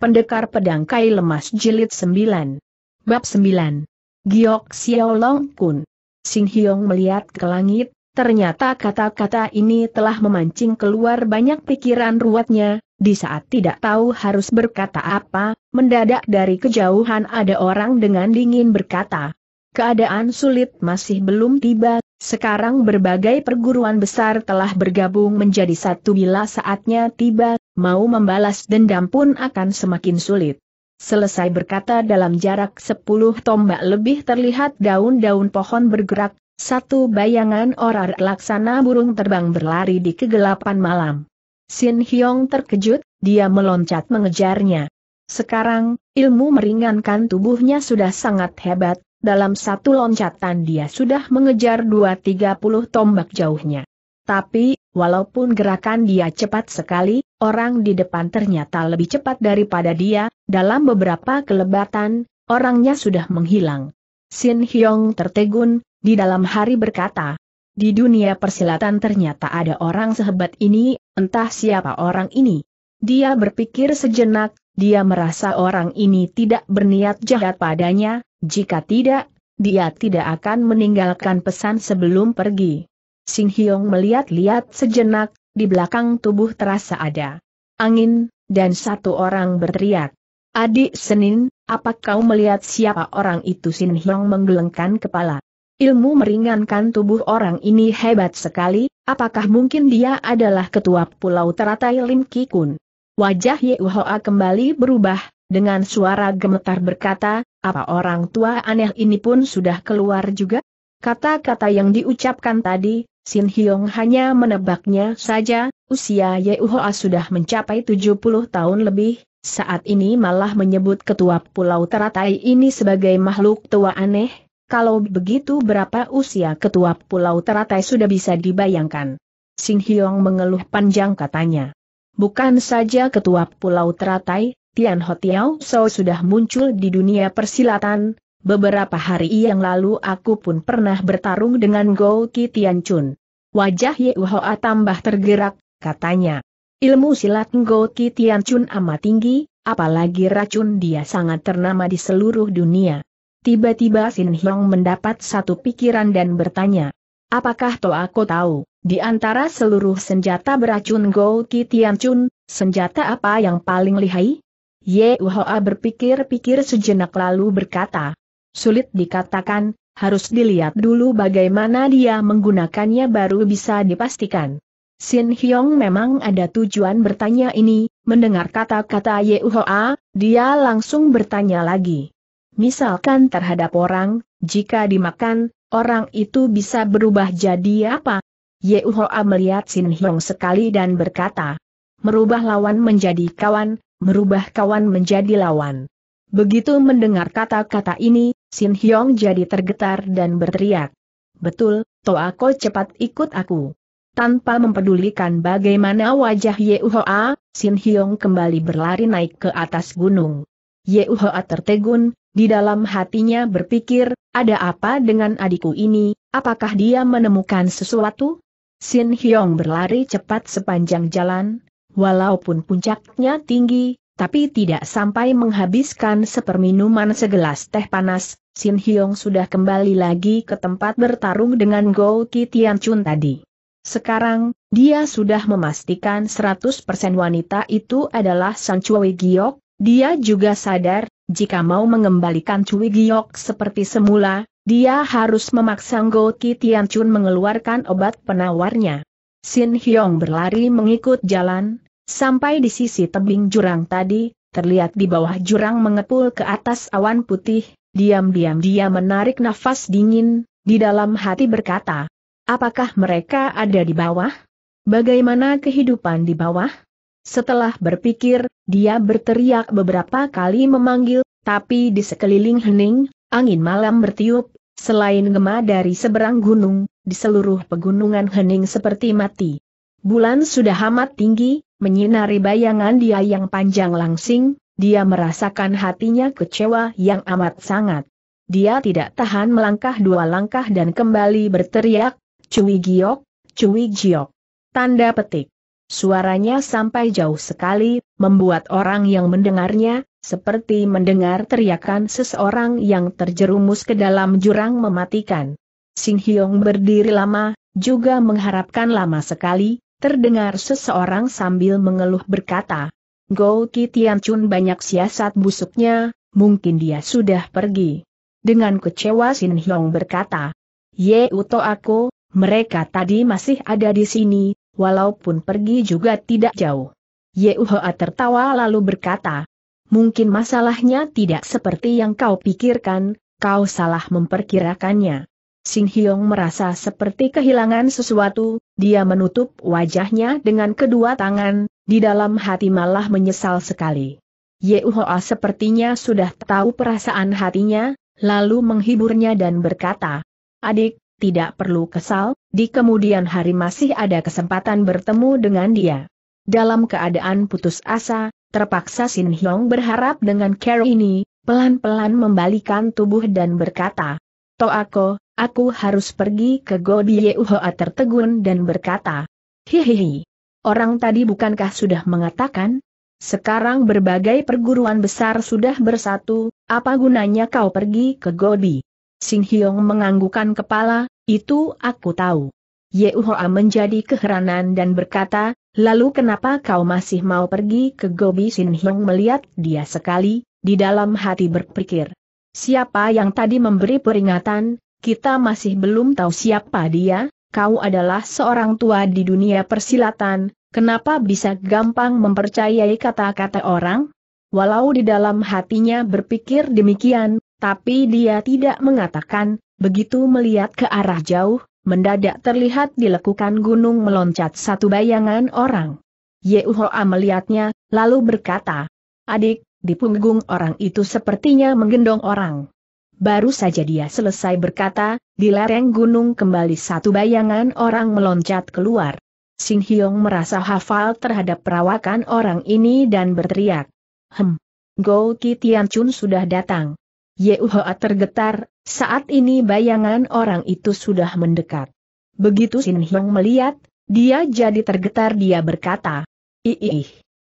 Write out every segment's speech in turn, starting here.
Pendekar Pedang Kai Lemas Jilid 9. Bab 9. Giok Long Kun. Sing Hyong melihat ke langit, ternyata kata-kata ini telah memancing keluar banyak pikiran ruwetnya. di saat tidak tahu harus berkata apa, mendadak dari kejauhan ada orang dengan dingin berkata. Keadaan sulit masih belum tiba, sekarang berbagai perguruan besar telah bergabung menjadi satu bila saatnya tiba, mau membalas dendam pun akan semakin sulit. Selesai berkata dalam jarak sepuluh tombak lebih terlihat daun-daun pohon bergerak, satu bayangan orang laksana burung terbang berlari di kegelapan malam. Sin Hyong terkejut, dia meloncat mengejarnya. Sekarang, ilmu meringankan tubuhnya sudah sangat hebat, dalam satu loncatan dia sudah mengejar dua tiga puluh tombak jauhnya. Tapi, walaupun gerakan dia cepat sekali, orang di depan ternyata lebih cepat daripada dia, dalam beberapa kelebatan, orangnya sudah menghilang. Sin Hyong tertegun, di dalam hari berkata, di dunia persilatan ternyata ada orang sehebat ini, entah siapa orang ini. Dia berpikir sejenak, dia merasa orang ini tidak berniat jahat padanya, jika tidak, dia tidak akan meninggalkan pesan sebelum pergi. Sin Hyong melihat-lihat sejenak, di belakang tubuh terasa ada angin, dan satu orang berteriak. Adik Senin, apa kau melihat siapa orang itu Sin Hyong menggelengkan kepala. Ilmu meringankan tubuh orang ini hebat sekali, apakah mungkin dia adalah ketua pulau teratai Lim Ki Kun? Wajah Ye Uhoa kembali berubah, dengan suara gemetar berkata, apa orang tua aneh ini pun sudah keluar juga? Kata-kata yang diucapkan tadi, Sin Hyong hanya menebaknya saja, usia Ye Uhoa sudah mencapai 70 tahun lebih, saat ini malah menyebut ketua Pulau Teratai ini sebagai makhluk tua aneh, kalau begitu berapa usia ketua Pulau Teratai sudah bisa dibayangkan. Sin Hyong mengeluh panjang katanya. Bukan saja ketua Pulau Teratai, Tian Ho Tiao So sudah muncul di dunia persilatan, Beberapa hari yang lalu aku pun pernah bertarung dengan Gou Ki Chun. Wajah Ye Hoa tambah tergerak, katanya. Ilmu silat Gou Ki Chun amat tinggi, apalagi racun dia sangat ternama di seluruh dunia. Tiba-tiba Sin Hyong mendapat satu pikiran dan bertanya, Apakah toh aku tahu, di antara seluruh senjata beracun Gou Ki Chun, senjata apa yang paling lihai? Ye Uhoa berpikir-pikir sejenak lalu berkata, Sulit dikatakan, harus dilihat dulu bagaimana dia menggunakannya baru bisa dipastikan. Sin Hyong memang ada tujuan bertanya ini, mendengar kata-kata Ye Hoa, dia langsung bertanya lagi. Misalkan terhadap orang, jika dimakan, orang itu bisa berubah jadi apa? Ye Hoa melihat Sin Hyong sekali dan berkata, merubah lawan menjadi kawan, merubah kawan menjadi lawan. Begitu mendengar kata-kata ini, Sin Hyong jadi tergetar dan berteriak. Betul, Ko cepat ikut aku. Tanpa mempedulikan bagaimana wajah Yeuhoa, Sin Hyong kembali berlari naik ke atas gunung. Yeuhoa tertegun, di dalam hatinya berpikir, ada apa dengan adikku ini, apakah dia menemukan sesuatu? Sin Hyong berlari cepat sepanjang jalan, walaupun puncaknya tinggi, tapi tidak sampai menghabiskan seperminuman segelas teh panas, Sin Hyong sudah kembali lagi ke tempat bertarung dengan Go Ki Tian Chun tadi. Sekarang, dia sudah memastikan 100% wanita itu adalah San Chui Giok, dia juga sadar, jika mau mengembalikan Chui Giok seperti semula, dia harus memaksa Go Ki Tian Chun mengeluarkan obat penawarnya. Sin Hyong berlari mengikut jalan, Sampai di sisi tebing jurang tadi, terlihat di bawah jurang mengepul ke atas awan putih, diam-diam dia menarik nafas dingin, di dalam hati berkata, apakah mereka ada di bawah? Bagaimana kehidupan di bawah? Setelah berpikir, dia berteriak beberapa kali memanggil, tapi di sekeliling hening, angin malam bertiup, selain gema dari seberang gunung, di seluruh pegunungan hening seperti mati. Bulan sudah amat tinggi, menyinari bayangan dia yang panjang langsing, dia merasakan hatinya kecewa yang amat sangat. Dia tidak tahan melangkah dua langkah dan kembali berteriak, Cui Giok, Cui Giok. Tanda petik. Suaranya sampai jauh sekali, membuat orang yang mendengarnya, seperti mendengar teriakan seseorang yang terjerumus ke dalam jurang mematikan. Sing Hyong berdiri lama, juga mengharapkan lama sekali, Terdengar seseorang sambil mengeluh berkata, Go Tian Chun banyak siasat busuknya, mungkin dia sudah pergi. Dengan kecewa Sin Hyong berkata, Ye Uto aku, mereka tadi masih ada di sini, walaupun pergi juga tidak jauh. Ye Uhoa tertawa lalu berkata, Mungkin masalahnya tidak seperti yang kau pikirkan, kau salah memperkirakannya. Sing Hyong merasa seperti kehilangan sesuatu, dia menutup wajahnya dengan kedua tangan, di dalam hati malah menyesal sekali. Uhoa sepertinya sudah tahu perasaan hatinya, lalu menghiburnya dan berkata, Adik, tidak perlu kesal, di kemudian hari masih ada kesempatan bertemu dengan dia. Dalam keadaan putus asa, terpaksa Sin Hyong berharap dengan Carol ini, pelan-pelan membalikan tubuh dan berkata, Toako, aku harus pergi ke Yehoa tertegun dan berkata, Hihihi. Orang tadi bukankah sudah mengatakan? Sekarang berbagai perguruan besar sudah bersatu, apa gunanya kau pergi ke Gobi? Sing Hyong menganggukan kepala, itu aku tahu. Yehoa menjadi keheranan dan berkata, lalu kenapa kau masih mau pergi ke Gobi Sing Hyong melihat dia sekali, di dalam hati berpikir. Siapa yang tadi memberi peringatan, kita masih belum tahu siapa dia, kau adalah seorang tua di dunia persilatan, kenapa bisa gampang mempercayai kata-kata orang? Walau di dalam hatinya berpikir demikian, tapi dia tidak mengatakan, begitu melihat ke arah jauh, mendadak terlihat di gunung meloncat satu bayangan orang. Yehoa melihatnya, lalu berkata, Adik, di punggung orang itu sepertinya menggendong orang. Baru saja dia selesai berkata, di lereng gunung kembali satu bayangan orang meloncat keluar. Sing Hyong merasa hafal terhadap perawakan orang ini dan berteriak. Hem, Go Ki Tian Chun sudah datang. Ye Uhoa tergetar, saat ini bayangan orang itu sudah mendekat. Begitu Sin Hyong melihat, dia jadi tergetar dia berkata. Ih,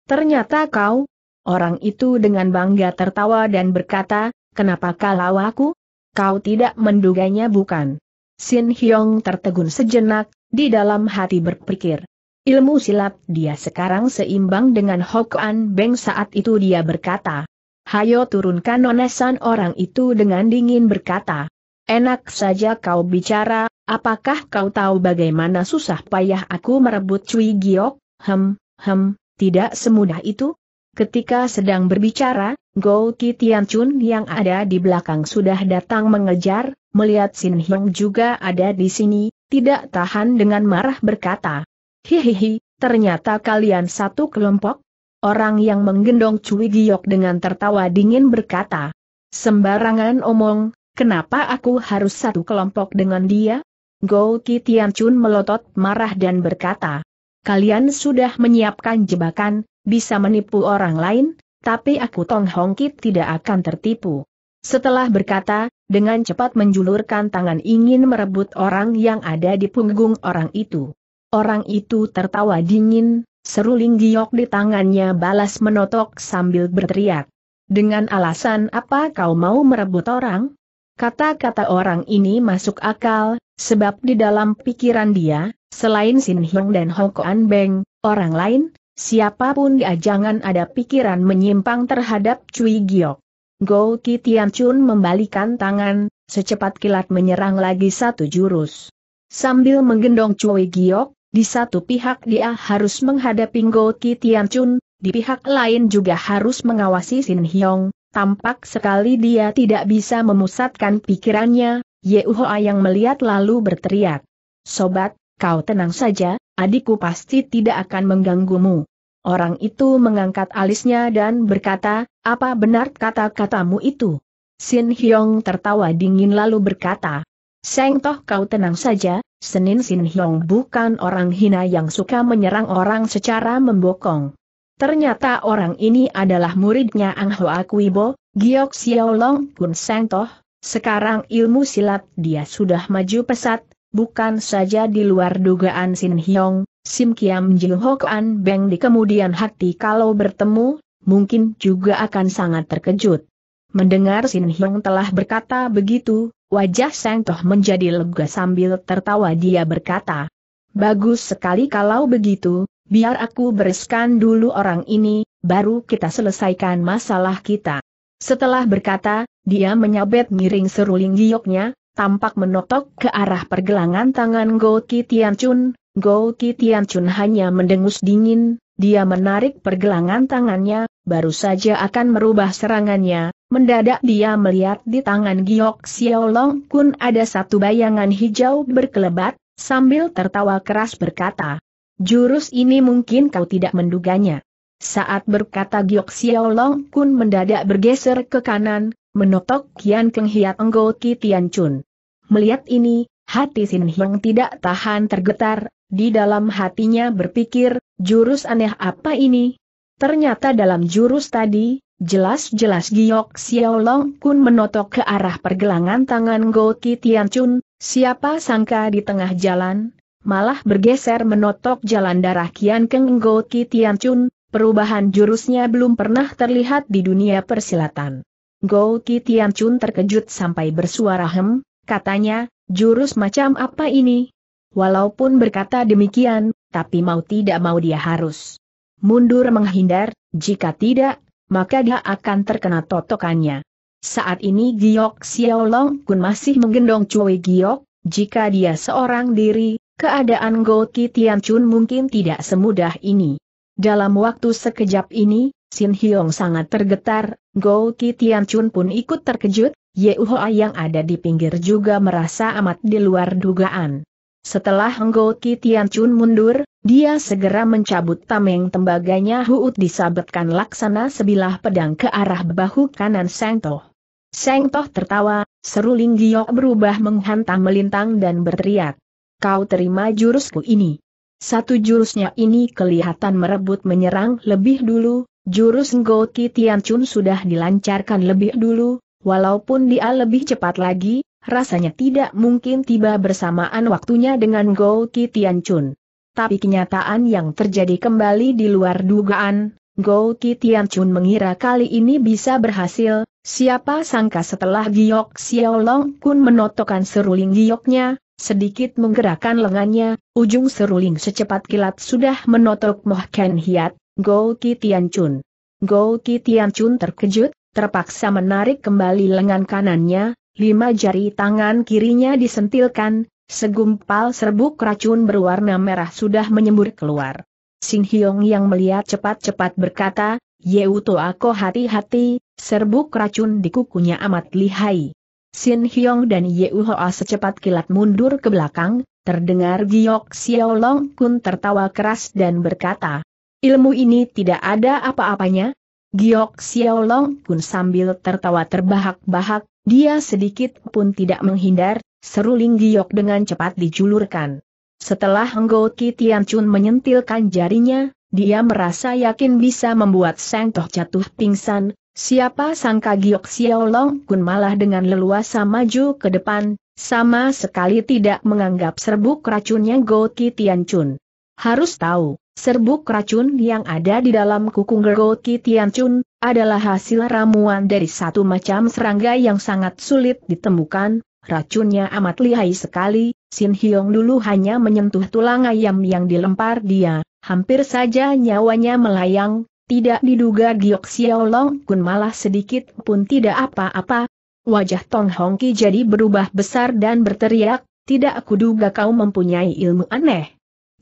ternyata kau, orang itu dengan bangga tertawa dan berkata, Kenapa kalau aku? Kau tidak menduganya bukan? Sin Hyong tertegun sejenak, di dalam hati berpikir. Ilmu silat dia sekarang seimbang dengan An Beng saat itu dia berkata. Hayo turunkan nonesan orang itu dengan dingin berkata. Enak saja kau bicara, apakah kau tahu bagaimana susah payah aku merebut Cui Giok? Hem, hem, tidak semudah itu? Ketika sedang berbicara, Go Ki Tianchun yang ada di belakang sudah datang mengejar, melihat Sin Hyung juga ada di sini, tidak tahan dengan marah berkata. Hihihi, ternyata kalian satu kelompok? Orang yang menggendong Cui Giok dengan tertawa dingin berkata. Sembarangan omong, kenapa aku harus satu kelompok dengan dia? Go Ki Tianchun melotot marah dan berkata. Kalian sudah menyiapkan jebakan, bisa menipu orang lain, tapi aku Tong Hong Kit tidak akan tertipu. Setelah berkata, dengan cepat menjulurkan tangan ingin merebut orang yang ada di punggung orang itu. Orang itu tertawa dingin, seruling giok di tangannya balas menotok sambil berteriak. Dengan alasan apa kau mau merebut orang? Kata-kata orang ini masuk akal, sebab di dalam pikiran dia, selain Sin Hyung dan Hong Kuan Beng, orang lain, Siapapun dia jangan ada pikiran menyimpang terhadap Cui Giok. Go Tian Chun membalikan tangan, secepat kilat menyerang lagi satu jurus. Sambil menggendong Cui Giok, di satu pihak dia harus menghadapi Go Tian Chun, di pihak lain juga harus mengawasi Sin Hyong, tampak sekali dia tidak bisa memusatkan pikirannya, Ye Uhoa yang melihat lalu berteriak. Sobat, kau tenang saja, adikku pasti tidak akan mengganggumu. Orang itu mengangkat alisnya dan berkata, apa benar kata-katamu itu? Sin Hyong tertawa dingin lalu berkata, Seng Toh kau tenang saja, Senin Sin Hyong bukan orang hina yang suka menyerang orang secara membokong. Ternyata orang ini adalah muridnya Ang Hoa Kuibo, Giok Long, Kun Seng Toh, sekarang ilmu silat dia sudah maju pesat, Bukan saja di luar dugaan Sin Hyong, Sim Kiam Jil Hok An Beng di kemudian hati kalau bertemu, mungkin juga akan sangat terkejut. Mendengar Sin Hyong telah berkata begitu, wajah Sang Toh menjadi lega sambil tertawa dia berkata, Bagus sekali kalau begitu, biar aku bereskan dulu orang ini, baru kita selesaikan masalah kita. Setelah berkata, dia menyabet miring seruling gioknya, tampak menotok ke arah pergelangan tangan Go Ki Tian Chun, Go Ki Chun hanya mendengus dingin, dia menarik pergelangan tangannya, baru saja akan merubah serangannya, mendadak dia melihat di tangan Giok Xiaolong Kun ada satu bayangan hijau berkelebat, sambil tertawa keras berkata, Jurus ini mungkin kau tidak menduganya. Saat berkata Giok Xiaolong Kun mendadak bergeser ke kanan, menotok Kian Keng Hiat Enggok Ki Tian Chun. Melihat ini, hati Sin Hiong tidak tahan tergetar, di dalam hatinya berpikir, jurus aneh apa ini? Ternyata dalam jurus tadi, jelas-jelas Giok Xiao Long Kun menotok ke arah pergelangan tangan Go Ki Tian Chun, siapa sangka di tengah jalan, malah bergeser menotok jalan darah Kian Keng Go Ki Tian Chun, perubahan jurusnya belum pernah terlihat di dunia persilatan. Go Kitian Chun terkejut sampai bersuara hem, katanya, jurus macam apa ini? Walaupun berkata demikian, tapi mau tidak mau dia harus mundur menghindar, jika tidak, maka dia akan terkena totokannya. Saat ini Giok Long Kun masih menggendong Cui Giok, jika dia seorang diri, keadaan Go Kitian Chun mungkin tidak semudah ini. Dalam waktu sekejap ini, Sin Hyong sangat tergetar, Go Ki Tian Chun pun ikut terkejut, Ye Uhoa yang ada di pinggir juga merasa amat di luar dugaan. Setelah Go Ki Tian Chun mundur, dia segera mencabut tameng tembaganya Huut disabetkan laksana sebilah pedang ke arah bahu kanan Seng Toh. Seng Toh tertawa, seruling Ling Giok berubah menghantam melintang dan berteriak. Kau terima jurusku ini. Satu jurusnya ini kelihatan merebut menyerang lebih dulu, Jurus Ngo Titian Chun sudah dilancarkan lebih dulu, walaupun dia lebih cepat lagi, rasanya tidak mungkin tiba bersamaan waktunya dengan Ngo Titian Chun. Tapi kenyataan yang terjadi kembali di luar dugaan, Ngo Titian Chun mengira kali ini bisa berhasil, siapa sangka setelah Giok Long Kun menotokkan seruling gioknya, sedikit menggerakkan lengannya, ujung seruling secepat kilat sudah menotok Moh Ken Hiat, Go Tian Chun. Go Tian Chun terkejut, terpaksa menarik kembali lengan kanannya, lima jari tangan kirinya disentilkan, segumpal serbuk racun berwarna merah sudah menyembur keluar. Xin Hyong yang melihat cepat-cepat berkata, Yeuto aku hati-hati, serbuk racun di kukunya amat lihai. Xin Hyong dan Yeu Hoa secepat kilat mundur ke belakang, terdengar Giok Xiaolong Kun tertawa keras dan berkata, Ilmu ini tidak ada apa-apanya? Giok Xiaolong pun sambil tertawa terbahak-bahak, dia sedikit pun tidak menghindar, seruling giok dengan cepat dijulurkan. Setelah Henggo Kitian Chun menyentilkan jarinya, dia merasa yakin bisa membuat Sang Toh jatuh pingsan, siapa sangka giok Xiaolong Kun malah dengan leluasa maju ke depan, sama sekali tidak menganggap serbuk racunnya Go Kitian Chun. Harus tahu, Serbuk racun yang ada di dalam kukung Gergo Tianchun adalah hasil ramuan dari satu macam serangga yang sangat sulit ditemukan, racunnya amat lihai sekali, Sin Hyong dulu hanya menyentuh tulang ayam yang dilempar dia, hampir saja nyawanya melayang, tidak diduga Giok Xiao Long Kun malah sedikit pun tidak apa-apa. Wajah Tong Hongki jadi berubah besar dan berteriak, tidak kuduga kau mempunyai ilmu aneh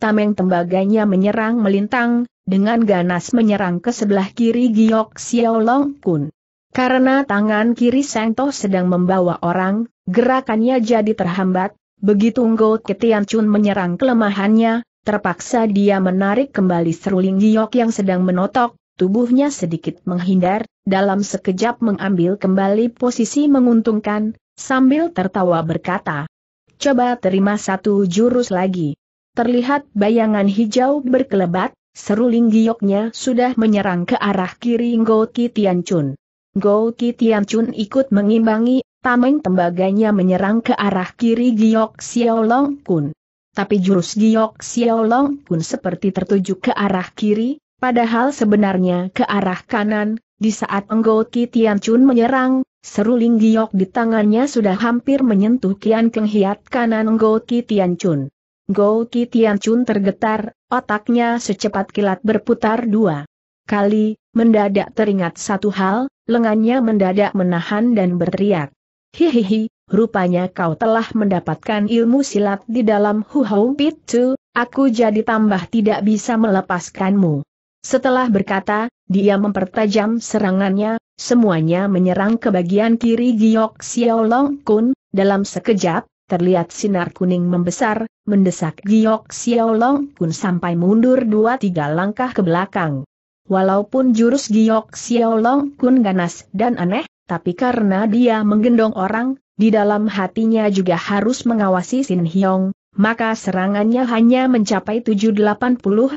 tameng tembaganya menyerang melintang, dengan ganas menyerang ke sebelah kiri Giok Xiaolong Kun. Karena tangan kiri Toh sedang membawa orang, gerakannya jadi terhambat, begitu Ngo Ketian Chun menyerang kelemahannya, terpaksa dia menarik kembali seruling Giok yang sedang menotok, tubuhnya sedikit menghindar, dalam sekejap mengambil kembali posisi menguntungkan, sambil tertawa berkata, Coba terima satu jurus lagi terlihat bayangan hijau berkelebat, seruling gioknya sudah menyerang ke arah kiri Ngo Kitianchun. Ngo Chun ikut mengimbangi, tameng tembaganya menyerang ke arah kiri giok Xiaolong Kun. Tapi jurus giok Xiaolong Kun seperti tertuju ke arah kiri, padahal sebenarnya ke arah kanan, di saat Ngo Kitianchun menyerang, seruling giok di tangannya sudah hampir menyentuh Kian Keng Hiat kanan Ngo Chun. Go Tian Chun tergetar, otaknya secepat kilat berputar dua kali, mendadak teringat satu hal, lengannya mendadak menahan dan berteriak. Hihihi, rupanya kau telah mendapatkan ilmu silat di dalam Hu Pit Chu, aku jadi tambah tidak bisa melepaskanmu. Setelah berkata, dia mempertajam serangannya, semuanya menyerang ke bagian kiri Giok Xiaolong Kun, dalam sekejap, terlihat sinar kuning membesar, mendesak Giok Xiaolong Kun sampai mundur dua tiga langkah ke belakang. Walaupun jurus Giok Xiaolong Kun ganas dan aneh, tapi karena dia menggendong orang, di dalam hatinya juga harus mengawasi Sin Hyong, maka serangannya hanya mencapai 7-80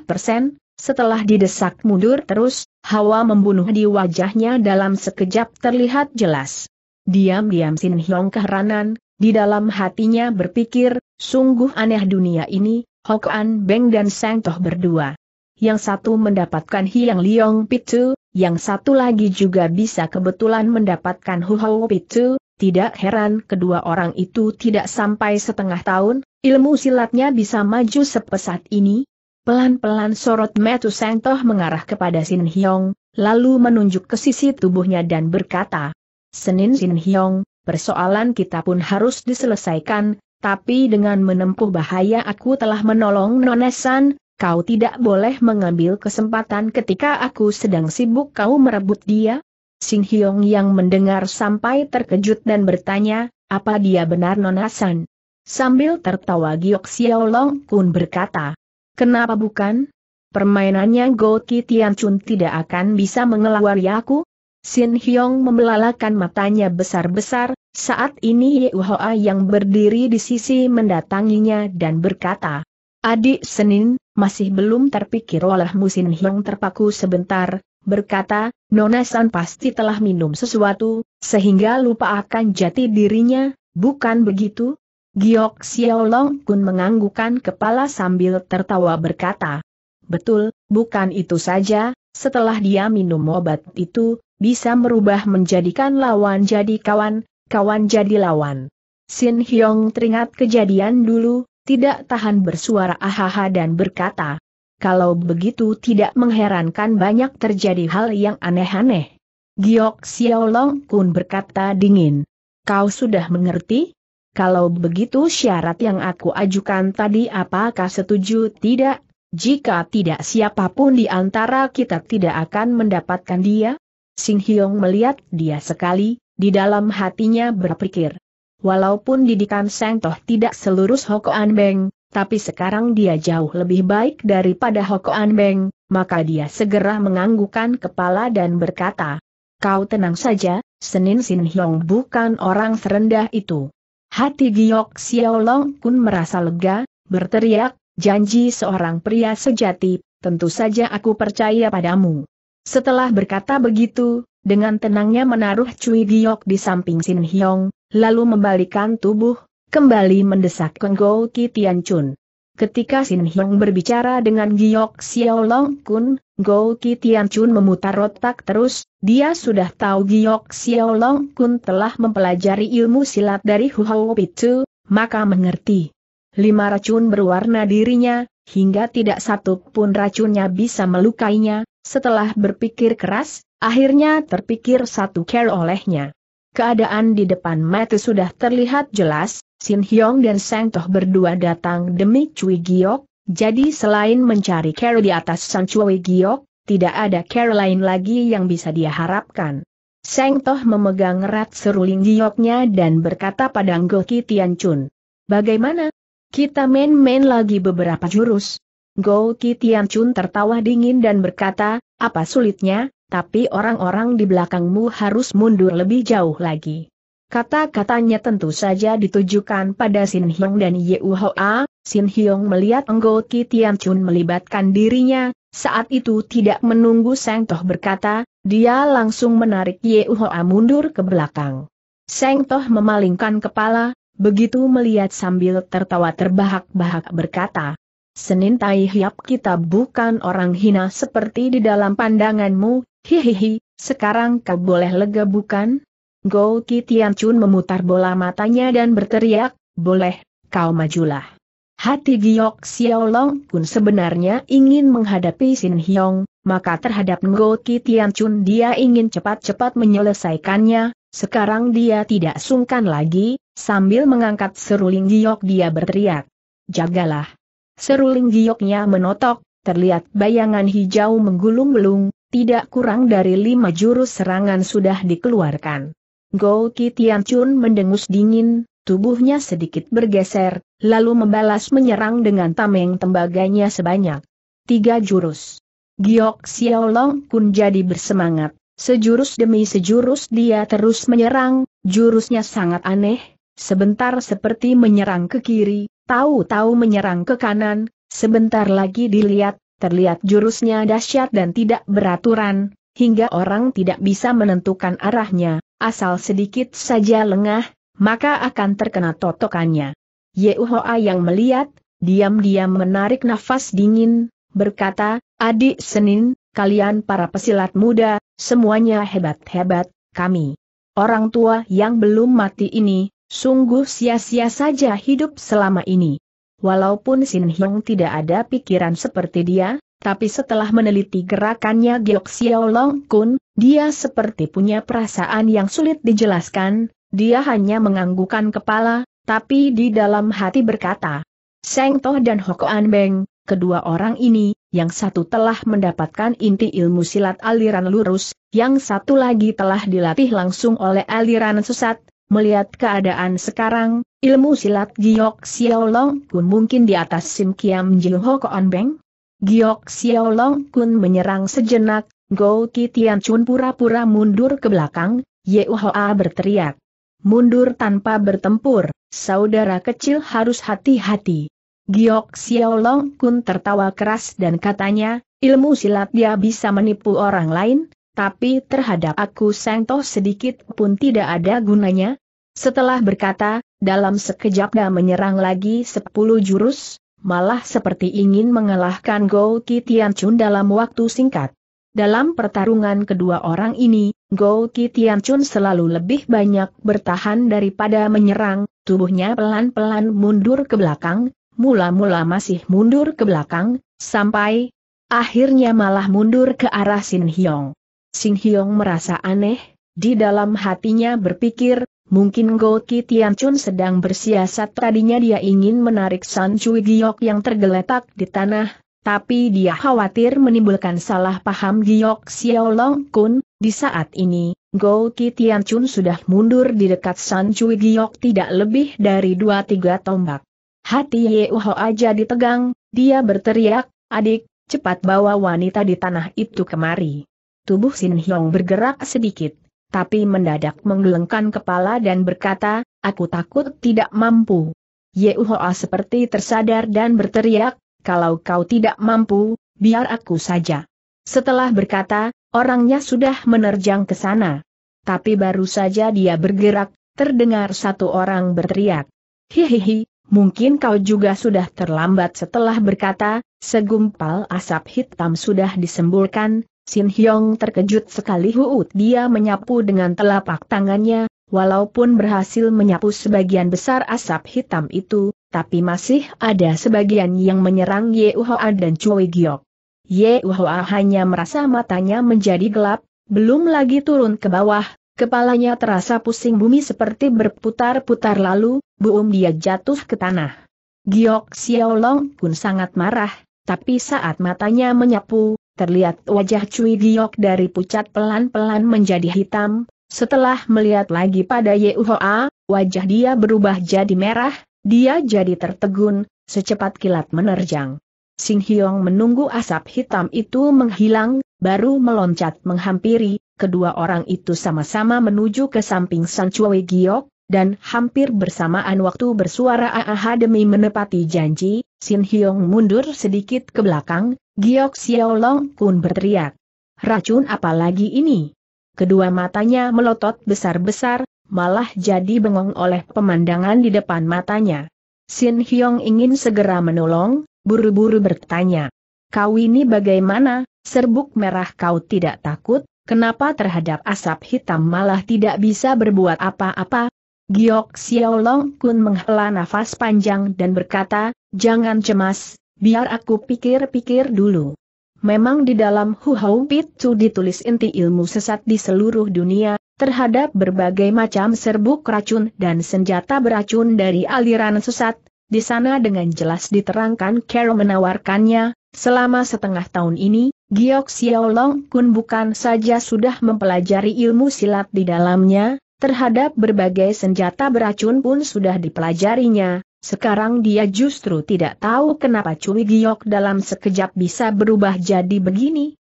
persen, setelah didesak mundur terus, hawa membunuh di wajahnya dalam sekejap terlihat jelas. Diam-diam Sin Hyong keheranan, di dalam hatinya berpikir, sungguh aneh dunia ini, An Beng dan Sang Toh berdua. Yang satu mendapatkan Hiang Liong Pitu, yang satu lagi juga bisa kebetulan mendapatkan Hu Hou Pitu, tidak heran kedua orang itu tidak sampai setengah tahun, ilmu silatnya bisa maju sepesat ini. Pelan-pelan sorot Metu Sang Toh mengarah kepada Sin Hiong, lalu menunjuk ke sisi tubuhnya dan berkata, Senin Sin Hiong, persoalan kita pun harus diselesaikan, tapi dengan menempuh bahaya aku telah menolong Nonesan, kau tidak boleh mengambil kesempatan ketika aku sedang sibuk kau merebut dia? Sing Hyong yang mendengar sampai terkejut dan bertanya, apa dia benar Nonesan? Sambil tertawa Giok Long Kun berkata, kenapa bukan? Permainannya Go Ki Tian Chun tidak akan bisa mengelawari aku? Sin Hyong membelalakan matanya besar-besar, saat ini Ye Uhoa yang berdiri di sisi mendatanginya dan berkata, Adik Senin, masih belum terpikir olehmu Sin Hyong terpaku sebentar, berkata, Nona San pasti telah minum sesuatu, sehingga lupa akan jati dirinya, bukan begitu? Giok Xiaolong Kun menganggukan kepala sambil tertawa berkata, Betul, bukan itu saja, setelah dia minum obat itu, bisa merubah menjadikan lawan jadi kawan, kawan jadi lawan. Sin Hyong teringat kejadian dulu, tidak tahan bersuara ahaha dan berkata, kalau begitu tidak mengherankan banyak terjadi hal yang aneh-aneh. Giok Xiaolong Kun berkata dingin, kau sudah mengerti? Kalau begitu syarat yang aku ajukan tadi apakah setuju tidak? Jika tidak siapapun di antara kita tidak akan mendapatkan dia? Sing Hyong melihat dia sekali, di dalam hatinya berpikir. Walaupun didikan Seng Toh tidak selurus Hokoan Beng, tapi sekarang dia jauh lebih baik daripada Hokoan Beng, maka dia segera menganggukkan kepala dan berkata, Kau tenang saja, Senin Sin Hyong bukan orang serendah itu. Hati Giok Xiaolong Kun merasa lega, berteriak, Janji seorang pria sejati, tentu saja aku percaya padamu. Setelah berkata begitu, dengan tenangnya menaruh Cui Giok di samping Sin Hyong, lalu membalikan tubuh, kembali mendesak Kenggou Ki Tian Chun. Ketika Sin Hyong berbicara dengan Giok Xiao Long Kun, Gou Ki Tian Chun memutar otak terus, dia sudah tahu Giok Xiao Long Kun telah mempelajari ilmu silat dari Hu Hao Pitu, maka mengerti lima racun berwarna dirinya, hingga tidak satu pun racunnya bisa melukainya, setelah berpikir keras, akhirnya terpikir satu care olehnya. Keadaan di depan mata sudah terlihat jelas, Sin Hyong dan Sang Toh berdua datang demi Cui Giok, jadi selain mencari care di atas Sang Cui Giok, tidak ada care lain lagi yang bisa dia harapkan. Seng Toh memegang erat seruling gioknya dan berkata pada Anggoki Tian Chun. Bagaimana, kita main-main lagi beberapa jurus. Go Kitian Chun tertawa dingin dan berkata, apa sulitnya, tapi orang-orang di belakangmu harus mundur lebih jauh lagi. Kata-katanya tentu saja ditujukan pada Sin Hyong dan Ye Hoa, Sin Hyong melihat Go Kitian Chun melibatkan dirinya, saat itu tidak menunggu Seng Toh berkata, dia langsung menarik Ye Hoa mundur ke belakang. Seng Toh memalingkan kepala, Begitu melihat sambil tertawa terbahak-bahak berkata, Senin Tai Hiap kita bukan orang hina seperti di dalam pandanganmu, hihihi, sekarang kau boleh lega bukan? Go Kitian Chun memutar bola matanya dan berteriak, boleh, kau majulah. Hati Giok Xiaolong pun sebenarnya ingin menghadapi Sin Hiong maka terhadap Ngo Kitian Chun dia ingin cepat-cepat menyelesaikannya, sekarang dia tidak sungkan lagi, Sambil mengangkat seruling giok dia berteriak. Jagalah. Seruling gioknya menotok, terlihat bayangan hijau menggulung-gulung, tidak kurang dari lima jurus serangan sudah dikeluarkan. Go Tian Chun mendengus dingin, tubuhnya sedikit bergeser, lalu membalas menyerang dengan tameng tembaganya sebanyak tiga jurus. Giok Xiaolong Kun jadi bersemangat, sejurus demi sejurus dia terus menyerang, jurusnya sangat aneh, sebentar seperti menyerang ke kiri, tahu-tahu menyerang ke kanan, sebentar lagi dilihat, terlihat jurusnya dahsyat dan tidak beraturan, hingga orang tidak bisa menentukan arahnya, asal sedikit saja lengah, maka akan terkena totokannya. Yehoa yang melihat, diam-diam menarik nafas dingin, berkata, adik Senin, kalian para pesilat muda, semuanya hebat-hebat, kami. Orang tua yang belum mati ini, Sungguh sia-sia saja hidup selama ini. Walaupun Sin Hyong tidak ada pikiran seperti dia, tapi setelah meneliti gerakannya Giok Xiao Long Kun, dia seperti punya perasaan yang sulit dijelaskan, dia hanya menganggukkan kepala, tapi di dalam hati berkata, Seng Toh dan Hokoan Beng, kedua orang ini, yang satu telah mendapatkan inti ilmu silat aliran lurus, yang satu lagi telah dilatih langsung oleh aliran sesat, Melihat keadaan sekarang, ilmu silat Giok Xiaolong Kun mungkin di atas Sim Kiam Jiu Ho Koan Beng. Giok Xiaolong Kun menyerang sejenak, Go Tian Chun pura-pura mundur ke belakang, Ye Hoa berteriak. Mundur tanpa bertempur, saudara kecil harus hati-hati. Giok Xiaolong Kun tertawa keras dan katanya, ilmu silat dia bisa menipu orang lain, tapi terhadap aku Sengtoh sedikit pun tidak ada gunanya. Setelah berkata, dalam sekejap dia menyerang lagi sepuluh jurus, malah seperti ingin mengalahkan Go Tian Chun dalam waktu singkat. Dalam pertarungan kedua orang ini, Go Tian Chun selalu lebih banyak bertahan daripada menyerang, tubuhnya pelan-pelan mundur ke belakang, mula-mula masih mundur ke belakang, sampai akhirnya malah mundur ke arah Sin Hyong. Sing Hyong merasa aneh, di dalam hatinya berpikir, mungkin Go Ki Tian Chun sedang bersiasat tadinya dia ingin menarik San Cui Giok yang tergeletak di tanah, tapi dia khawatir menimbulkan salah paham Giok Xiao Long Kun, di saat ini, Go Ki Tian Chun sudah mundur di dekat San Cui Giok tidak lebih dari dua tiga tombak. Hati Ye Uho aja ditegang, dia berteriak, adik, cepat bawa wanita di tanah itu kemari. Tubuh Sin Hyong bergerak sedikit, tapi mendadak menggelengkan kepala dan berkata, aku takut tidak mampu. Ye Uhoa seperti tersadar dan berteriak, kalau kau tidak mampu, biar aku saja. Setelah berkata, orangnya sudah menerjang ke sana. Tapi baru saja dia bergerak, terdengar satu orang berteriak. Hihihi, mungkin kau juga sudah terlambat setelah berkata, segumpal asap hitam sudah disembulkan, Sin Hyong terkejut sekali huut dia menyapu dengan telapak tangannya, walaupun berhasil menyapu sebagian besar asap hitam itu, tapi masih ada sebagian yang menyerang Ye Uhoa dan Choi Giok. Ye Uhoa hanya merasa matanya menjadi gelap, belum lagi turun ke bawah, kepalanya terasa pusing bumi seperti berputar-putar lalu, buum dia jatuh ke tanah. Giok Xiaolong pun sangat marah, tapi saat matanya menyapu, terlihat wajah Cui Giok dari pucat pelan-pelan menjadi hitam, setelah melihat lagi pada Ye Uhoa, wajah dia berubah jadi merah, dia jadi tertegun, secepat kilat menerjang. Sing Hyong menunggu asap hitam itu menghilang, baru meloncat menghampiri, kedua orang itu sama-sama menuju ke samping San Cui Giok, dan hampir bersamaan waktu bersuara AAH demi menepati janji, Sin Hyong mundur sedikit ke belakang, Giok Xiao Long Kun berteriak. Racun apalagi ini? Kedua matanya melotot besar-besar, malah jadi bengong oleh pemandangan di depan matanya. Sin Hyong ingin segera menolong, buru-buru bertanya. Kau ini bagaimana, serbuk merah kau tidak takut, kenapa terhadap asap hitam malah tidak bisa berbuat apa-apa, Giok Xiaolong Kun menghela nafas panjang dan berkata, jangan cemas, biar aku pikir-pikir dulu. Memang di dalam Hu Hao Pit Chu ditulis inti ilmu sesat di seluruh dunia, terhadap berbagai macam serbuk racun dan senjata beracun dari aliran sesat, di sana dengan jelas diterangkan Carol menawarkannya, selama setengah tahun ini, Giok Xiaolong Kun bukan saja sudah mempelajari ilmu silat di dalamnya, terhadap berbagai senjata beracun pun sudah dipelajarinya, sekarang dia justru tidak tahu kenapa Cui Giok dalam sekejap bisa berubah jadi begini.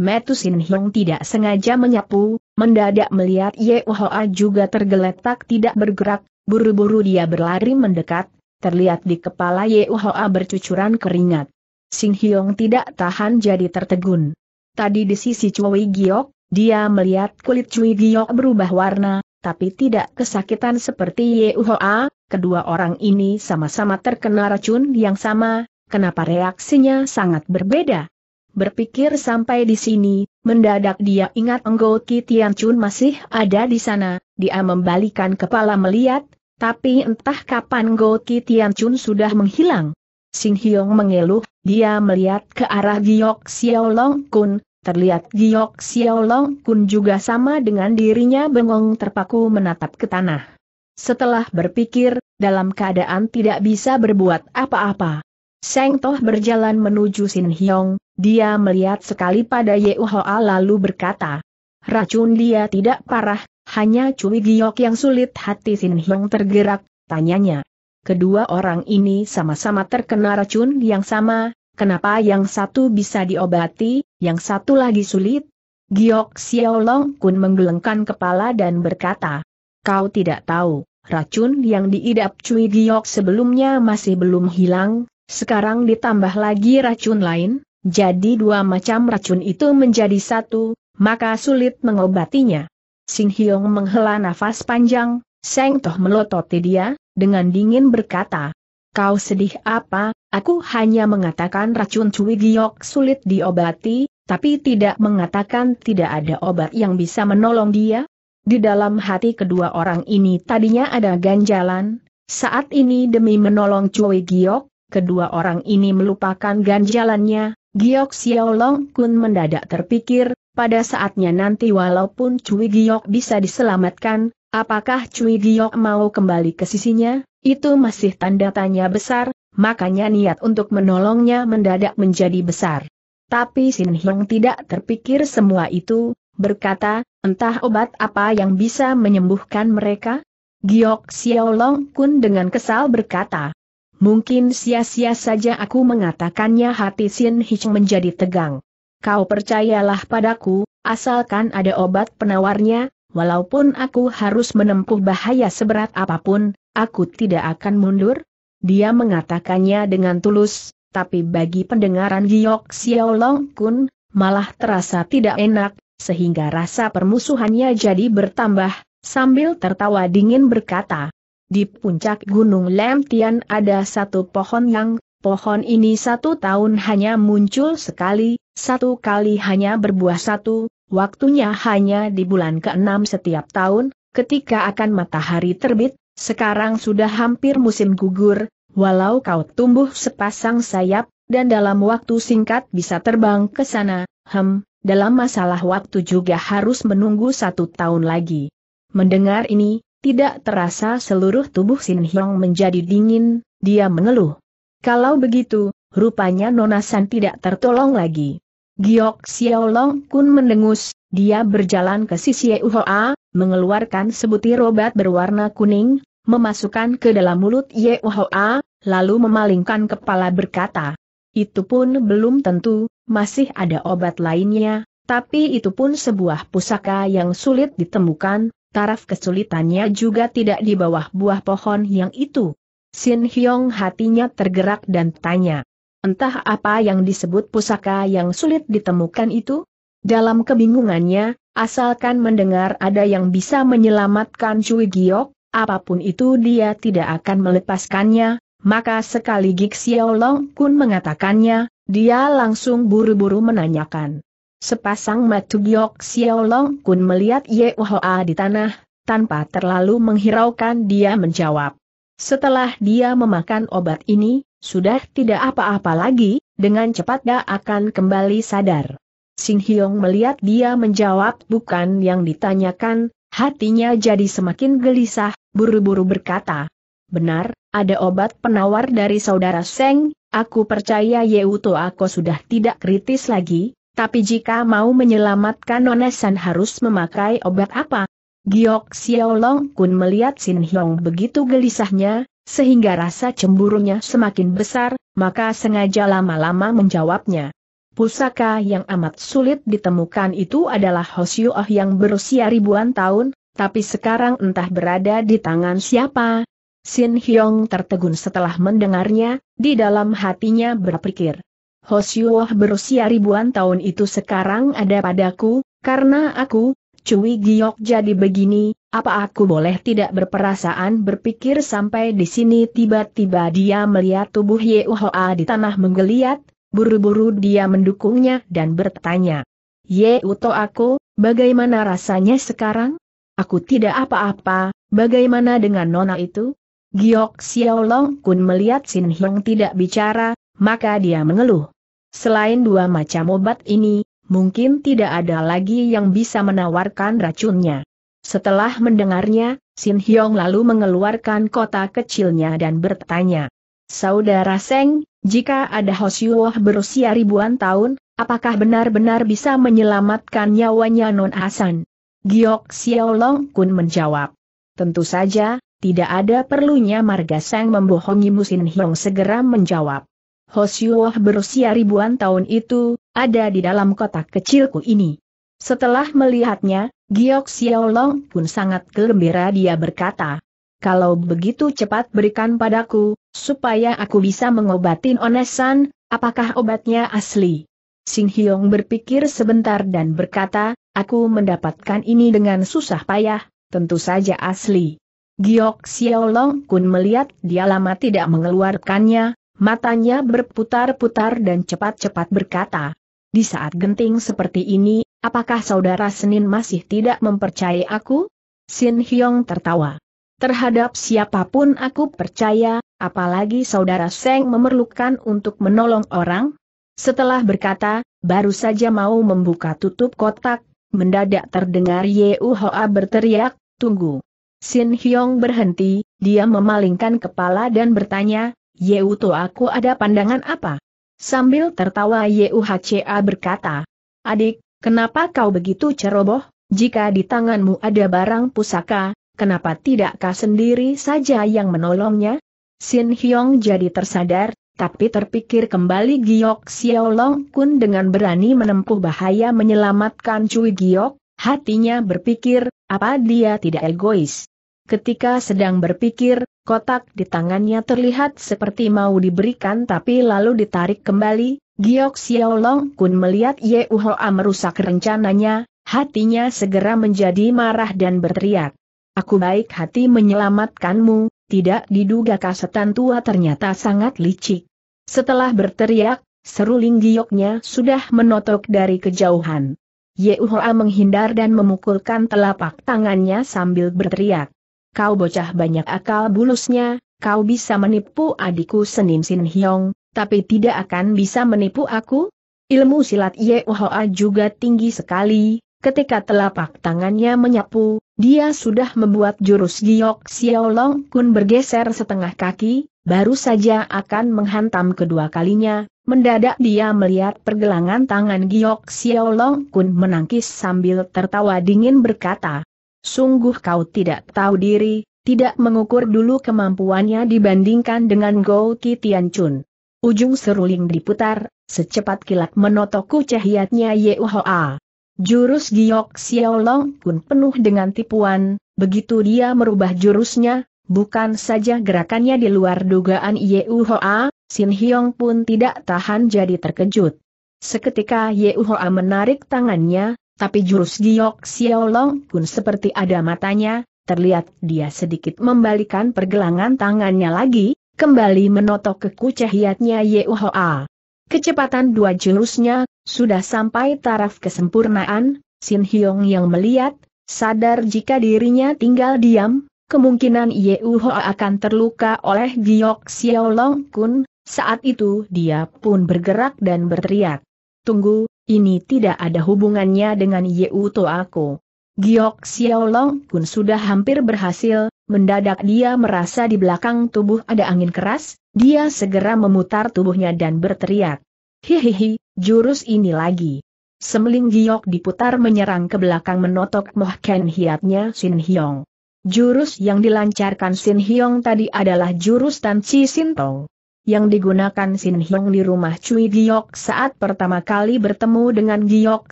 Metusin Hiong tidak sengaja menyapu, mendadak melihat Ye Hoa juga tergeletak tidak bergerak, buru-buru dia berlari mendekat, terlihat di kepala Ye Hoa bercucuran keringat. Sing Hiong tidak tahan jadi tertegun. Tadi di sisi Cui Giok, dia melihat kulit Cui Giok berubah warna, tapi tidak kesakitan seperti Yehoa, kedua orang ini sama-sama terkena racun yang sama, kenapa reaksinya sangat berbeda? Berpikir sampai di sini, mendadak dia ingat Enggo Ki Tianchun masih ada di sana, dia membalikan kepala melihat, tapi entah kapan Enggo Ki Tianchun sudah menghilang. Sing Hyong mengeluh, dia melihat ke arah Giok Xiao Long Kun, Terlihat Giok Xiaolong Kun juga sama dengan dirinya bengong terpaku menatap ke tanah. Setelah berpikir, dalam keadaan tidak bisa berbuat apa-apa. Seng Toh berjalan menuju Sin Hyong, dia melihat sekali pada Ye Hoa lalu berkata, Racun dia tidak parah, hanya Cui Giok yang sulit hati Sin Hyong tergerak, tanyanya. Kedua orang ini sama-sama terkena racun yang sama, Kenapa yang satu bisa diobati, yang satu lagi sulit? Giok Xiaolong Kun menggelengkan kepala dan berkata, Kau tidak tahu, racun yang diidap Cui Giok sebelumnya masih belum hilang, sekarang ditambah lagi racun lain, jadi dua macam racun itu menjadi satu, maka sulit mengobatinya. Sing Hyong menghela nafas panjang, Seng Toh melototi dia, dengan dingin berkata, Kau sedih apa? Aku hanya mengatakan racun cui giok sulit diobati, tapi tidak mengatakan tidak ada obat yang bisa menolong dia. Di dalam hati kedua orang ini tadinya ada ganjalan, saat ini demi menolong cui giok, kedua orang ini melupakan ganjalannya, Giok Xiaolong Kun mendadak terpikir, pada saatnya nanti walaupun Cui Giok bisa diselamatkan, Apakah Cui Giok mau kembali ke sisinya? Itu masih tanda tanya besar, makanya niat untuk menolongnya mendadak menjadi besar. Tapi Sin Hyang tidak terpikir semua itu, berkata, entah obat apa yang bisa menyembuhkan mereka? Giok Xiaolong Kun dengan kesal berkata, mungkin sia-sia saja aku mengatakannya hati Sin Hong menjadi tegang. Kau percayalah padaku, asalkan ada obat penawarnya, walaupun aku harus menempuh bahaya seberat apapun, aku tidak akan mundur. Dia mengatakannya dengan tulus, tapi bagi pendengaran Giok Long Kun, malah terasa tidak enak, sehingga rasa permusuhannya jadi bertambah, sambil tertawa dingin berkata, di puncak Gunung Lemtian ada satu pohon yang Pohon ini satu tahun hanya muncul sekali, satu kali hanya berbuah satu, waktunya hanya di bulan ke-6 setiap tahun, ketika akan matahari terbit, sekarang sudah hampir musim gugur, walau kau tumbuh sepasang sayap, dan dalam waktu singkat bisa terbang ke sana, hem, dalam masalah waktu juga harus menunggu satu tahun lagi. Mendengar ini, tidak terasa seluruh tubuh Sin Hyong menjadi dingin, dia mengeluh. Kalau begitu, rupanya Nona San tidak tertolong lagi. Giok Xiaolong Kun mendengus, dia berjalan ke sisi Yehuhoa, mengeluarkan sebutir obat berwarna kuning, memasukkan ke dalam mulut Yehuhoa, lalu memalingkan kepala berkata, itu pun belum tentu, masih ada obat lainnya, tapi itu pun sebuah pusaka yang sulit ditemukan, taraf kesulitannya juga tidak di bawah buah pohon yang itu. Sin Hyong hatinya tergerak dan tanya, Entah apa yang disebut pusaka yang sulit ditemukan itu? Dalam kebingungannya, asalkan mendengar ada yang bisa menyelamatkan Cui Giok, apapun itu dia tidak akan melepaskannya, maka sekali Gik Xiao Long Kun mengatakannya, dia langsung buru-buru menanyakan. Sepasang matu Giok Xiao Long Kun melihat Ye Hoa di tanah, tanpa terlalu menghiraukan dia menjawab. Setelah dia memakan obat ini, sudah tidak apa-apa lagi, dengan cepat dia akan kembali sadar. Sing Hyong melihat dia menjawab bukan yang ditanyakan, hatinya jadi semakin gelisah, buru-buru berkata. Benar, ada obat penawar dari saudara Seng, aku percaya Yeuto aku sudah tidak kritis lagi, tapi jika mau menyelamatkan Nonesan harus memakai obat apa? Giok Xiaolong Kun melihat Sin Hyong begitu gelisahnya, sehingga rasa cemburunya semakin besar, maka sengaja lama-lama menjawabnya. Pusaka yang amat sulit ditemukan itu adalah Hosyuah yang berusia ribuan tahun, tapi sekarang entah berada di tangan siapa. Sin Hyong tertegun setelah mendengarnya, di dalam hatinya berpikir. Hosyuah berusia ribuan tahun itu sekarang ada padaku, karena aku, Cui Giok jadi begini, apa aku boleh tidak berperasaan berpikir sampai di sini tiba-tiba dia melihat tubuh Yehoa di tanah menggeliat, buru-buru dia mendukungnya dan bertanya. Yeuto aku, bagaimana rasanya sekarang? Aku tidak apa-apa, bagaimana dengan nona itu? Giok Xiaolong Kun melihat Sin Hyong tidak bicara, maka dia mengeluh. Selain dua macam obat ini, mungkin tidak ada lagi yang bisa menawarkan racunnya. Setelah mendengarnya, Sin Hyong lalu mengeluarkan kota kecilnya dan bertanya. Saudara Seng, jika ada Hosyuoh berusia ribuan tahun, apakah benar-benar bisa menyelamatkan nyawanya Non Hasan? Giok Xiaolong Kun menjawab. Tentu saja, tidak ada perlunya Marga Seng membohongi Musin Hyong segera menjawab. Hosyuoh berusia ribuan tahun itu, ada di dalam kotak kecilku ini. Setelah melihatnya, Giok Xiaolong pun sangat gembira dia berkata, kalau begitu cepat berikan padaku, supaya aku bisa mengobatin Onesan, apakah obatnya asli? Sing Hyong berpikir sebentar dan berkata, aku mendapatkan ini dengan susah payah, tentu saja asli. Giok Xiaolong pun melihat dia lama tidak mengeluarkannya, matanya berputar-putar dan cepat-cepat berkata, di saat genting seperti ini, Apakah saudara Senin masih tidak mempercayai aku? Sin Hyong tertawa. Terhadap siapapun aku percaya, apalagi saudara Seng memerlukan untuk menolong orang. Setelah berkata, baru saja mau membuka tutup kotak, mendadak terdengar Ye Hoa berteriak, tunggu. Sin Hyong berhenti, dia memalingkan kepala dan bertanya, Ye Uto aku ada pandangan apa? Sambil tertawa Ye Hca berkata, Adik, Kenapa kau begitu ceroboh? Jika di tanganmu ada barang pusaka, kenapa tidakkah sendiri saja yang menolongnya? Sin Hyong jadi tersadar, tapi terpikir kembali Giok Xiaolong Kun dengan berani menempuh bahaya menyelamatkan Cui Giok, hatinya berpikir, apa dia tidak egois? Ketika sedang berpikir, kotak di tangannya terlihat seperti mau diberikan tapi lalu ditarik kembali, Giok Xiaolong Kun melihat Ye Uhoa merusak rencananya, hatinya segera menjadi marah dan berteriak. Aku baik hati menyelamatkanmu, tidak diduga kasetan tua ternyata sangat licik. Setelah berteriak, seruling gioknya sudah menotok dari kejauhan. Uhoa menghindar dan memukulkan telapak tangannya sambil berteriak. Kau bocah banyak akal bulusnya, kau bisa menipu adikku Senin Sin Hyong, tapi tidak akan bisa menipu aku? Ilmu silat Ye Hoa juga tinggi sekali, ketika telapak tangannya menyapu, dia sudah membuat jurus Giok Xiao Long Kun bergeser setengah kaki, baru saja akan menghantam kedua kalinya, mendadak dia melihat pergelangan tangan Giok Xiao Long Kun menangkis sambil tertawa dingin berkata, Sungguh kau tidak tahu diri, tidak mengukur dulu kemampuannya dibandingkan dengan Go Ki Tian Chun. Ujung seruling diputar, secepat kilat menotok kucehiatnya Yehoa. Jurus Giok Xiaolong pun penuh dengan tipuan, begitu dia merubah jurusnya, bukan saja gerakannya di luar dugaan Yehoa, Sin Hyong pun tidak tahan jadi terkejut. Seketika Yehoa menarik tangannya, tapi jurus Giok Xiaolong pun seperti ada matanya, terlihat dia sedikit membalikan pergelangan tangannya lagi, kembali menotok ke kucehiatnya Yehoa. Kecepatan dua jurusnya, sudah sampai taraf kesempurnaan, Sin Hyong yang melihat, sadar jika dirinya tinggal diam, kemungkinan Yehoa akan terluka oleh Giyok Xiao Long Kun, saat itu dia pun bergerak dan berteriak. Tunggu, ini tidak ada hubungannya dengan Yehoa aku. Giok Xiaolong pun sudah hampir berhasil, mendadak dia merasa di belakang tubuh ada angin keras, dia segera memutar tubuhnya dan berteriak. Hihihi, jurus ini lagi. Semling Giok diputar menyerang ke belakang menotok Moh Ken hiatnya Sin Hyong. Jurus yang dilancarkan Sin Hyong tadi adalah jurus Tan Chi Sin Tong. Yang digunakan Sin Hyong di rumah Cui Giok saat pertama kali bertemu dengan Giok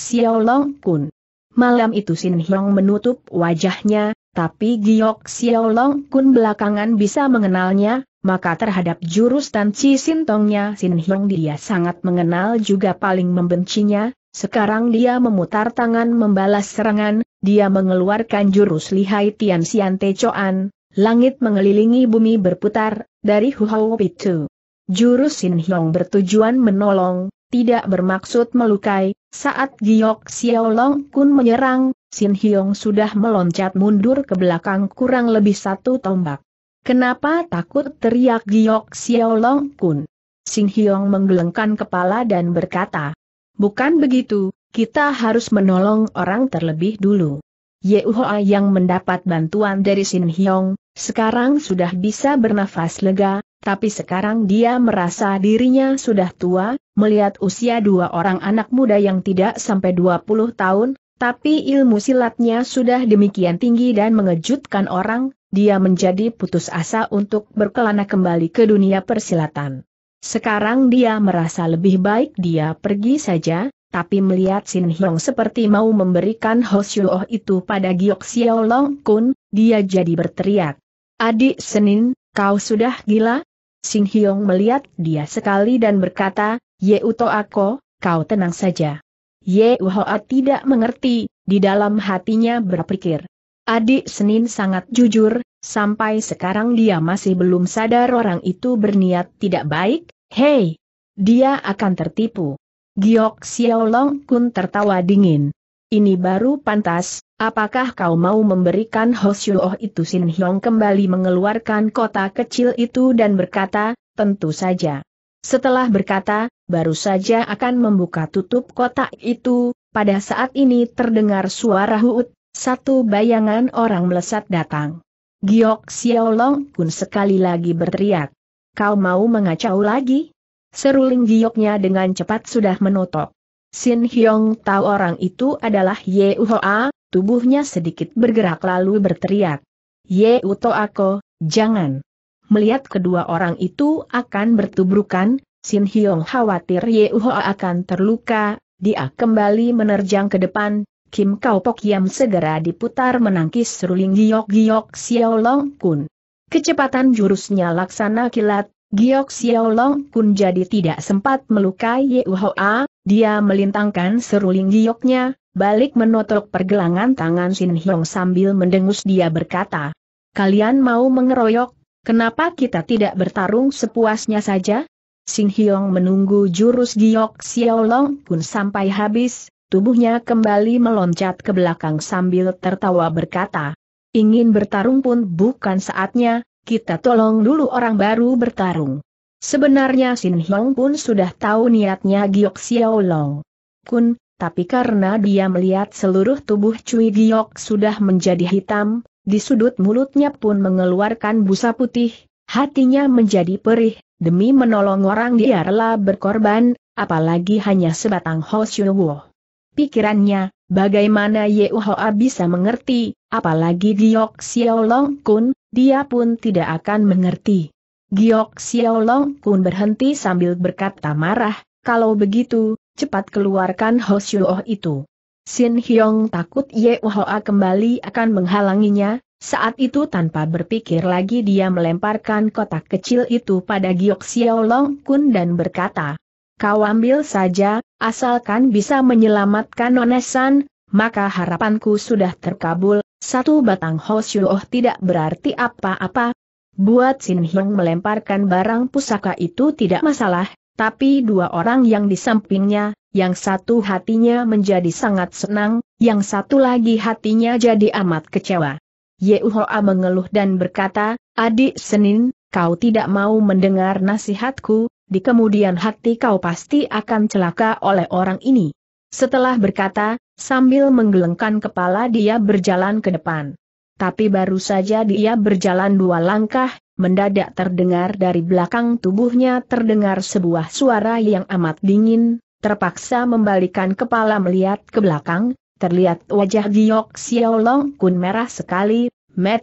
Xiaolong Kun. Malam itu Sin Hyong menutup wajahnya, tapi Giok Xiaolong Kun belakangan bisa mengenalnya, maka terhadap jurus Tan Chi Tongnya Sin Hyong dia sangat mengenal juga paling membencinya, sekarang dia memutar tangan membalas serangan, dia mengeluarkan jurus lihai Tian Xian Te Choan, langit mengelilingi bumi berputar, dari Hu Hao itu. Jurus Sin Hyong bertujuan menolong, tidak bermaksud melukai, saat Giok Xiaolong Kun menyerang, Sin Hyong sudah meloncat mundur ke belakang kurang lebih satu tombak. Kenapa takut teriak Giok Xiaolong Kun? Sin Hyong menggelengkan kepala dan berkata, Bukan begitu, kita harus menolong orang terlebih dulu. Ye Uhoa yang mendapat bantuan dari Sin Hyong, sekarang sudah bisa bernafas lega, tapi sekarang dia merasa dirinya sudah tua, melihat usia dua orang anak muda yang tidak sampai 20 tahun, tapi ilmu silatnya sudah demikian tinggi dan mengejutkan orang, dia menjadi putus asa untuk berkelana kembali ke dunia persilatan. Sekarang dia merasa lebih baik dia pergi saja, tapi melihat Sin Hyong seperti mau memberikan Hoshio oh itu pada Giok Xiao Long Kun, dia jadi berteriak. Adik Senin, Kau sudah gila? Sing Hyong melihat dia sekali dan berkata, Ye Uto Ako, kau tenang saja. Ye Uhoa tidak mengerti, di dalam hatinya berpikir. Adik Senin sangat jujur, sampai sekarang dia masih belum sadar orang itu berniat tidak baik, hei! Dia akan tertipu. Giok Xiaolong Kun tertawa dingin. Ini baru pantas, apakah kau mau memberikan Hosyuoh itu Sin Hyong kembali mengeluarkan kota kecil itu dan berkata, tentu saja. Setelah berkata, baru saja akan membuka tutup kotak itu, pada saat ini terdengar suara huut, satu bayangan orang melesat datang. Giok Xiaolong pun sekali lagi berteriak. Kau mau mengacau lagi? Seruling gioknya dengan cepat sudah menotok. Sin Hyong tahu orang itu adalah Ye Uhoa, tubuhnya sedikit bergerak lalu berteriak. Ye Uto Ako, jangan. Melihat kedua orang itu akan bertubrukan, Sin Hyong khawatir Ye Uhoa akan terluka, dia kembali menerjang ke depan, Kim Kau Pok Yam segera diputar menangkis seruling giok Giyok Xiao Long Kun. Kecepatan jurusnya laksana kilat, Giok Xiao Long Kun jadi tidak sempat melukai Ye Uhoa, dia melintangkan seruling gioknya, balik menotok pergelangan tangan Sin Hyong sambil mendengus dia berkata, Kalian mau mengeroyok, kenapa kita tidak bertarung sepuasnya saja? Sin Hyong menunggu jurus giok Long pun sampai habis, tubuhnya kembali meloncat ke belakang sambil tertawa berkata, Ingin bertarung pun bukan saatnya, kita tolong dulu orang baru bertarung. Sebenarnya Sin Hong pun sudah tahu niatnya Giok Xiao Long Kun, tapi karena dia melihat seluruh tubuh Cui Giok sudah menjadi hitam, di sudut mulutnya pun mengeluarkan busa putih, hatinya menjadi perih, demi menolong orang dia rela berkorban, apalagi hanya sebatang Ho Wo. Pikirannya, bagaimana Ye Hoa bisa mengerti, apalagi Giok Xiao Long Kun, dia pun tidak akan mengerti. Giok Xiaolong Kun berhenti sambil berkata marah, kalau begitu, cepat keluarkan Hoshio itu. Sin Hyong takut Ye Hoa kembali akan menghalanginya, saat itu tanpa berpikir lagi dia melemparkan kotak kecil itu pada Giok Xiaolong Kun dan berkata, Kau ambil saja, asalkan bisa menyelamatkan Nonesan, maka harapanku sudah terkabul, satu batang Hoshio tidak berarti apa-apa, Buat Sin Hong melemparkan barang pusaka itu tidak masalah, tapi dua orang yang di sampingnya, yang satu hatinya menjadi sangat senang, yang satu lagi hatinya jadi amat kecewa. Ye Uhoa mengeluh dan berkata, Adik Senin, kau tidak mau mendengar nasihatku, di kemudian hati kau pasti akan celaka oleh orang ini. Setelah berkata, sambil menggelengkan kepala dia berjalan ke depan tapi baru saja dia berjalan dua langkah, mendadak terdengar dari belakang tubuhnya terdengar sebuah suara yang amat dingin, terpaksa membalikan kepala melihat ke belakang, terlihat wajah Giok Xiaolong kun merah sekali,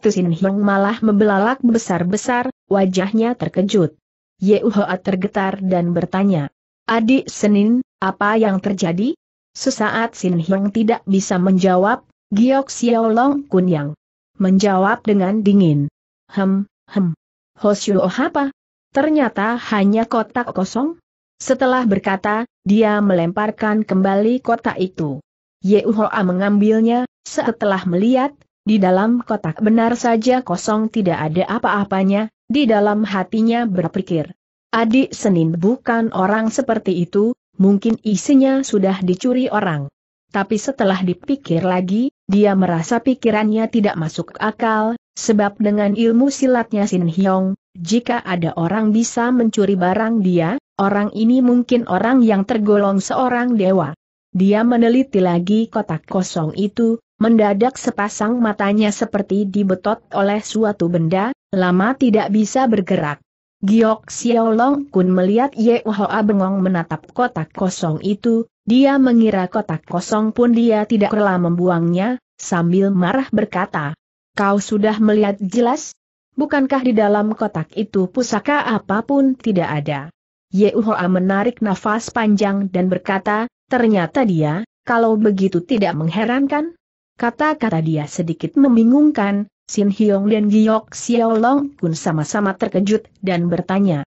Sin Hiong malah membelalak besar-besar, wajahnya terkejut. Ye Uhoa tergetar dan bertanya, Adik Senin, apa yang terjadi? Sesaat Sin Hiong tidak bisa menjawab, Giok Xiaolong Kun yang menjawab dengan dingin. Hem, hem. oh apa? Ternyata hanya kotak kosong? Setelah berkata, dia melemparkan kembali kotak itu. Yeuhoa mengambilnya, setelah melihat, di dalam kotak benar saja kosong tidak ada apa-apanya, di dalam hatinya berpikir. Adik Senin bukan orang seperti itu, mungkin isinya sudah dicuri orang. Tapi setelah dipikir lagi, dia merasa pikirannya tidak masuk akal, sebab dengan ilmu silatnya Sin Hyong, jika ada orang bisa mencuri barang dia, orang ini mungkin orang yang tergolong seorang dewa. Dia meneliti lagi kotak kosong itu, mendadak sepasang matanya seperti dibetot oleh suatu benda, lama tidak bisa bergerak. Giok Xiaolong Kun melihat Ye Hoa bengong menatap kotak kosong itu, dia mengira kotak kosong pun dia tidak rela membuangnya, sambil marah berkata, Kau sudah melihat jelas? Bukankah di dalam kotak itu pusaka apapun tidak ada? Ye Hoa menarik nafas panjang dan berkata, ternyata dia, kalau begitu tidak mengherankan. Kata-kata dia sedikit membingungkan, Sin Hyong dan Giok Xiaolong pun sama-sama terkejut dan bertanya.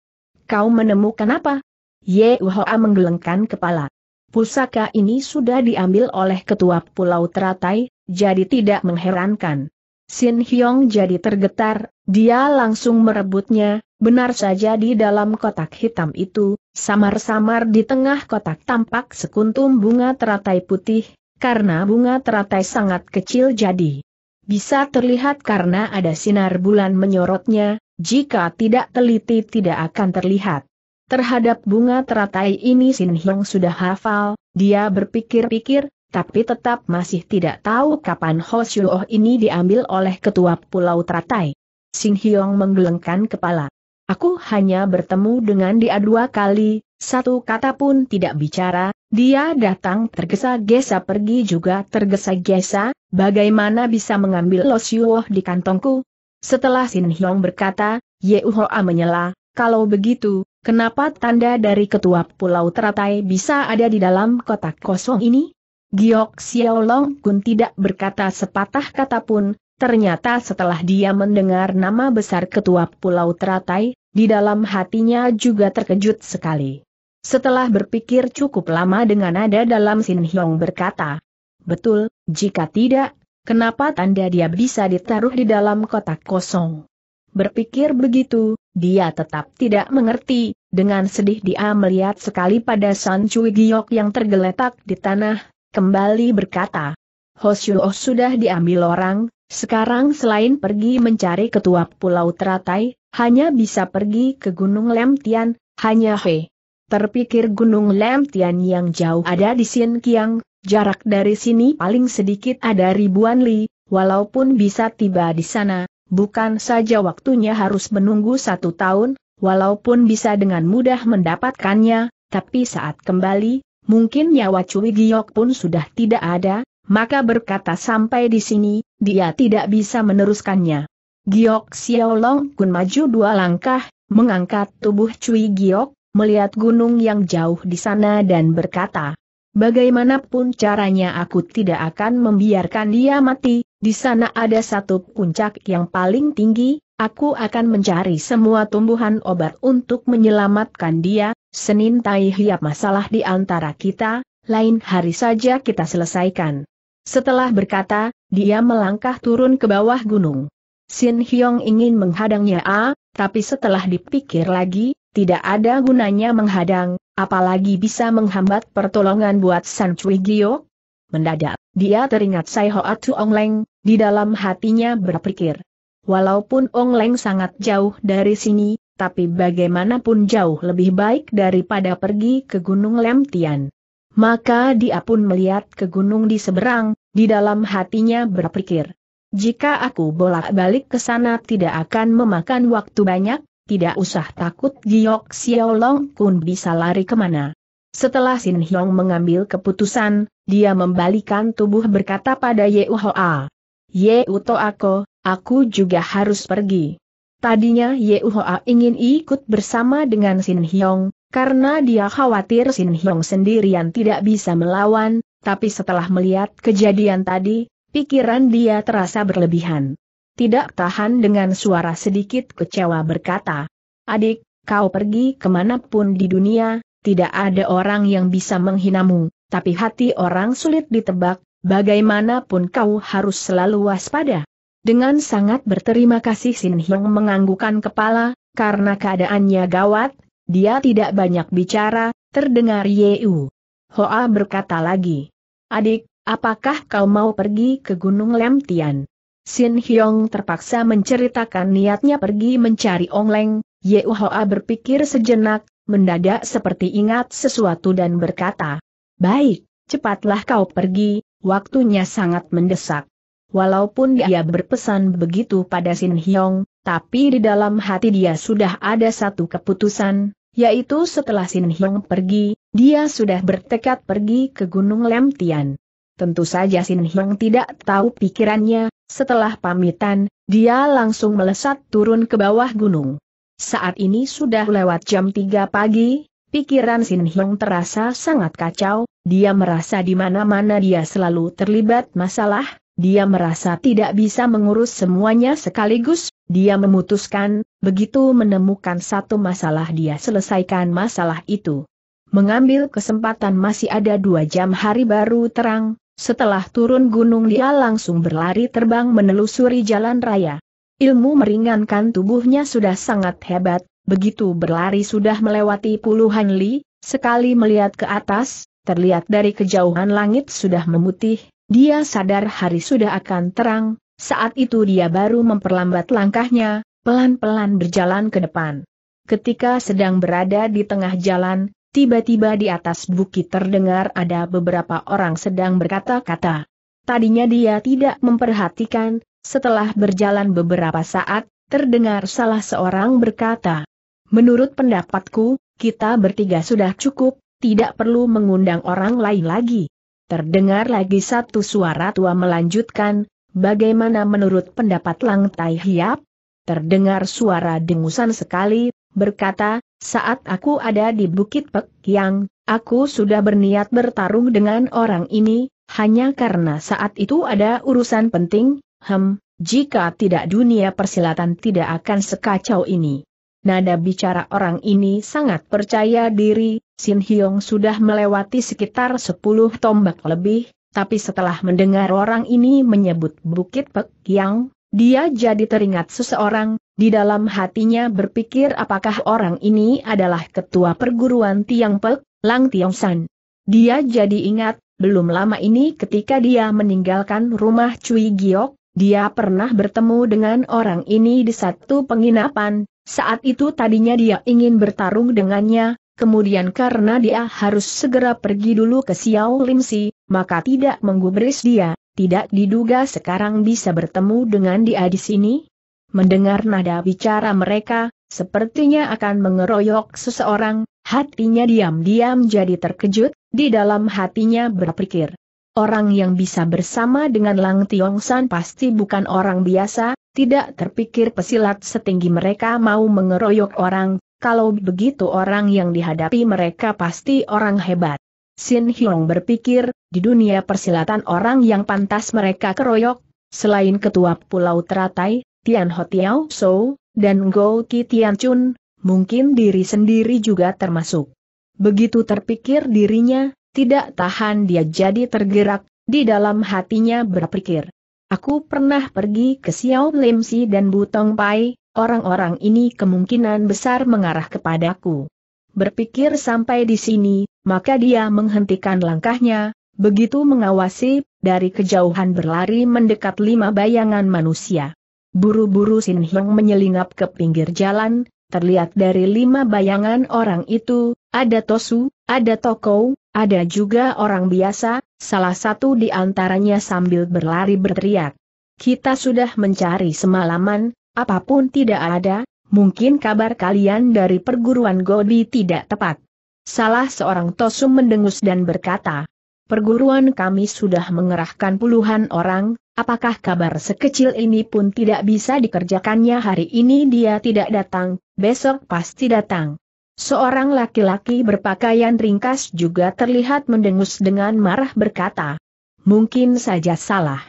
Kau menemukan apa? Ye Uhoa menggelengkan kepala. Pusaka ini sudah diambil oleh ketua Pulau Teratai, jadi tidak mengherankan. Sin Hyong jadi tergetar, dia langsung merebutnya, benar saja di dalam kotak hitam itu, samar-samar di tengah kotak tampak sekuntum bunga teratai putih, karena bunga teratai sangat kecil jadi bisa terlihat karena ada sinar bulan menyorotnya, jika tidak teliti tidak akan terlihat. Terhadap bunga teratai ini Sin Hyong sudah hafal, dia berpikir-pikir, tapi tetap masih tidak tahu kapan Ho Shuoh ini diambil oleh ketua pulau teratai. Sin Hyong menggelengkan kepala. Aku hanya bertemu dengan dia dua kali, satu kata pun tidak bicara, dia datang tergesa-gesa pergi juga tergesa-gesa, bagaimana bisa mengambil Los Yuoh di kantongku? Setelah Sin Hyong berkata, Ye Uhoa menyela, kalau begitu, kenapa tanda dari ketua Pulau Teratai bisa ada di dalam kotak kosong ini? Giok Xiaolong Kun tidak berkata sepatah kata pun, ternyata setelah dia mendengar nama besar ketua Pulau Teratai, di dalam hatinya juga terkejut sekali. Setelah berpikir cukup lama dengan nada dalam Sin Hyong berkata, Betul, jika tidak, kenapa tanda dia bisa ditaruh di dalam kotak kosong? Berpikir begitu, dia tetap tidak mengerti, dengan sedih dia melihat sekali pada San Cui Giok yang tergeletak di tanah, kembali berkata, Hosyuo sudah diambil orang, sekarang selain pergi mencari ketua pulau teratai, hanya bisa pergi ke Gunung Lemtian, hanya he. Terpikir Gunung Lemtian yang jauh ada di Sin Kiang, Jarak dari sini paling sedikit ada ribuan li, walaupun bisa tiba di sana, bukan saja waktunya harus menunggu satu tahun, walaupun bisa dengan mudah mendapatkannya, tapi saat kembali, mungkin nyawa Cui Giok pun sudah tidak ada, maka berkata sampai di sini, dia tidak bisa meneruskannya. Giok Long kun maju dua langkah, mengangkat tubuh Cui Giok, melihat gunung yang jauh di sana dan berkata, Bagaimanapun caranya aku tidak akan membiarkan dia mati, di sana ada satu puncak yang paling tinggi, aku akan mencari semua tumbuhan obat untuk menyelamatkan dia, Senin Tai Hiap masalah di antara kita, lain hari saja kita selesaikan. Setelah berkata, dia melangkah turun ke bawah gunung. Sin Hyong ingin menghadangnya A, ah, tapi setelah dipikir lagi, tidak ada gunanya menghadang, apalagi bisa menghambat pertolongan buat San Cui Gio? Mendadak, dia teringat Sai Hoa Tu Ong Leng, di dalam hatinya berpikir. Walaupun Ong Leng sangat jauh dari sini, tapi bagaimanapun jauh lebih baik daripada pergi ke Gunung Lemtian. Maka dia pun melihat ke gunung di seberang, di dalam hatinya berpikir. Jika aku bolak-balik ke sana tidak akan memakan waktu banyak, tidak usah takut Giok Xiaolong Kun bisa lari kemana. Setelah Sin Hyong mengambil keputusan, dia membalikan tubuh berkata pada Ye Uhoa. Ye Uto aku, aku juga harus pergi. Tadinya Ye Uhoa ingin ikut bersama dengan Sin Hyong, karena dia khawatir Sin Hyong sendirian tidak bisa melawan, tapi setelah melihat kejadian tadi, pikiran dia terasa berlebihan tidak tahan dengan suara sedikit kecewa berkata, Adik, kau pergi kemanapun di dunia, tidak ada orang yang bisa menghinamu, tapi hati orang sulit ditebak, bagaimanapun kau harus selalu waspada. Dengan sangat berterima kasih Sin Hyang menganggukan kepala, karena keadaannya gawat, dia tidak banyak bicara, terdengar Yeu. Hoa berkata lagi, Adik, apakah kau mau pergi ke Gunung Lemtian? Sin Hyong terpaksa menceritakan niatnya pergi mencari Ong Leng, Ye Hoa berpikir sejenak, mendadak seperti ingat sesuatu dan berkata, Baik, cepatlah kau pergi, waktunya sangat mendesak. Walaupun dia berpesan begitu pada Sin Hyong, tapi di dalam hati dia sudah ada satu keputusan, yaitu setelah Sin Hyong pergi, dia sudah bertekad pergi ke Gunung Lemtian. Tentu saja Sin Hyong tidak tahu pikirannya, setelah pamitan, dia langsung melesat turun ke bawah gunung. Saat ini sudah lewat jam 3 pagi, pikiran Sin Hyung terasa sangat kacau, dia merasa di mana-mana dia selalu terlibat masalah, dia merasa tidak bisa mengurus semuanya sekaligus, dia memutuskan, begitu menemukan satu masalah dia selesaikan masalah itu. Mengambil kesempatan masih ada dua jam hari baru terang, setelah turun gunung dia langsung berlari terbang menelusuri jalan raya. Ilmu meringankan tubuhnya sudah sangat hebat, begitu berlari sudah melewati puluhan li, sekali melihat ke atas, terlihat dari kejauhan langit sudah memutih, dia sadar hari sudah akan terang, saat itu dia baru memperlambat langkahnya, pelan-pelan berjalan ke depan. Ketika sedang berada di tengah jalan, Tiba-tiba di atas bukit terdengar ada beberapa orang sedang berkata-kata. Tadinya dia tidak memperhatikan, setelah berjalan beberapa saat, terdengar salah seorang berkata, Menurut pendapatku, kita bertiga sudah cukup, tidak perlu mengundang orang lain lagi. Terdengar lagi satu suara tua melanjutkan, bagaimana menurut pendapat Lang Tai Hiap? Terdengar suara dengusan sekali, berkata, saat aku ada di Bukit Pek Yang, aku sudah berniat bertarung dengan orang ini, hanya karena saat itu ada urusan penting, hem, jika tidak dunia persilatan tidak akan sekacau ini. Nada bicara orang ini sangat percaya diri, Sin Hyong sudah melewati sekitar 10 tombak lebih, tapi setelah mendengar orang ini menyebut Bukit Pek Yang, dia jadi teringat seseorang, di dalam hatinya berpikir apakah orang ini adalah ketua perguruan Tiang Pek, Lang Tiong San. Dia jadi ingat, belum lama ini ketika dia meninggalkan rumah Cui Giok, dia pernah bertemu dengan orang ini di satu penginapan, saat itu tadinya dia ingin bertarung dengannya, kemudian karena dia harus segera pergi dulu ke Xiao Limsi, maka tidak menggubris dia, tidak diduga sekarang bisa bertemu dengan dia di sini, Mendengar nada bicara mereka, sepertinya akan mengeroyok seseorang, hatinya diam-diam jadi terkejut, di dalam hatinya berpikir. Orang yang bisa bersama dengan Lang Tiong San pasti bukan orang biasa, tidak terpikir pesilat setinggi mereka mau mengeroyok orang, kalau begitu orang yang dihadapi mereka pasti orang hebat. Sin Hyong berpikir, di dunia persilatan orang yang pantas mereka keroyok, selain ketua Pulau Teratai, Tian Ho Tiao So, dan Go Ki Tian Chun, mungkin diri sendiri juga termasuk. Begitu terpikir dirinya, tidak tahan dia jadi tergerak, di dalam hatinya berpikir. Aku pernah pergi ke Xiao Lim Si dan Butong Pai, orang-orang ini kemungkinan besar mengarah kepadaku. Berpikir sampai di sini, maka dia menghentikan langkahnya, begitu mengawasi, dari kejauhan berlari mendekat lima bayangan manusia. Buru-buru Sin Hyung menyelinap ke pinggir jalan, terlihat dari lima bayangan orang itu, ada Tosu, ada Toko, ada juga orang biasa, salah satu di antaranya sambil berlari berteriak. Kita sudah mencari semalaman, apapun tidak ada, mungkin kabar kalian dari perguruan Godi tidak tepat. Salah seorang Tosu mendengus dan berkata, perguruan kami sudah mengerahkan puluhan orang, apakah kabar sekecil ini pun tidak bisa dikerjakannya hari ini dia tidak datang, besok pasti datang. Seorang laki-laki berpakaian ringkas juga terlihat mendengus dengan marah berkata, mungkin saja salah.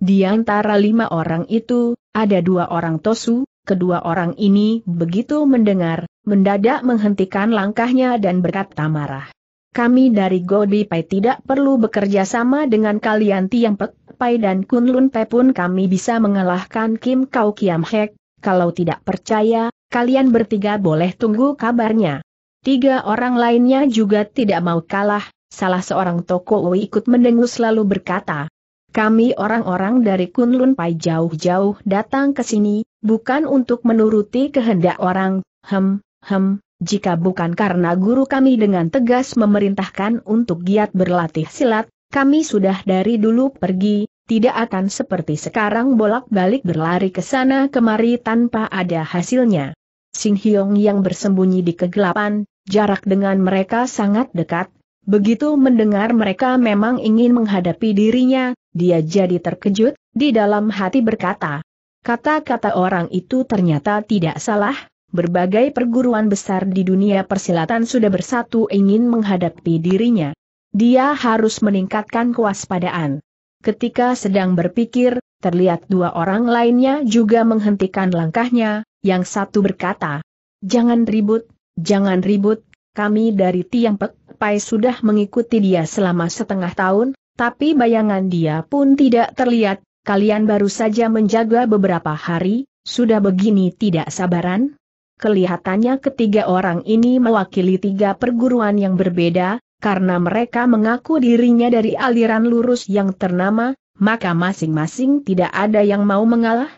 Di antara lima orang itu, ada dua orang tosu, kedua orang ini begitu mendengar, mendadak menghentikan langkahnya dan berkata marah. Kami dari Godi Pai tidak perlu bekerja sama dengan kalian Tiang Pek Pai dan Kunlun Pai pun kami bisa mengalahkan Kim Kau Kiam Hek. Kalau tidak percaya, kalian bertiga boleh tunggu kabarnya. Tiga orang lainnya juga tidak mau kalah, salah seorang toko ikut mendengus lalu berkata, kami orang-orang dari Kunlun Pai jauh-jauh datang ke sini, bukan untuk menuruti kehendak orang, hem, hem, jika bukan karena guru kami dengan tegas memerintahkan untuk giat berlatih silat, kami sudah dari dulu pergi, tidak akan seperti sekarang bolak-balik berlari ke sana kemari tanpa ada hasilnya. Sing Hyong yang bersembunyi di kegelapan, jarak dengan mereka sangat dekat, begitu mendengar mereka memang ingin menghadapi dirinya, dia jadi terkejut, di dalam hati berkata. Kata-kata orang itu ternyata tidak salah, berbagai perguruan besar di dunia persilatan sudah bersatu ingin menghadapi dirinya. Dia harus meningkatkan kewaspadaan. Ketika sedang berpikir, terlihat dua orang lainnya juga menghentikan langkahnya, yang satu berkata, Jangan ribut, jangan ribut, kami dari Tiang Pek Pai sudah mengikuti dia selama setengah tahun, tapi bayangan dia pun tidak terlihat, kalian baru saja menjaga beberapa hari, sudah begini tidak sabaran, Kelihatannya ketiga orang ini mewakili tiga perguruan yang berbeda, karena mereka mengaku dirinya dari aliran lurus yang ternama, maka masing-masing tidak ada yang mau mengalah.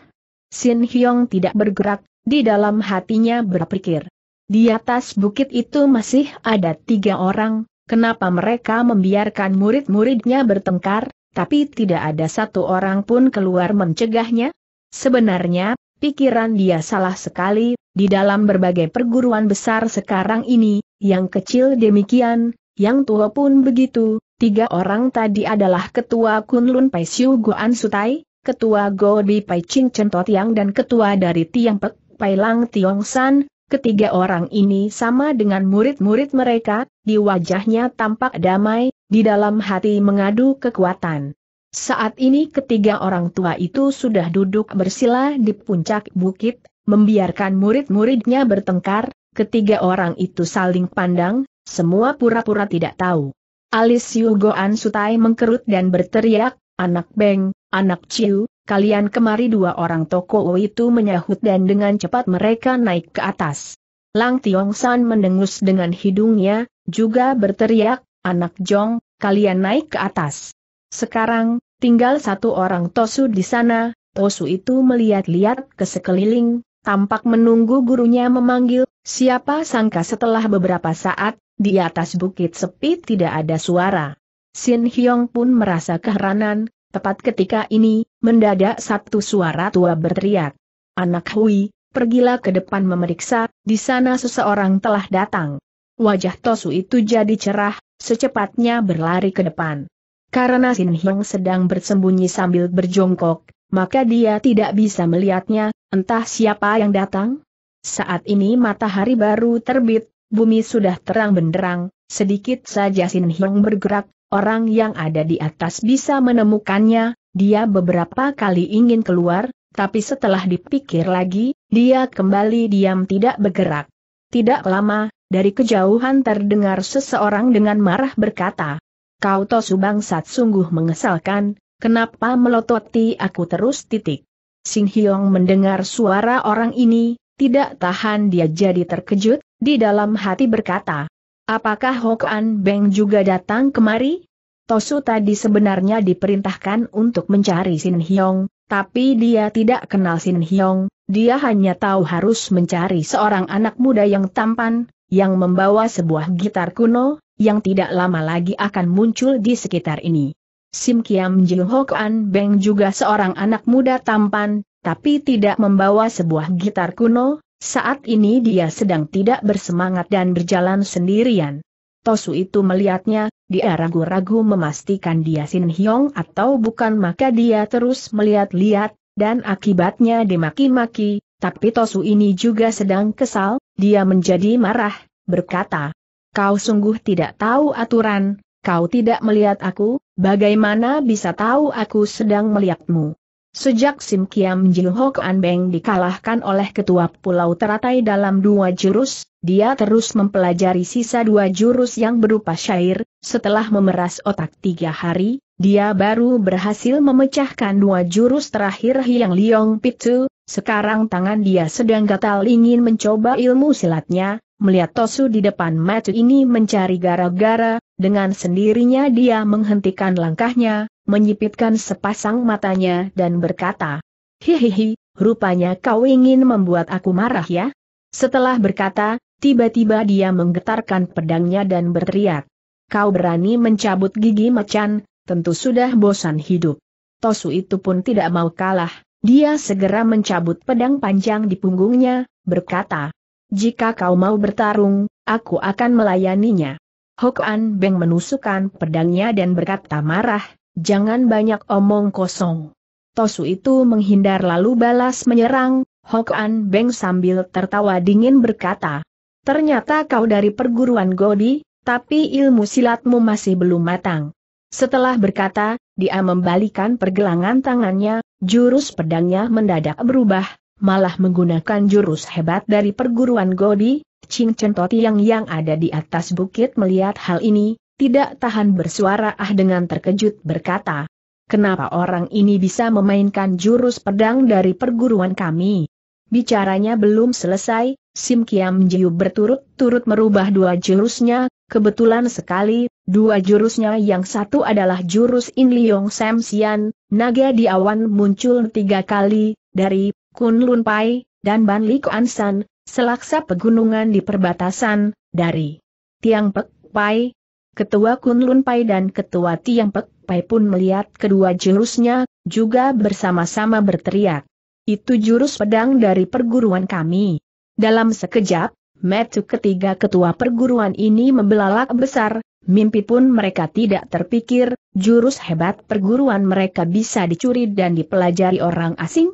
Sin Hyong tidak bergerak, di dalam hatinya berpikir. Di atas bukit itu masih ada tiga orang, kenapa mereka membiarkan murid-muridnya bertengkar, tapi tidak ada satu orang pun keluar mencegahnya? Sebenarnya, pikiran dia salah sekali, di dalam berbagai perguruan besar sekarang ini, yang kecil demikian, yang tua pun begitu, tiga orang tadi adalah Ketua Kunlun Pai Siu Goan Sutai, Ketua Go Bi Pai Ching Chen Totiang dan Ketua dari Tiang Pek Pai Lang Tiong San, ketiga orang ini sama dengan murid-murid mereka, di wajahnya tampak damai, di dalam hati mengadu kekuatan. Saat ini ketiga orang tua itu sudah duduk bersila di puncak bukit, membiarkan murid-muridnya bertengkar, ketiga orang itu saling pandang, semua pura-pura tidak tahu. Alis Yu Goan Sutai mengkerut dan berteriak, anak Beng, anak Ciu, kalian kemari dua orang toko itu menyahut dan dengan cepat mereka naik ke atas. Lang Tiong San mendengus dengan hidungnya, juga berteriak, anak Jong, kalian naik ke atas. Sekarang, tinggal satu orang Tosu di sana, Tosu itu melihat-lihat ke sekeliling, tampak menunggu gurunya memanggil, siapa sangka setelah beberapa saat, di atas bukit sepi tidak ada suara. Sin Hyong pun merasa keheranan, tepat ketika ini, mendadak satu suara tua berteriak. Anak Hui, pergilah ke depan memeriksa, di sana seseorang telah datang. Wajah Tosu itu jadi cerah, secepatnya berlari ke depan. Karena Sin Hyong sedang bersembunyi sambil berjongkok, maka dia tidak bisa melihatnya, Entah siapa yang datang? Saat ini matahari baru terbit, bumi sudah terang benderang, sedikit saja Sin Hyung bergerak, orang yang ada di atas bisa menemukannya, dia beberapa kali ingin keluar, tapi setelah dipikir lagi, dia kembali diam tidak bergerak. Tidak lama, dari kejauhan terdengar seseorang dengan marah berkata, Kau Tosu Bangsat sungguh mengesalkan, kenapa melototi aku terus titik. Sing Hyong mendengar suara orang ini, tidak tahan dia jadi terkejut, di dalam hati berkata, Apakah Hok An Beng juga datang kemari? Tosu tadi sebenarnya diperintahkan untuk mencari Sin Hyong, tapi dia tidak kenal Sin Hyong, dia hanya tahu harus mencari seorang anak muda yang tampan, yang membawa sebuah gitar kuno, yang tidak lama lagi akan muncul di sekitar ini. Sim Kiam Jin Hok An Beng juga seorang anak muda tampan, tapi tidak membawa sebuah gitar kuno, saat ini dia sedang tidak bersemangat dan berjalan sendirian. Tosu itu melihatnya, dia ragu-ragu memastikan dia Sin Hyong atau bukan maka dia terus melihat-lihat, dan akibatnya dimaki-maki, tapi Tosu ini juga sedang kesal, dia menjadi marah, berkata, Kau sungguh tidak tahu aturan, kau tidak melihat aku, Bagaimana bisa tahu aku sedang melihatmu? Sejak Sim Kiam Jiu An Beng dikalahkan oleh ketua pulau teratai dalam dua jurus, dia terus mempelajari sisa dua jurus yang berupa syair, setelah memeras otak tiga hari, dia baru berhasil memecahkan dua jurus terakhir Hyang Liong Pitu, sekarang tangan dia sedang gatal ingin mencoba ilmu silatnya, melihat Tosu di depan mata ini mencari gara-gara, dengan sendirinya dia menghentikan langkahnya, menyipitkan sepasang matanya dan berkata, Hihihi, rupanya kau ingin membuat aku marah ya? Setelah berkata, tiba-tiba dia menggetarkan pedangnya dan berteriak. Kau berani mencabut gigi macan, tentu sudah bosan hidup. Tosu itu pun tidak mau kalah, dia segera mencabut pedang panjang di punggungnya, berkata, jika kau mau bertarung, aku akan melayaninya. Hokan Beng menusukkan pedangnya dan berkata marah, jangan banyak omong kosong. Tosu itu menghindar lalu balas menyerang, Hokan Beng sambil tertawa dingin berkata, Ternyata kau dari perguruan Godi, tapi ilmu silatmu masih belum matang. Setelah berkata, dia membalikan pergelangan tangannya, jurus pedangnya mendadak berubah, malah menggunakan jurus hebat dari perguruan Godi, Ching Chen Totiang yang ada di atas bukit melihat hal ini, tidak tahan bersuara ah dengan terkejut berkata, Kenapa orang ini bisa memainkan jurus pedang dari perguruan kami? Bicaranya belum selesai, Sim Kiam Jiu berturut-turut merubah dua jurusnya, kebetulan sekali, dua jurusnya yang satu adalah jurus In Liong Sam Sian, naga di awan muncul tiga kali, dari Kun Lun Pai, dan Ban Li Ansan, selaksa pegunungan di perbatasan, dari Tiang Pek Pai, Ketua Kun Lun Pai dan Ketua Tiang Pek Pai pun melihat kedua jurusnya, juga bersama-sama berteriak. Itu jurus pedang dari perguruan kami. Dalam sekejap, metu ketiga ketua perguruan ini membelalak besar, mimpi pun mereka tidak terpikir, jurus hebat perguruan mereka bisa dicuri dan dipelajari orang asing,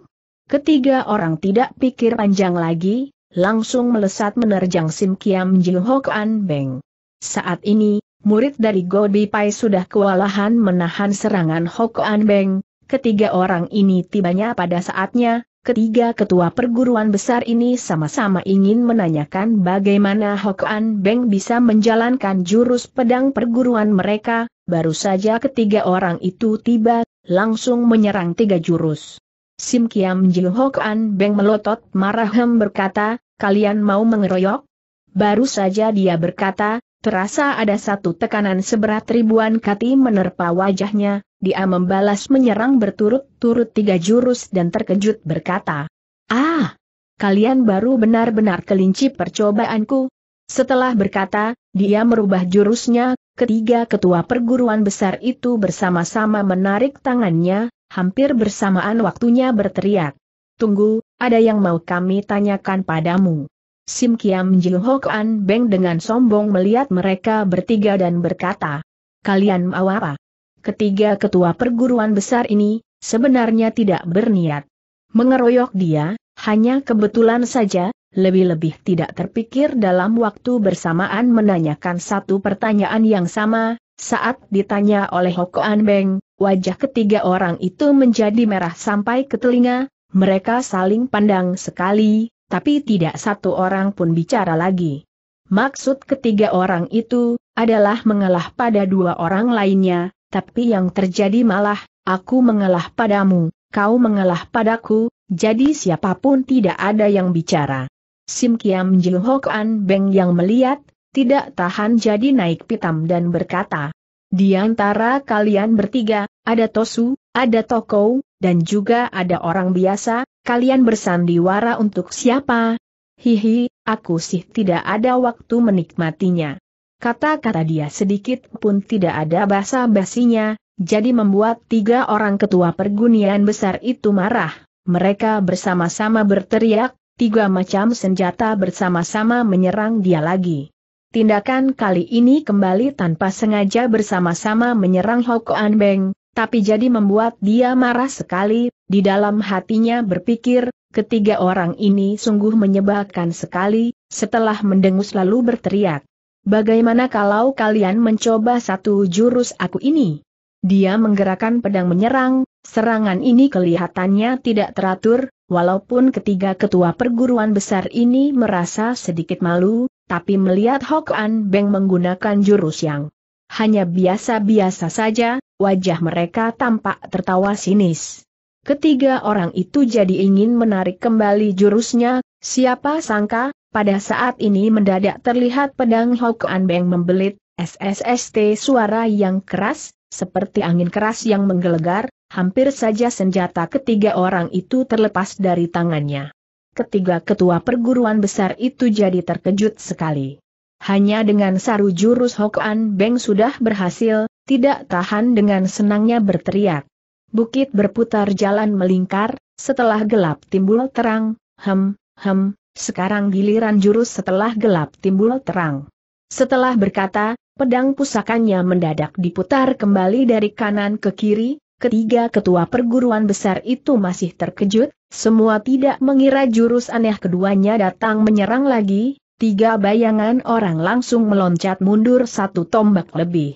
Ketiga orang tidak pikir panjang lagi, langsung melesat menerjang Sim Kiam Jiu Hok An Beng. Saat ini, murid dari Gobi Pai sudah kewalahan menahan serangan Hok An Beng, ketiga orang ini tibanya pada saatnya, ketiga ketua perguruan besar ini sama-sama ingin menanyakan bagaimana Hok An Beng bisa menjalankan jurus pedang perguruan mereka, baru saja ketiga orang itu tiba, langsung menyerang tiga jurus. Sim Kiam Jiu Hok An Beng melotot marah berkata, kalian mau mengeroyok? Baru saja dia berkata, terasa ada satu tekanan seberat ribuan kati menerpa wajahnya, dia membalas menyerang berturut-turut tiga jurus dan terkejut berkata, Ah! Kalian baru benar-benar kelinci percobaanku. Setelah berkata, dia merubah jurusnya, ketiga ketua perguruan besar itu bersama-sama menarik tangannya, hampir bersamaan waktunya berteriak. Tunggu, ada yang mau kami tanyakan padamu. Sim Kiam Jil An Beng dengan sombong melihat mereka bertiga dan berkata, Kalian mau apa? Ketiga ketua perguruan besar ini, sebenarnya tidak berniat mengeroyok dia, hanya kebetulan saja, lebih-lebih tidak terpikir dalam waktu bersamaan menanyakan satu pertanyaan yang sama, saat ditanya oleh An Beng, Wajah ketiga orang itu menjadi merah sampai ke telinga, mereka saling pandang sekali, tapi tidak satu orang pun bicara lagi. Maksud ketiga orang itu adalah mengalah pada dua orang lainnya, tapi yang terjadi malah, aku mengalah padamu, kau mengalah padaku, jadi siapapun tidak ada yang bicara. Sim Kiam Jil An, Beng yang melihat, tidak tahan jadi naik pitam dan berkata, di antara kalian bertiga, ada Tosu, ada Toko, dan juga ada orang biasa, kalian bersandiwara untuk siapa? Hihi, aku sih tidak ada waktu menikmatinya. Kata-kata dia sedikit pun tidak ada basa-basinya, jadi membuat tiga orang ketua pergunian besar itu marah. Mereka bersama-sama berteriak, tiga macam senjata bersama-sama menyerang dia lagi. Tindakan kali ini kembali tanpa sengaja bersama-sama menyerang Hokoan Beng, tapi jadi membuat dia marah sekali, di dalam hatinya berpikir, ketiga orang ini sungguh menyebalkan sekali, setelah mendengus lalu berteriak. Bagaimana kalau kalian mencoba satu jurus aku ini? Dia menggerakkan pedang menyerang, serangan ini kelihatannya tidak teratur, walaupun ketiga ketua perguruan besar ini merasa sedikit malu, tapi melihat Hok An Beng menggunakan jurus yang hanya biasa-biasa saja, wajah mereka tampak tertawa sinis. Ketiga orang itu jadi ingin menarik kembali jurusnya, siapa sangka, pada saat ini mendadak terlihat pedang Hok An Beng membelit, SSST suara yang keras, seperti angin keras yang menggelegar, hampir saja senjata ketiga orang itu terlepas dari tangannya ketiga ketua perguruan besar itu jadi terkejut sekali. Hanya dengan saru jurus Hokan Beng sudah berhasil, tidak tahan dengan senangnya berteriak. Bukit berputar jalan melingkar, setelah gelap timbul terang, hem, hem, sekarang giliran jurus setelah gelap timbul terang. Setelah berkata, pedang pusakanya mendadak diputar kembali dari kanan ke kiri, Ketiga ketua perguruan besar itu masih terkejut, semua tidak mengira jurus aneh keduanya datang menyerang lagi, tiga bayangan orang langsung meloncat mundur satu tombak lebih.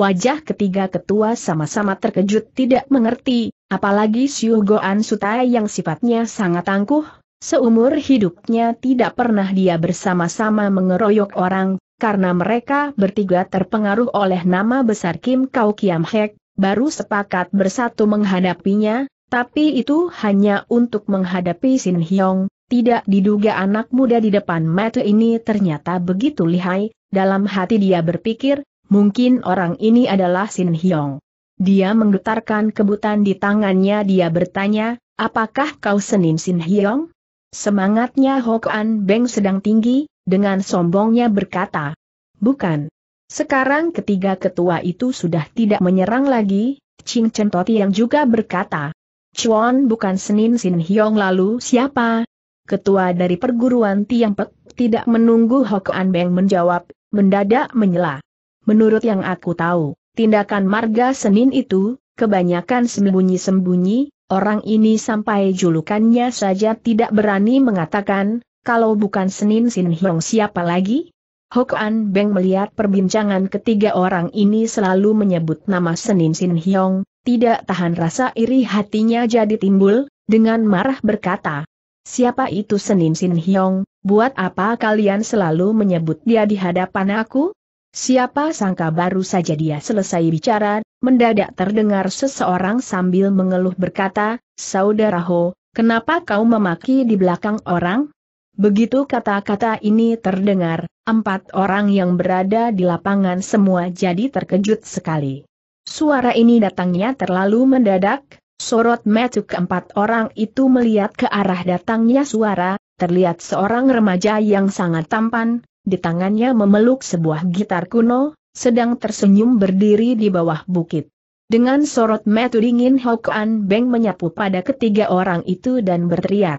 Wajah ketiga ketua sama-sama terkejut tidak mengerti, apalagi Siu Goan Sutai yang sifatnya sangat tangguh, seumur hidupnya tidak pernah dia bersama-sama mengeroyok orang, karena mereka bertiga terpengaruh oleh nama besar Kim Kau Kiam Hek, baru sepakat bersatu menghadapinya, tapi itu hanya untuk menghadapi Sin Hyong, tidak diduga anak muda di depan mata ini ternyata begitu lihai, dalam hati dia berpikir, mungkin orang ini adalah Sin Hyong. Dia menggetarkan kebutan di tangannya dia bertanya, apakah kau Senin Sin Hyong? Semangatnya Hokan Beng sedang tinggi, dengan sombongnya berkata, bukan. Sekarang ketiga ketua itu sudah tidak menyerang lagi, Ching Chen Toti yang juga berkata, Chuan bukan Senin Sin Hiong lalu siapa? Ketua dari perguruan Tiang Pek tidak menunggu Hokuan Beng menjawab, mendadak menyela. Menurut yang aku tahu, tindakan marga Senin itu, kebanyakan sembunyi-sembunyi, orang ini sampai julukannya saja tidak berani mengatakan, kalau bukan Senin Sin Hiong siapa lagi? Hokan Beng melihat perbincangan ketiga orang ini selalu menyebut nama Senin Sin Hyong, tidak tahan rasa iri hatinya jadi timbul, dengan marah berkata, Siapa itu Senin Sin Hyong, buat apa kalian selalu menyebut dia di hadapan aku? Siapa sangka baru saja dia selesai bicara, mendadak terdengar seseorang sambil mengeluh berkata, Saudara Ho, kenapa kau memaki di belakang orang? Begitu kata-kata ini terdengar, empat orang yang berada di lapangan semua jadi terkejut sekali. Suara ini datangnya terlalu mendadak, sorot mata keempat orang itu melihat ke arah datangnya suara, terlihat seorang remaja yang sangat tampan, di tangannya memeluk sebuah gitar kuno, sedang tersenyum berdiri di bawah bukit. Dengan sorot mata dingin Hokuan Beng menyapu pada ketiga orang itu dan berteriak.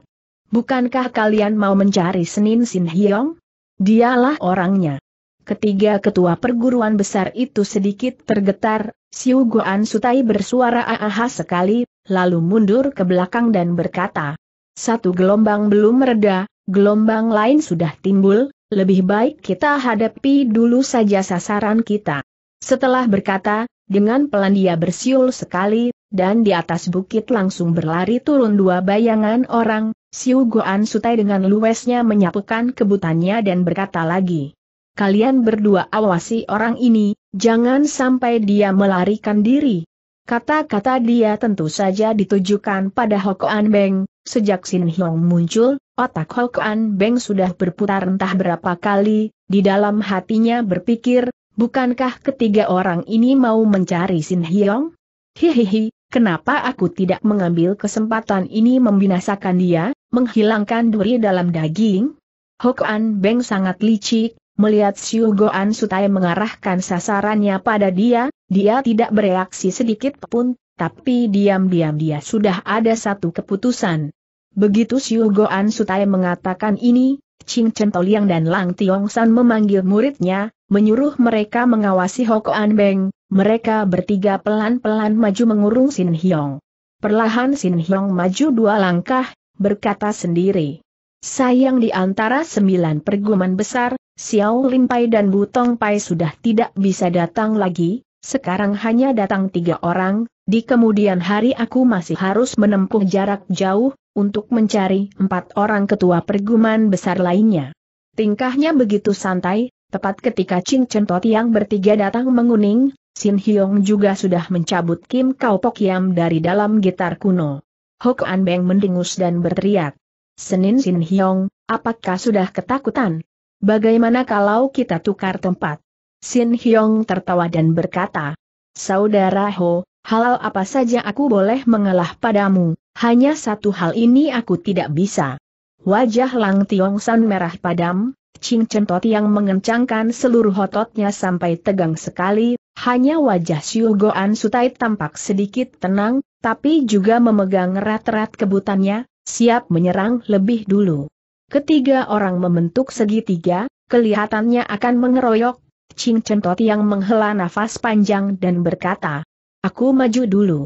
Bukankah kalian mau mencari Senin Sin Hyong? Dialah orangnya. Ketiga ketua perguruan besar itu sedikit tergetar, Siu Guan Sutai bersuara aha sekali, lalu mundur ke belakang dan berkata, Satu gelombang belum mereda, gelombang lain sudah timbul, lebih baik kita hadapi dulu saja sasaran kita. Setelah berkata, dengan pelan dia bersiul sekali, dan di atas bukit langsung berlari turun dua bayangan orang, Siu Goan Sutai dengan luwesnya menyapukan kebutannya dan berkata lagi. Kalian berdua awasi orang ini, jangan sampai dia melarikan diri. Kata-kata dia tentu saja ditujukan pada Hokoan Beng, sejak Sin Hiong muncul, otak Hokoan Beng sudah berputar entah berapa kali, di dalam hatinya berpikir, bukankah ketiga orang ini mau mencari Sin Hiong? Hihihi, Kenapa aku tidak mengambil kesempatan ini membinasakan dia, menghilangkan duri dalam daging? Hokan Beng sangat licik, melihat Xiu Goan Sutai mengarahkan sasarannya pada dia, dia tidak bereaksi sedikit pun, tapi diam-diam dia sudah ada satu keputusan. Begitu Xiu Goan Sutai mengatakan ini, Ching Chen Toliang dan Lang Tiong San memanggil muridnya, menyuruh mereka mengawasi Hokan Beng, mereka bertiga pelan-pelan maju mengurung Sin Hyong. Perlahan Sin Hyong maju dua langkah, berkata sendiri. Sayang di antara sembilan perguman besar, Xiao Pai dan Tong Pai sudah tidak bisa datang lagi, sekarang hanya datang tiga orang, di kemudian hari aku masih harus menempuh jarak jauh, untuk mencari empat orang ketua perguman besar lainnya. Tingkahnya begitu santai, Tepat ketika Ching Chen Tot yang bertiga datang menguning, Sin Hyong juga sudah mencabut Kim Kau Pok Yam dari dalam gitar kuno. Hok An Beng mendengus dan berteriak. Senin Sin Hyong, apakah sudah ketakutan? Bagaimana kalau kita tukar tempat? Sin Hyong tertawa dan berkata, Saudara Ho, halal apa saja aku boleh mengalah padamu, hanya satu hal ini aku tidak bisa. Wajah Lang Tiong San merah padam, Ching Chen Tot yang mengencangkan seluruh ototnya sampai tegang sekali, hanya wajah Xiu Goan Sutai tampak sedikit tenang, tapi juga memegang erat-erat kebutannya, siap menyerang lebih dulu. Ketiga orang membentuk segitiga, kelihatannya akan mengeroyok, Ching Centot yang menghela nafas panjang dan berkata, Aku maju dulu.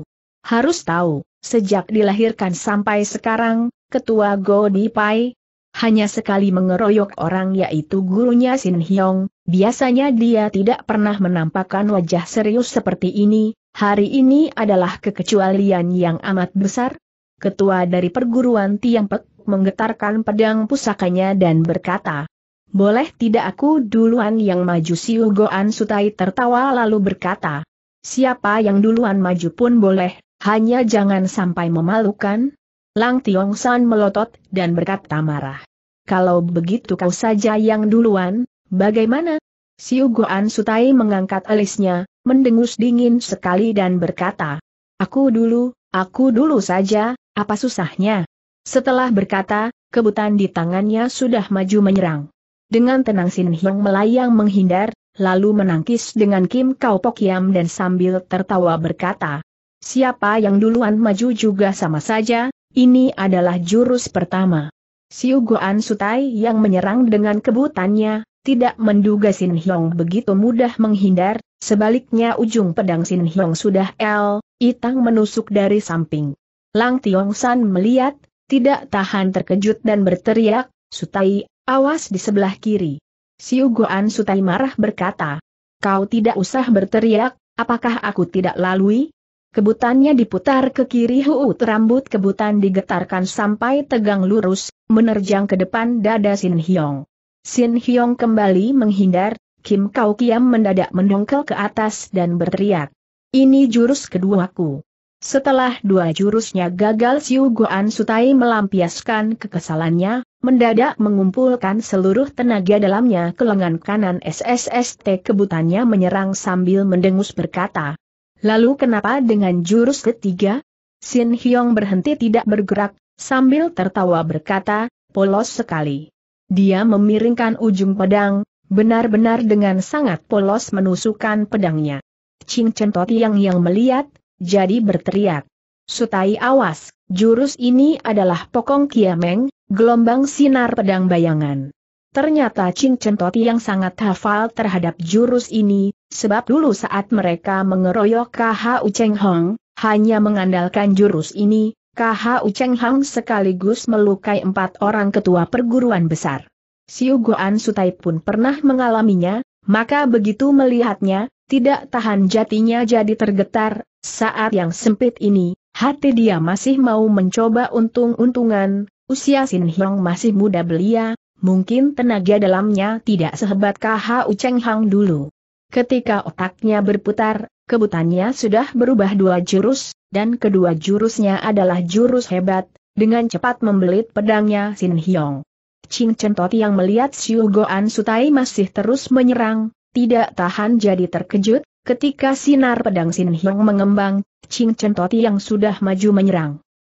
Harus tahu, sejak dilahirkan sampai sekarang, ketua Go Di Pai, hanya sekali mengeroyok orang yaitu gurunya Sin Hyong, biasanya dia tidak pernah menampakkan wajah serius seperti ini, hari ini adalah kekecualian yang amat besar. Ketua dari perguruan Tiang Pek menggetarkan pedang pusakanya dan berkata, Boleh tidak aku duluan yang maju Si Ugoan Sutai tertawa lalu berkata, Siapa yang duluan maju pun boleh, hanya jangan sampai memalukan, Lang Tiong San melotot dan berkata marah. Kalau begitu kau saja yang duluan, bagaimana? Siu Goan Sutai mengangkat alisnya, mendengus dingin sekali dan berkata, Aku dulu, aku dulu saja, apa susahnya? Setelah berkata, kebutan di tangannya sudah maju menyerang. Dengan tenang Sin Hyung melayang menghindar, lalu menangkis dengan Kim Kau Pokyam dan sambil tertawa berkata, Siapa yang duluan maju juga sama saja, ini adalah jurus pertama. Siu Goan Sutai yang menyerang dengan kebutannya, tidak menduga Sin Hyong begitu mudah menghindar, sebaliknya ujung pedang Sin Hyong sudah L, itang menusuk dari samping. Lang Tiong San melihat, tidak tahan terkejut dan berteriak, Sutai, awas di sebelah kiri. Siu Goan Sutai marah berkata, kau tidak usah berteriak, apakah aku tidak lalui? Kebutannya diputar ke kiri huut rambut kebutan digetarkan sampai tegang lurus, menerjang ke depan dada Sin Hyong. Sin Hyong kembali menghindar, Kim Kau Kiam mendadak mendongkel ke atas dan berteriak. Ini jurus kedua ku. Setelah dua jurusnya gagal Siu Goan Sutai melampiaskan kekesalannya, mendadak mengumpulkan seluruh tenaga dalamnya ke lengan kanan SSST kebutannya menyerang sambil mendengus berkata, Lalu kenapa dengan jurus ketiga? Sin Hyong berhenti tidak bergerak, sambil tertawa berkata, polos sekali. Dia memiringkan ujung pedang, benar-benar dengan sangat polos menusukkan pedangnya. Ching Chen Totiang yang melihat, jadi berteriak. Sutai awas, jurus ini adalah pokong kiameng, gelombang sinar pedang bayangan. Ternyata Chen Centoti yang sangat hafal terhadap jurus ini, sebab dulu saat mereka mengeroyok KH Uceng Hong, hanya mengandalkan jurus ini, KH Uceng Hong sekaligus melukai empat orang ketua perguruan besar. Siu Goan Sutai pun pernah mengalaminya, maka begitu melihatnya, tidak tahan jatinya jadi tergetar, saat yang sempit ini, hati dia masih mau mencoba untung-untungan, usia Sin Hyong masih muda belia, mungkin tenaga dalamnya tidak sehebat KH Uceng Hang dulu. Ketika otaknya berputar, kebutannya sudah berubah dua jurus, dan kedua jurusnya adalah jurus hebat, dengan cepat membelit pedangnya Sin Hyong. Ching Toti yang melihat Xiu Goan Sutai masih terus menyerang, tidak tahan jadi terkejut, ketika sinar pedang Sin Hyong mengembang, Ching Toti yang sudah maju menyerang.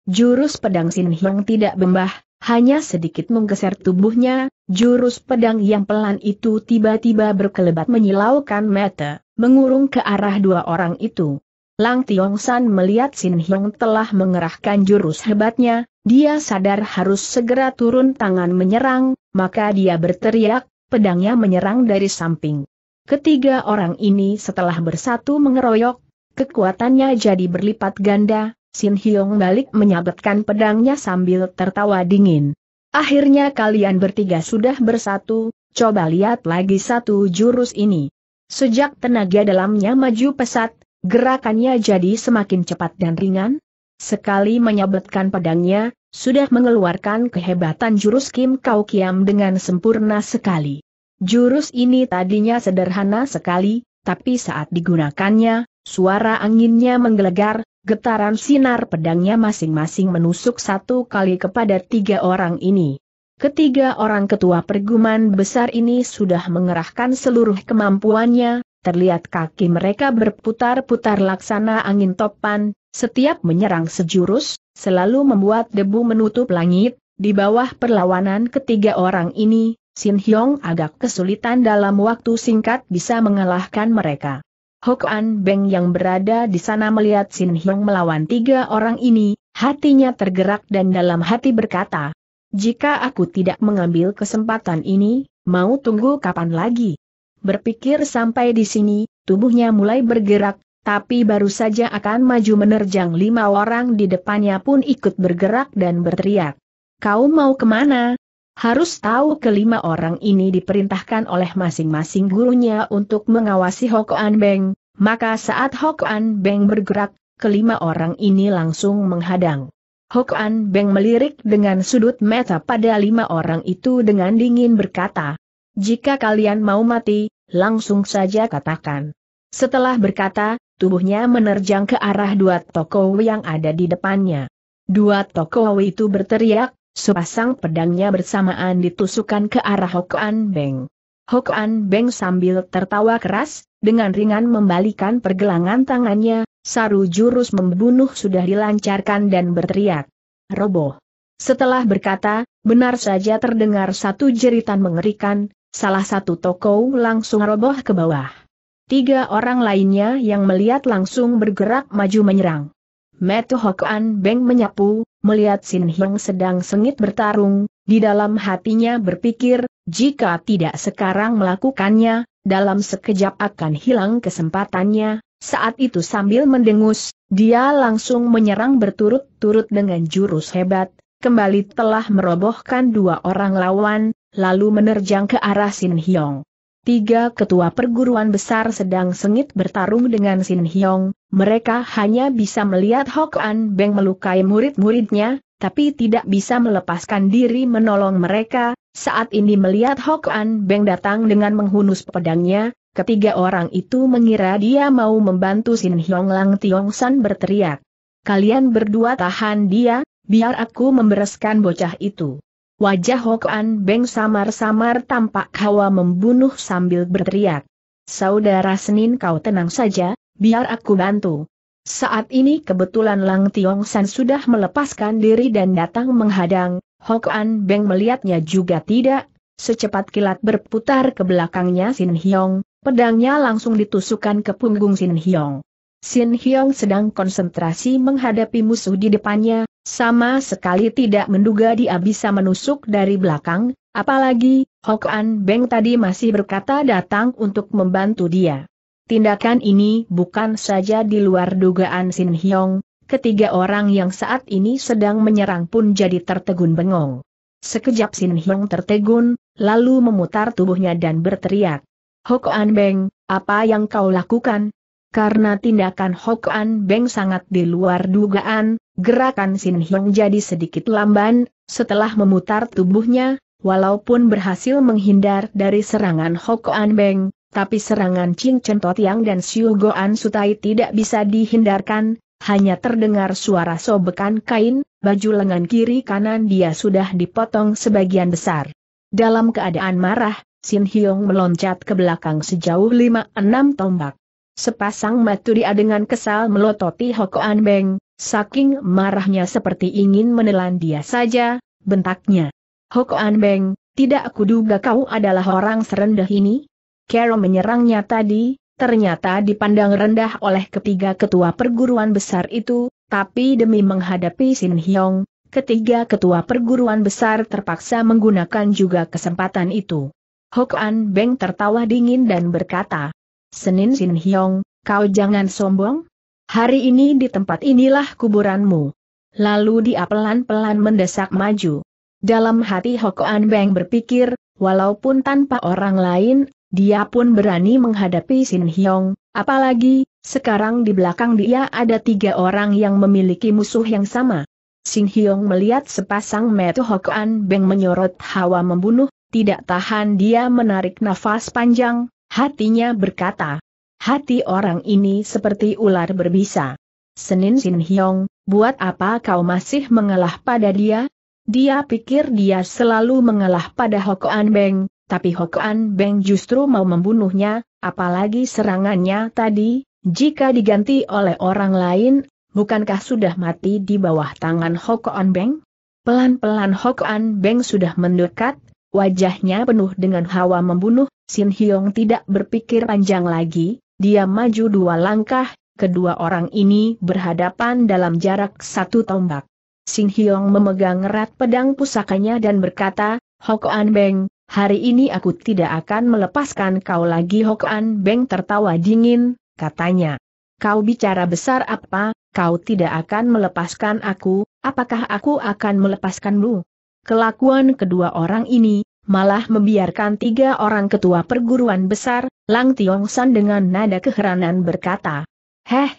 Jurus pedang Sin Hyong tidak bembah, hanya sedikit menggeser tubuhnya, jurus pedang yang pelan itu tiba-tiba berkelebat menyilaukan mata, mengurung ke arah dua orang itu. Lang Tiong San melihat Sin Hiong telah mengerahkan jurus hebatnya, dia sadar harus segera turun tangan menyerang, maka dia berteriak, pedangnya menyerang dari samping. Ketiga orang ini setelah bersatu mengeroyok, kekuatannya jadi berlipat ganda, Sin Hyong balik menyabetkan pedangnya sambil tertawa dingin. Akhirnya kalian bertiga sudah bersatu, coba lihat lagi satu jurus ini. Sejak tenaga dalamnya maju pesat, gerakannya jadi semakin cepat dan ringan. Sekali menyabetkan pedangnya, sudah mengeluarkan kehebatan jurus Kim Kau Kiam dengan sempurna sekali. Jurus ini tadinya sederhana sekali, tapi saat digunakannya, suara anginnya menggelegar, Getaran sinar pedangnya masing-masing menusuk satu kali kepada tiga orang ini. Ketiga orang ketua perguman besar ini sudah mengerahkan seluruh kemampuannya, terlihat kaki mereka berputar-putar laksana angin topan, setiap menyerang sejurus, selalu membuat debu menutup langit, di bawah perlawanan ketiga orang ini, Sin Hyong agak kesulitan dalam waktu singkat bisa mengalahkan mereka. Hokan Beng yang berada di sana melihat Sin Hyong melawan tiga orang ini, hatinya tergerak dan dalam hati berkata, jika aku tidak mengambil kesempatan ini, mau tunggu kapan lagi? Berpikir sampai di sini, tubuhnya mulai bergerak, tapi baru saja akan maju menerjang lima orang di depannya pun ikut bergerak dan berteriak. Kau mau kemana, harus tahu kelima orang ini diperintahkan oleh masing-masing gurunya untuk mengawasi Hokoan Beng, maka saat Hokoan Beng bergerak, kelima orang ini langsung menghadang. Hokoan Beng melirik dengan sudut mata pada lima orang itu dengan dingin berkata, jika kalian mau mati, langsung saja katakan. Setelah berkata, tubuhnya menerjang ke arah dua tokoh yang ada di depannya. Dua tokoh itu berteriak, sepasang pedangnya bersamaan ditusukan ke arah Hokan Beng. Hokan Beng sambil tertawa keras, dengan ringan membalikan pergelangan tangannya, saru jurus membunuh sudah dilancarkan dan berteriak. Roboh. Setelah berkata, benar saja terdengar satu jeritan mengerikan, salah satu toko langsung roboh ke bawah. Tiga orang lainnya yang melihat langsung bergerak maju menyerang. Metu Hokan Beng menyapu, melihat Sin Hyong sedang sengit bertarung, di dalam hatinya berpikir, jika tidak sekarang melakukannya, dalam sekejap akan hilang kesempatannya, saat itu sambil mendengus, dia langsung menyerang berturut-turut dengan jurus hebat, kembali telah merobohkan dua orang lawan, lalu menerjang ke arah Sin Hyong. Tiga ketua perguruan besar sedang sengit bertarung dengan Sin Hyong, mereka hanya bisa melihat Hok An Beng melukai murid-muridnya, tapi tidak bisa melepaskan diri menolong mereka, saat ini melihat Hok An Beng datang dengan menghunus pedangnya, ketiga orang itu mengira dia mau membantu Sin Hyong Lang Tiong San berteriak. Kalian berdua tahan dia, biar aku membereskan bocah itu. Wajah Hokan Beng samar-samar tampak hawa membunuh sambil berteriak. Saudara Senin kau tenang saja, biar aku bantu. Saat ini kebetulan Lang Tiong San sudah melepaskan diri dan datang menghadang, Hokan Beng melihatnya juga tidak, secepat kilat berputar ke belakangnya Sin Hyong, pedangnya langsung ditusukkan ke punggung Sin Hyong. Sin Hyong sedang konsentrasi menghadapi musuh di depannya, sama sekali tidak menduga dia bisa menusuk dari belakang, apalagi, Hok An Beng tadi masih berkata datang untuk membantu dia. Tindakan ini bukan saja di luar dugaan Sin Hyong, ketiga orang yang saat ini sedang menyerang pun jadi tertegun bengong. Sekejap Sin Hyong tertegun, lalu memutar tubuhnya dan berteriak. Hok An Beng, apa yang kau lakukan? Karena tindakan Hokan Beng sangat di luar dugaan, gerakan Sin Hyong jadi sedikit lamban, setelah memutar tubuhnya, walaupun berhasil menghindar dari serangan Hokan Beng, tapi serangan Ching Chen Totiang dan Xiu Goan Sutai tidak bisa dihindarkan, hanya terdengar suara sobekan kain, baju lengan kiri kanan dia sudah dipotong sebagian besar. Dalam keadaan marah, Sin Hyong meloncat ke belakang sejauh 5 enam tombak. Sepasang dia dengan kesal melototi Hokoan Beng, saking marahnya seperti ingin menelan dia saja, bentaknya. Hokoan Beng, tidak kuduga kau adalah orang serendah ini? Kero menyerangnya tadi, ternyata dipandang rendah oleh ketiga ketua perguruan besar itu, tapi demi menghadapi Sin Hyong, ketiga ketua perguruan besar terpaksa menggunakan juga kesempatan itu. Hokan Beng tertawa dingin dan berkata, Senin Sin Hyong, kau jangan sombong. Hari ini di tempat inilah kuburanmu. Lalu dia pelan-pelan mendesak maju. Dalam hati Hokoan Beng berpikir, walaupun tanpa orang lain, dia pun berani menghadapi Sin Hyong, apalagi, sekarang di belakang dia ada tiga orang yang memiliki musuh yang sama. Sin Hyong melihat sepasang metu Hokoan Beng menyorot hawa membunuh, tidak tahan dia menarik nafas panjang, Hatinya berkata, hati orang ini seperti ular berbisa. Senin Sin Hyong, buat apa kau masih mengalah pada dia? Dia pikir dia selalu mengalah pada Hokoan Beng, tapi Hokoan Beng justru mau membunuhnya, apalagi serangannya tadi, jika diganti oleh orang lain, bukankah sudah mati di bawah tangan Hokoan Beng? Pelan-pelan Hokoan Beng sudah mendekat, Wajahnya penuh dengan hawa membunuh, Sin Hyong tidak berpikir panjang lagi, dia maju dua langkah, kedua orang ini berhadapan dalam jarak satu tombak. Sin Hyong memegang erat pedang pusakanya dan berkata, Hok Hokoan Beng, hari ini aku tidak akan melepaskan kau lagi Hok Hokoan Beng tertawa dingin, katanya. Kau bicara besar apa, kau tidak akan melepaskan aku, apakah aku akan melepaskanmu? Kelakuan kedua orang ini, malah membiarkan tiga orang ketua perguruan besar, Lang Tiong San dengan nada keheranan berkata. Heh,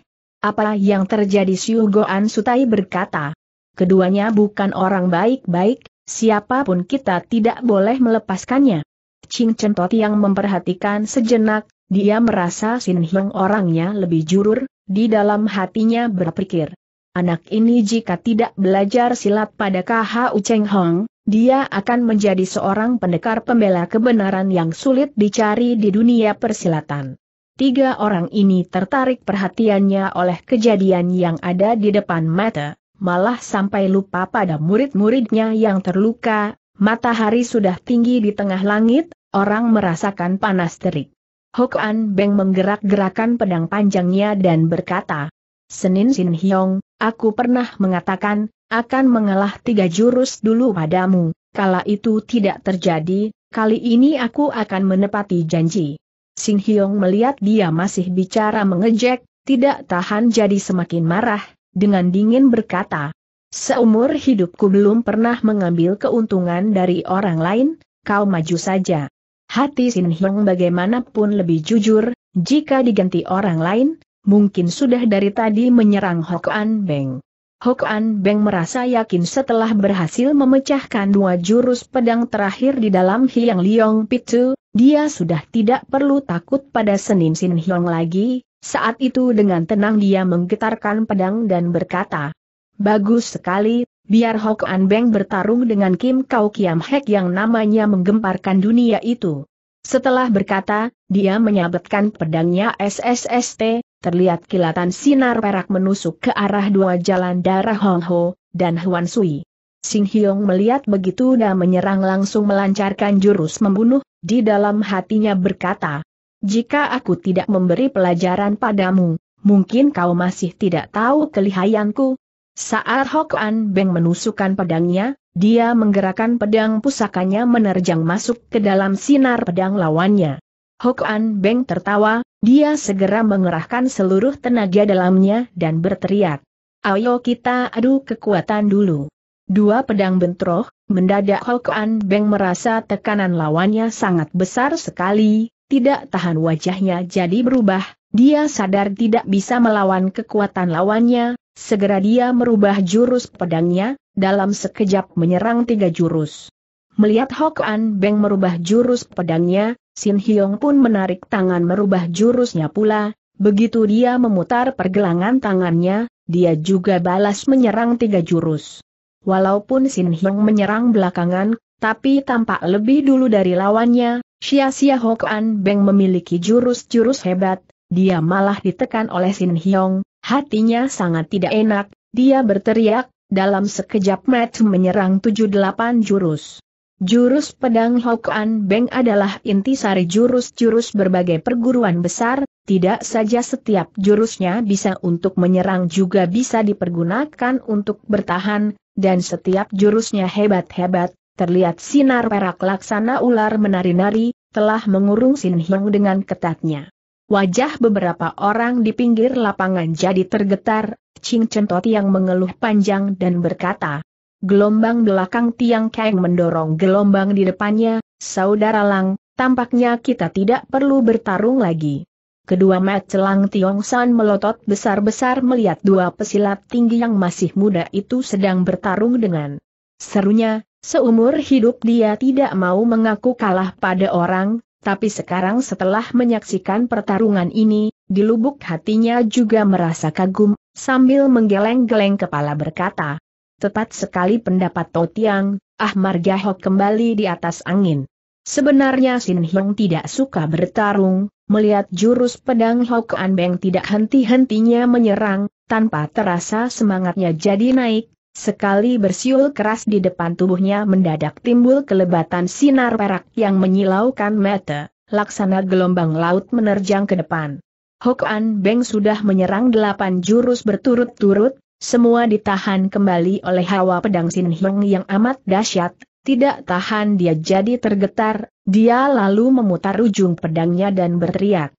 apa yang terjadi Siu Goan Sutai berkata. Keduanya bukan orang baik-baik, siapapun kita tidak boleh melepaskannya. Ching Chen yang memperhatikan sejenak, dia merasa Sin Hiong orangnya lebih jurur, di dalam hatinya berpikir anak ini jika tidak belajar silat pada KHU Cheng Hong, dia akan menjadi seorang pendekar pembela kebenaran yang sulit dicari di dunia persilatan. Tiga orang ini tertarik perhatiannya oleh kejadian yang ada di depan mata, malah sampai lupa pada murid-muridnya yang terluka, matahari sudah tinggi di tengah langit, orang merasakan panas terik. Hokan Beng menggerak-gerakan pedang panjangnya dan berkata, Senin Sin Hyong, Aku pernah mengatakan, akan mengalah tiga jurus dulu padamu, kala itu tidak terjadi, kali ini aku akan menepati janji. Sing Hyong melihat dia masih bicara mengejek, tidak tahan jadi semakin marah, dengan dingin berkata, Seumur hidupku belum pernah mengambil keuntungan dari orang lain, kau maju saja. Hati Sin Hyong bagaimanapun lebih jujur, jika diganti orang lain, mungkin sudah dari tadi menyerang Hokan Beng. Hokan Beng merasa yakin setelah berhasil memecahkan dua jurus pedang terakhir di dalam Hiang Liong Pitu, dia sudah tidak perlu takut pada Senin Sin Hiong lagi, saat itu dengan tenang dia menggetarkan pedang dan berkata, Bagus sekali, biar Hokan Beng bertarung dengan Kim Kau Kiam Hek yang namanya menggemparkan dunia itu. Setelah berkata, dia menyabetkan pedangnya SSST, terlihat kilatan sinar perak menusuk ke arah dua jalan darah Hong Ho, dan Huan Sui. Sing Hyong melihat begitu dan menyerang langsung melancarkan jurus membunuh, di dalam hatinya berkata, Jika aku tidak memberi pelajaran padamu, mungkin kau masih tidak tahu kelihayanku. Saat Hok An Beng menusukkan pedangnya, dia menggerakkan pedang pusakanya menerjang masuk ke dalam sinar pedang lawannya. Hok An Beng tertawa, dia segera mengerahkan seluruh tenaga dalamnya dan berteriak. Ayo kita adu kekuatan dulu. Dua pedang bentroh, mendadak Hokuan Beng merasa tekanan lawannya sangat besar sekali, tidak tahan wajahnya jadi berubah, dia sadar tidak bisa melawan kekuatan lawannya, segera dia merubah jurus pedangnya, dalam sekejap menyerang tiga jurus. Melihat Hokuan Beng merubah jurus pedangnya, Sin Hyong pun menarik tangan merubah jurusnya pula, begitu dia memutar pergelangan tangannya, dia juga balas menyerang tiga jurus. Walaupun Sin Hyong menyerang belakangan, tapi tampak lebih dulu dari lawannya, Xia Xia An Beng memiliki jurus-jurus hebat, dia malah ditekan oleh Sin Hyong, hatinya sangat tidak enak, dia berteriak, dalam sekejap match menyerang delapan jurus. Jurus pedang Hokan Beng adalah inti sari jurus-jurus berbagai perguruan besar, tidak saja setiap jurusnya bisa untuk menyerang juga bisa dipergunakan untuk bertahan, dan setiap jurusnya hebat-hebat, terlihat sinar perak laksana ular menari-nari, telah mengurung Sin Hyang dengan ketatnya. Wajah beberapa orang di pinggir lapangan jadi tergetar, Ching Chentot yang mengeluh panjang dan berkata, Gelombang belakang Tiang Kang mendorong gelombang di depannya, Saudara Lang, tampaknya kita tidak perlu bertarung lagi. Kedua mat celang Tiong San melotot besar-besar melihat dua pesilat tinggi yang masih muda itu sedang bertarung dengan serunya, seumur hidup dia tidak mau mengaku kalah pada orang, tapi sekarang setelah menyaksikan pertarungan ini, di lubuk hatinya juga merasa kagum, sambil menggeleng-geleng kepala berkata, Tepat sekali pendapat Totiang, Ah Marga Hok kembali di atas angin. Sebenarnya Sin Hyung tidak suka bertarung, melihat jurus pedang Hok An Beng tidak henti-hentinya menyerang, tanpa terasa semangatnya jadi naik, sekali bersiul keras di depan tubuhnya mendadak timbul kelebatan sinar perak yang menyilaukan mata, laksana gelombang laut menerjang ke depan. Hok An Beng sudah menyerang delapan jurus berturut-turut, semua ditahan kembali oleh hawa pedang Sin Hong yang amat dahsyat, tidak tahan dia jadi tergetar, dia lalu memutar ujung pedangnya dan berteriak.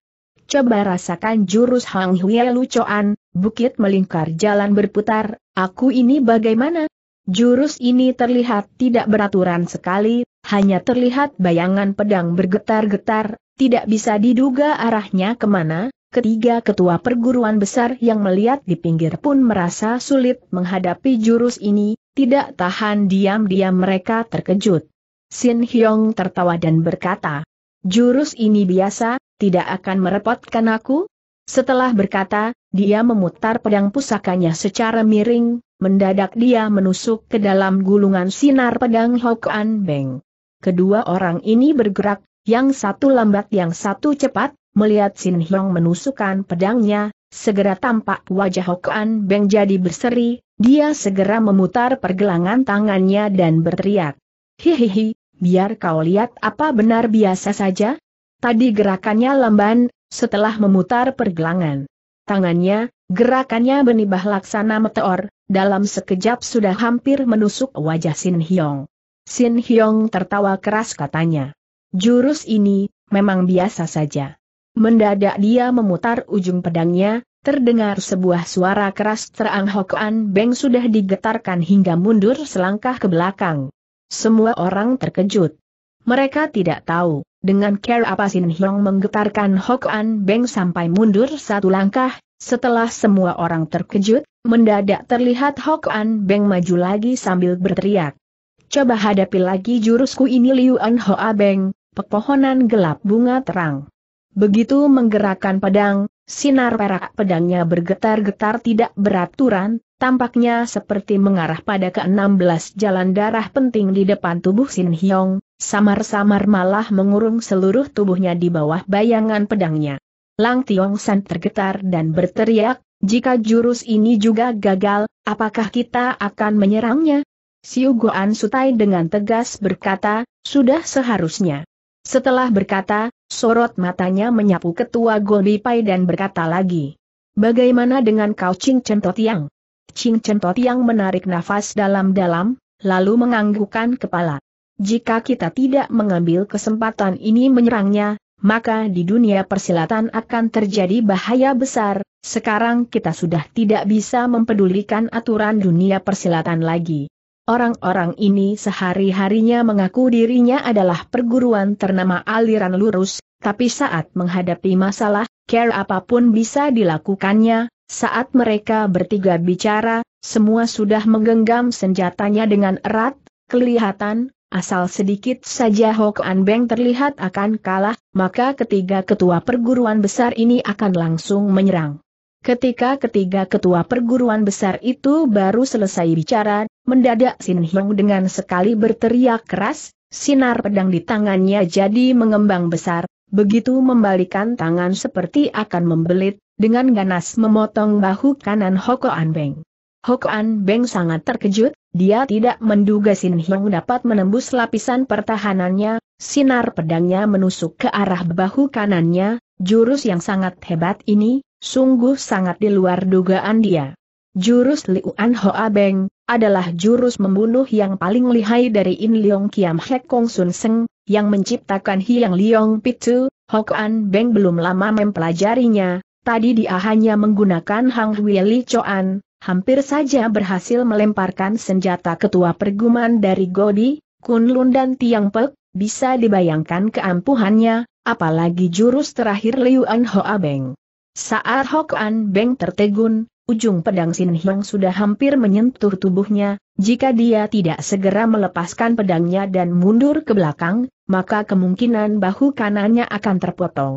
Coba rasakan jurus Hang Hue Lucoan, bukit melingkar jalan berputar, aku ini bagaimana? Jurus ini terlihat tidak beraturan sekali, hanya terlihat bayangan pedang bergetar-getar, tidak bisa diduga arahnya kemana, Ketiga ketua perguruan besar yang melihat di pinggir pun merasa sulit menghadapi jurus ini, tidak tahan diam-diam mereka terkejut. Sin Hyong tertawa dan berkata, Jurus ini biasa, tidak akan merepotkan aku? Setelah berkata, dia memutar pedang pusakanya secara miring, mendadak dia menusuk ke dalam gulungan sinar pedang Hokan Beng. Kedua orang ini bergerak, yang satu lambat yang satu cepat, Melihat Sin Hyong menusukkan pedangnya, segera tampak wajah Hokan Beng jadi berseri, dia segera memutar pergelangan tangannya dan berteriak. Hihihi, biar kau lihat apa benar biasa saja? Tadi gerakannya lamban, setelah memutar pergelangan tangannya, gerakannya benibah laksana meteor, dalam sekejap sudah hampir menusuk wajah Sin Hyong. Sin Hyong tertawa keras katanya. Jurus ini, memang biasa saja. Mendadak dia memutar ujung pedangnya, terdengar sebuah suara keras terang Hokoan Beng sudah digetarkan hingga mundur selangkah ke belakang. Semua orang terkejut. Mereka tidak tahu, dengan care apa Sin Hyong menggetarkan An Beng sampai mundur satu langkah, setelah semua orang terkejut, mendadak terlihat An Beng maju lagi sambil berteriak. Coba hadapi lagi jurusku ini Liu An Hoa Beng, pepohonan gelap bunga terang. Begitu menggerakkan pedang, sinar perak pedangnya bergetar-getar tidak beraturan, tampaknya seperti mengarah pada ke-16 jalan darah penting di depan tubuh Sin Hyong, samar-samar malah mengurung seluruh tubuhnya di bawah bayangan pedangnya. Lang Tiong San tergetar dan berteriak, jika jurus ini juga gagal, apakah kita akan menyerangnya? Siu Guan Sutai dengan tegas berkata, sudah seharusnya. Setelah berkata, sorot matanya menyapu ketua Pai dan berkata lagi. Bagaimana dengan kau Ching Chentot Yang? Ching menarik nafas dalam-dalam, lalu menganggukkan kepala. Jika kita tidak mengambil kesempatan ini menyerangnya, maka di dunia persilatan akan terjadi bahaya besar, sekarang kita sudah tidak bisa mempedulikan aturan dunia persilatan lagi. Orang-orang ini sehari-harinya mengaku dirinya adalah perguruan ternama aliran lurus, tapi saat menghadapi masalah, care apapun bisa dilakukannya, saat mereka bertiga bicara, semua sudah menggenggam senjatanya dengan erat, kelihatan, asal sedikit saja Hok An Beng terlihat akan kalah, maka ketiga ketua perguruan besar ini akan langsung menyerang. Ketika ketiga ketua perguruan besar itu baru selesai bicara, Mendadak Sin Hyung dengan sekali berteriak keras, sinar pedang di tangannya jadi mengembang besar, begitu membalikan tangan seperti akan membelit, dengan ganas memotong bahu kanan Hoko An Beng. Hoko An Beng sangat terkejut, dia tidak menduga Sin Hyung dapat menembus lapisan pertahanannya, sinar pedangnya menusuk ke arah bahu kanannya, jurus yang sangat hebat ini, sungguh sangat di luar dugaan dia. Jurus Liuan Hoa Beng, adalah jurus membunuh yang paling lihai dari In Leong Kiam Hek Kong Sun Seng, yang menciptakan Hiang Leong Pitu, An Beng belum lama mempelajarinya, tadi dia hanya menggunakan Hang Hui Li Choan, hampir saja berhasil melemparkan senjata ketua perguman dari Godi, Kun Lun dan Tiang Pek, bisa dibayangkan keampuhannya, apalagi jurus terakhir Liuan Hoa Beng. Saat An Beng tertegun, Ujung pedang Sin Hyong sudah hampir menyentuh tubuhnya, jika dia tidak segera melepaskan pedangnya dan mundur ke belakang, maka kemungkinan bahu kanannya akan terpotong.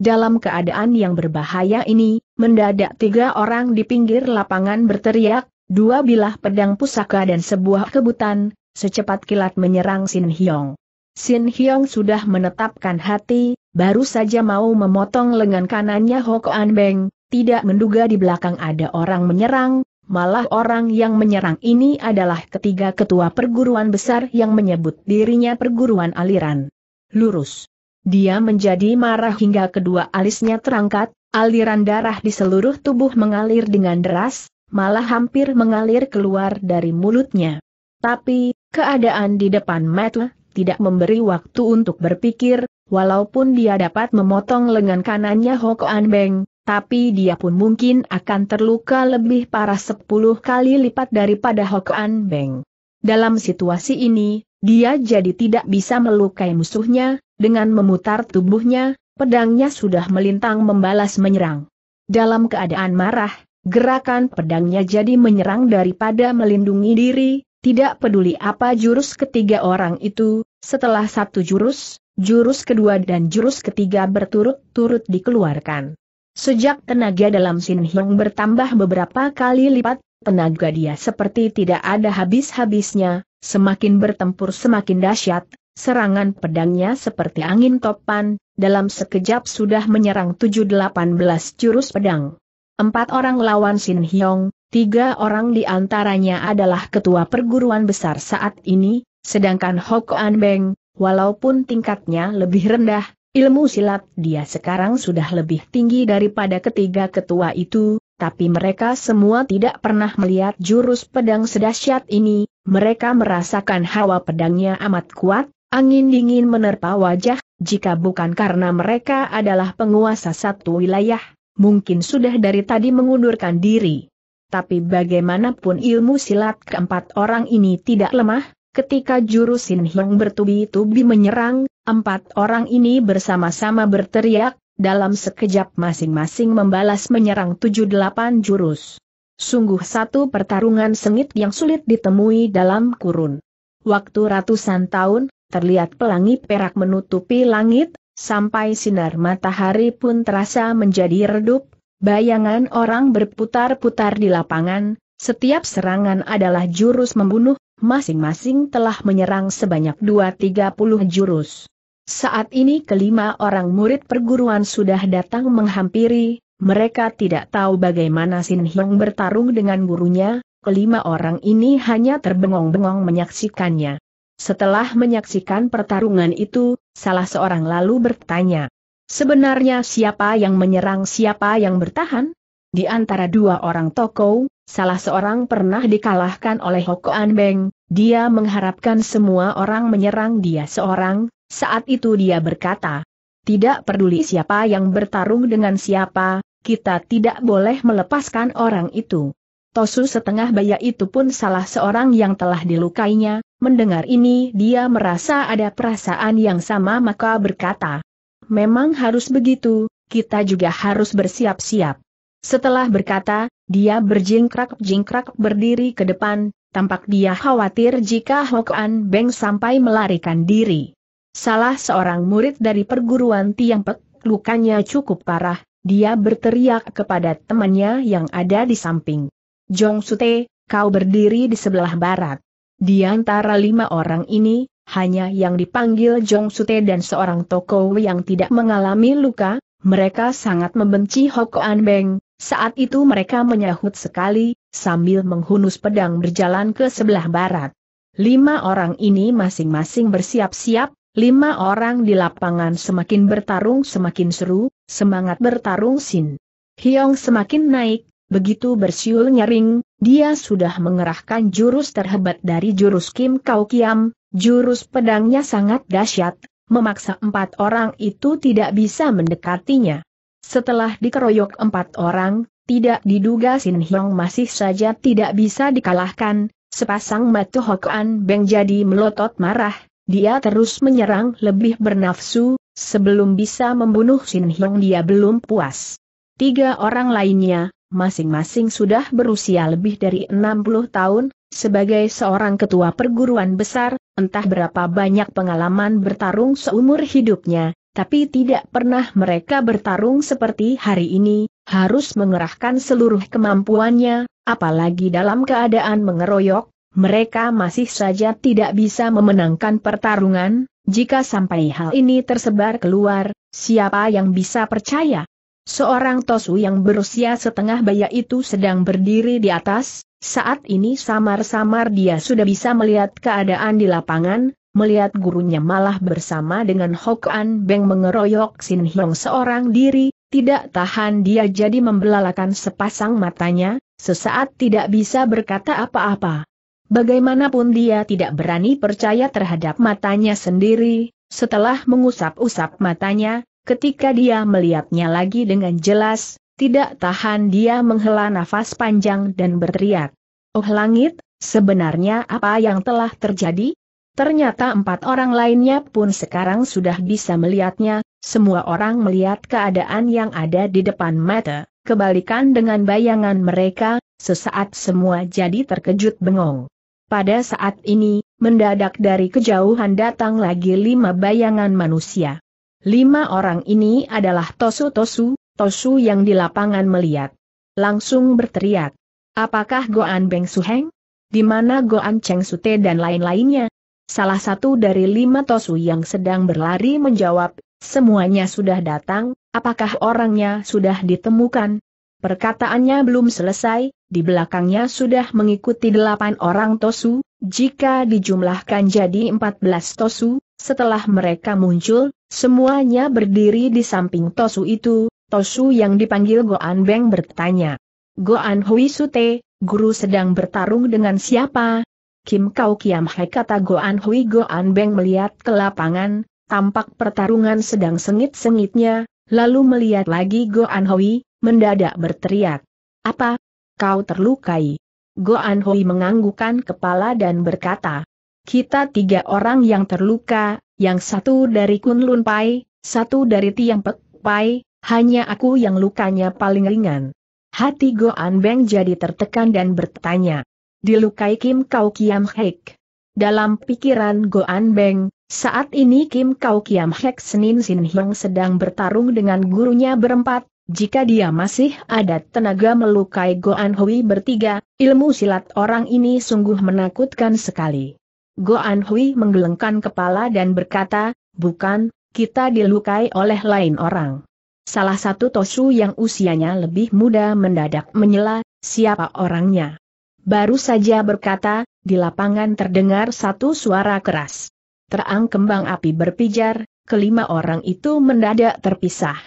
Dalam keadaan yang berbahaya ini, mendadak tiga orang di pinggir lapangan berteriak, dua bilah pedang pusaka dan sebuah kebutan, secepat kilat menyerang Sin Hyong. Sin Hyong sudah menetapkan hati, baru saja mau memotong lengan kanannya Hokoan Beng, tidak menduga di belakang ada orang menyerang, malah orang yang menyerang ini adalah ketiga ketua perguruan besar yang menyebut dirinya perguruan aliran. Lurus. Dia menjadi marah hingga kedua alisnya terangkat, aliran darah di seluruh tubuh mengalir dengan deras, malah hampir mengalir keluar dari mulutnya. Tapi, keadaan di depan Matt tidak memberi waktu untuk berpikir, walaupun dia dapat memotong lengan kanannya Hokoan Beng, tapi dia pun mungkin akan terluka lebih parah sepuluh kali lipat daripada Hokan Beng. Dalam situasi ini, dia jadi tidak bisa melukai musuhnya, dengan memutar tubuhnya, pedangnya sudah melintang membalas menyerang. Dalam keadaan marah, gerakan pedangnya jadi menyerang daripada melindungi diri, tidak peduli apa jurus ketiga orang itu, setelah satu jurus, jurus kedua dan jurus ketiga berturut-turut dikeluarkan. Sejak tenaga dalam Sin Hyong bertambah beberapa kali lipat, tenaga dia seperti tidak ada habis-habisnya, semakin bertempur semakin dahsyat, serangan pedangnya seperti angin topan, dalam sekejap sudah menyerang 7-18 jurus pedang. Empat orang lawan Sin Hyong, tiga orang di antaranya adalah ketua perguruan besar saat ini, sedangkan Hok An Beng, walaupun tingkatnya lebih rendah, Ilmu silat dia sekarang sudah lebih tinggi daripada ketiga ketua itu, tapi mereka semua tidak pernah melihat jurus pedang sedahsyat ini, mereka merasakan hawa pedangnya amat kuat, angin dingin menerpa wajah, jika bukan karena mereka adalah penguasa satu wilayah, mungkin sudah dari tadi mengundurkan diri. Tapi bagaimanapun ilmu silat keempat orang ini tidak lemah, ketika jurus Sin bertubi-tubi menyerang, Empat orang ini bersama-sama berteriak, dalam sekejap masing-masing membalas menyerang tujuh delapan jurus. Sungguh satu pertarungan sengit yang sulit ditemui dalam kurun. Waktu ratusan tahun, terlihat pelangi perak menutupi langit, sampai sinar matahari pun terasa menjadi redup, bayangan orang berputar-putar di lapangan, setiap serangan adalah jurus membunuh, masing-masing telah menyerang sebanyak dua tiga puluh jurus. Saat ini kelima orang murid perguruan sudah datang menghampiri, mereka tidak tahu bagaimana Sin Hyong bertarung dengan gurunya, kelima orang ini hanya terbengong-bengong menyaksikannya. Setelah menyaksikan pertarungan itu, salah seorang lalu bertanya, Sebenarnya siapa yang menyerang siapa yang bertahan? Di antara dua orang tokoh, salah seorang pernah dikalahkan oleh Hoko Anbeng. dia mengharapkan semua orang menyerang dia seorang, saat itu dia berkata, tidak peduli siapa yang bertarung dengan siapa, kita tidak boleh melepaskan orang itu. Tosu setengah baya itu pun salah seorang yang telah dilukainya, mendengar ini dia merasa ada perasaan yang sama maka berkata, memang harus begitu, kita juga harus bersiap-siap. Setelah berkata, dia berjingkrak-jingkrak berdiri ke depan, tampak dia khawatir jika Hokan Beng sampai melarikan diri. Salah seorang murid dari perguruan Tiang Pek, lukanya cukup parah, dia berteriak kepada temannya yang ada di samping. Jong Sute, kau berdiri di sebelah barat. Di antara lima orang ini, hanya yang dipanggil Jong Sute dan seorang tokoh yang tidak mengalami luka, mereka sangat membenci Hoko Beng, saat itu mereka menyahut sekali, sambil menghunus pedang berjalan ke sebelah barat. Lima orang ini masing-masing bersiap-siap, Lima orang di lapangan semakin bertarung semakin seru, semangat bertarung Sin. Hyong semakin naik, begitu bersiul nyaring, dia sudah mengerahkan jurus terhebat dari jurus Kim Kau Kiam, jurus pedangnya sangat dahsyat, memaksa empat orang itu tidak bisa mendekatinya. Setelah dikeroyok empat orang, tidak diduga Sin Hyong masih saja tidak bisa dikalahkan, sepasang mata Hokan Beng jadi melotot marah, dia terus menyerang lebih bernafsu, sebelum bisa membunuh Sin Hyung, dia belum puas. Tiga orang lainnya, masing-masing sudah berusia lebih dari 60 tahun, sebagai seorang ketua perguruan besar, entah berapa banyak pengalaman bertarung seumur hidupnya, tapi tidak pernah mereka bertarung seperti hari ini, harus mengerahkan seluruh kemampuannya, apalagi dalam keadaan mengeroyok, mereka masih saja tidak bisa memenangkan pertarungan, jika sampai hal ini tersebar keluar, siapa yang bisa percaya? Seorang Tosu yang berusia setengah baya itu sedang berdiri di atas, saat ini samar-samar dia sudah bisa melihat keadaan di lapangan, melihat gurunya malah bersama dengan Hok An Beng mengeroyok Sin Hyong seorang diri, tidak tahan dia jadi membelalakan sepasang matanya, sesaat tidak bisa berkata apa-apa. Bagaimanapun dia tidak berani percaya terhadap matanya sendiri, setelah mengusap-usap matanya, ketika dia melihatnya lagi dengan jelas, tidak tahan dia menghela nafas panjang dan berteriak. Oh langit, sebenarnya apa yang telah terjadi? Ternyata empat orang lainnya pun sekarang sudah bisa melihatnya, semua orang melihat keadaan yang ada di depan mata, kebalikan dengan bayangan mereka, sesaat semua jadi terkejut bengong. Pada saat ini, mendadak dari kejauhan datang lagi lima bayangan manusia. Lima orang ini adalah Tosu-Tosu, Tosu yang di lapangan melihat. Langsung berteriak. Apakah Goan Beng Suheng? Di mana Goan Cheng Sute dan lain-lainnya? Salah satu dari lima Tosu yang sedang berlari menjawab, semuanya sudah datang, apakah orangnya sudah ditemukan? Perkataannya belum selesai, di belakangnya sudah mengikuti delapan orang Tosu, jika dijumlahkan jadi empat belas Tosu, setelah mereka muncul, semuanya berdiri di samping Tosu itu, Tosu yang dipanggil Goan Beng bertanya. Goan Hui Sute, guru sedang bertarung dengan siapa? Kim Kau Kiam Hai kata Goan Hui Goan Beng melihat ke lapangan, tampak pertarungan sedang sengit-sengitnya, lalu melihat lagi Goan Hui, mendadak berteriak. Apa? Kau terlukai? Goan Hoi menganggukkan kepala dan berkata, kita tiga orang yang terluka, yang satu dari Kunlun Pai, satu dari Tiang Pek Pai, hanya aku yang lukanya paling ringan. Hati Goan Beng jadi tertekan dan bertanya, dilukai Kim Kau Kiam Hek. Dalam pikiran Goan Beng, saat ini Kim Kau Kiam Hek Senin Sin Hyong sedang bertarung dengan gurunya berempat, jika dia masih ada tenaga melukai Goan Hui bertiga, ilmu silat orang ini sungguh menakutkan sekali. Goan Hui menggelengkan kepala dan berkata, bukan, kita dilukai oleh lain orang. Salah satu Tosu yang usianya lebih muda mendadak menyela, siapa orangnya. Baru saja berkata, di lapangan terdengar satu suara keras. Terang kembang api berpijar, kelima orang itu mendadak terpisah.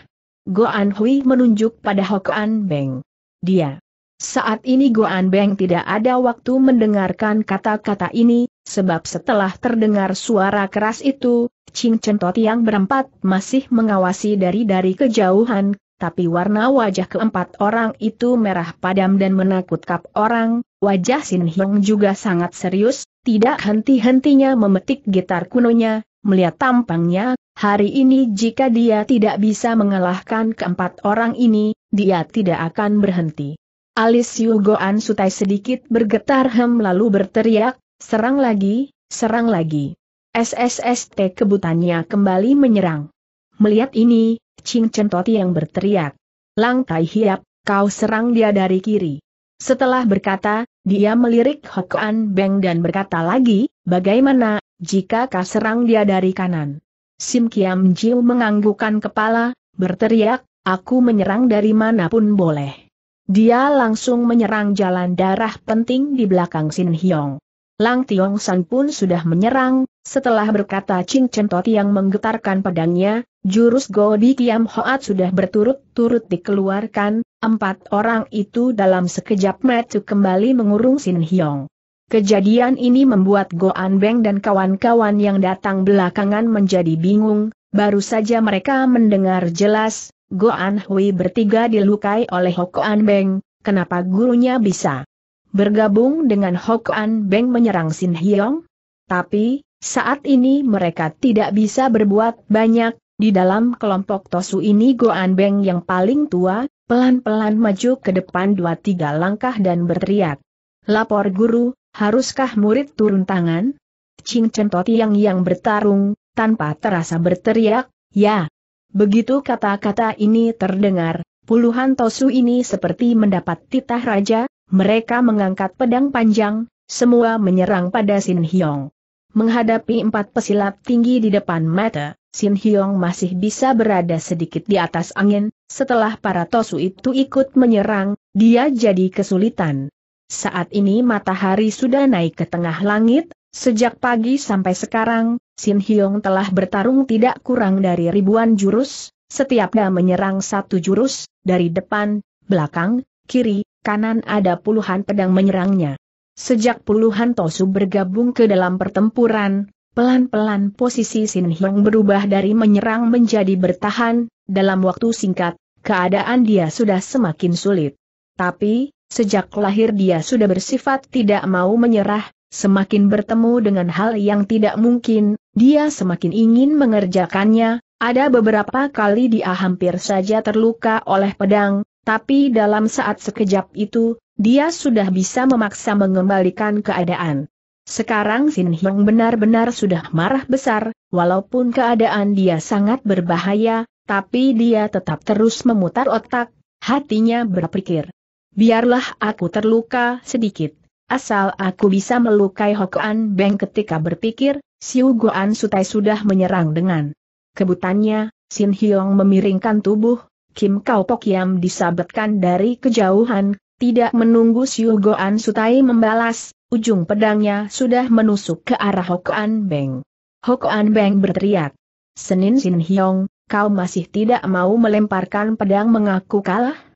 Goan Hui menunjuk pada Hokan Beng. Dia. Saat ini Goan Beng tidak ada waktu mendengarkan kata-kata ini, sebab setelah terdengar suara keras itu, Ching Centot yang berempat masih mengawasi dari dari kejauhan, tapi warna wajah keempat orang itu merah padam dan menakutkan orang, wajah Sin Hiong juga sangat serius, tidak henti-hentinya memetik gitar kunonya, melihat tampangnya, Hari ini jika dia tidak bisa mengalahkan keempat orang ini, dia tidak akan berhenti. Alis Yugoan Sutai sedikit bergetar hem lalu berteriak, serang lagi, serang lagi. SSST kebutannya kembali menyerang. Melihat ini, Ching Chen yang berteriak. Lang Tai Hiap, kau serang dia dari kiri. Setelah berkata, dia melirik Hokuan Beng dan berkata lagi, bagaimana, jika kau serang dia dari kanan. Sim Kiam Jiu menganggukan kepala, berteriak, aku menyerang dari manapun boleh. Dia langsung menyerang jalan darah penting di belakang Sin Hyong. Lang Tiong San pun sudah menyerang, setelah berkata Ching Chen Toti yang menggetarkan pedangnya, jurus Go Di Kiam Hoat sudah berturut-turut dikeluarkan, empat orang itu dalam sekejap metu kembali mengurung Sin Hyong. Kejadian ini membuat Goan Beng dan kawan-kawan yang datang belakangan menjadi bingung, baru saja mereka mendengar jelas, Goan Hui bertiga dilukai oleh An Beng, kenapa gurunya bisa bergabung dengan An Beng menyerang Sin Hyong? Tapi, saat ini mereka tidak bisa berbuat banyak, di dalam kelompok Tosu ini Goan Beng yang paling tua, pelan-pelan maju ke depan dua tiga langkah dan berteriak. Lapor guru, haruskah murid turun tangan? Ching Chen Totiang yang bertarung, tanpa terasa berteriak, ya. Begitu kata-kata ini terdengar, puluhan tosu ini seperti mendapat titah raja, mereka mengangkat pedang panjang, semua menyerang pada Sin Hyong. Menghadapi empat pesilat tinggi di depan mata, Sin Hyong masih bisa berada sedikit di atas angin, setelah para tosu itu ikut menyerang, dia jadi kesulitan. Saat ini matahari sudah naik ke tengah langit, sejak pagi sampai sekarang, Sin Hyong telah bertarung tidak kurang dari ribuan jurus, setiap dia menyerang satu jurus, dari depan, belakang, kiri, kanan ada puluhan pedang menyerangnya. Sejak puluhan Tosu bergabung ke dalam pertempuran, pelan-pelan posisi Sin Hyong berubah dari menyerang menjadi bertahan, dalam waktu singkat, keadaan dia sudah semakin sulit. Tapi, Sejak lahir dia sudah bersifat tidak mau menyerah, semakin bertemu dengan hal yang tidak mungkin, dia semakin ingin mengerjakannya, ada beberapa kali dia hampir saja terluka oleh pedang, tapi dalam saat sekejap itu, dia sudah bisa memaksa mengembalikan keadaan. Sekarang Sin Hyung benar-benar sudah marah besar, walaupun keadaan dia sangat berbahaya, tapi dia tetap terus memutar otak, hatinya berpikir. Biarlah aku terluka sedikit. Asal aku bisa melukai Hokuan Beng ketika berpikir, Siu Goan Sutai sudah menyerang dengan kebutannya, Sin Hyong memiringkan tubuh, Kim Kau Pok Yam disabetkan dari kejauhan, tidak menunggu Siu Goan Sutai membalas, ujung pedangnya sudah menusuk ke arah Hokuan Beng. Hokuan Beng berteriak, Senin Sin Hyong, kau masih tidak mau melemparkan pedang mengaku kalah?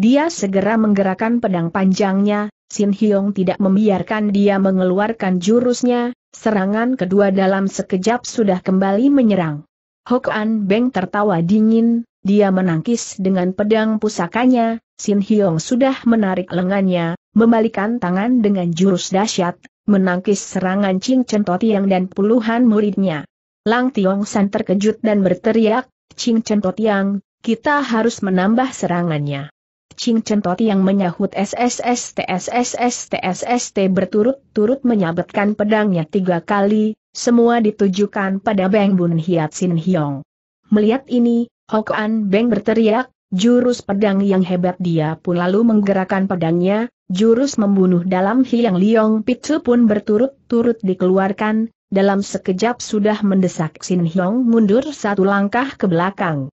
Dia segera menggerakkan pedang panjangnya, Sin Hyong tidak membiarkan dia mengeluarkan jurusnya, serangan kedua dalam sekejap sudah kembali menyerang. Hok An Beng tertawa dingin, dia menangkis dengan pedang pusakanya, Sin Hyong sudah menarik lengannya, membalikan tangan dengan jurus dahsyat, menangkis serangan Ching Chen Totiang dan puluhan muridnya. Lang Tiong San terkejut dan berteriak, Ching Chen Totiang, kita harus menambah serangannya. Cing Centot yang menyahut SSST SSST SSST berturut-turut menyabetkan pedangnya tiga kali, semua ditujukan pada Beng Bun Hiat Sin Hiong. Melihat ini, Hokan Beng berteriak, jurus pedang yang hebat dia pun lalu menggerakkan pedangnya, jurus membunuh dalam Hiang Liong Pitu pun berturut-turut dikeluarkan, dalam sekejap sudah mendesak Sin Hiong mundur satu langkah ke belakang.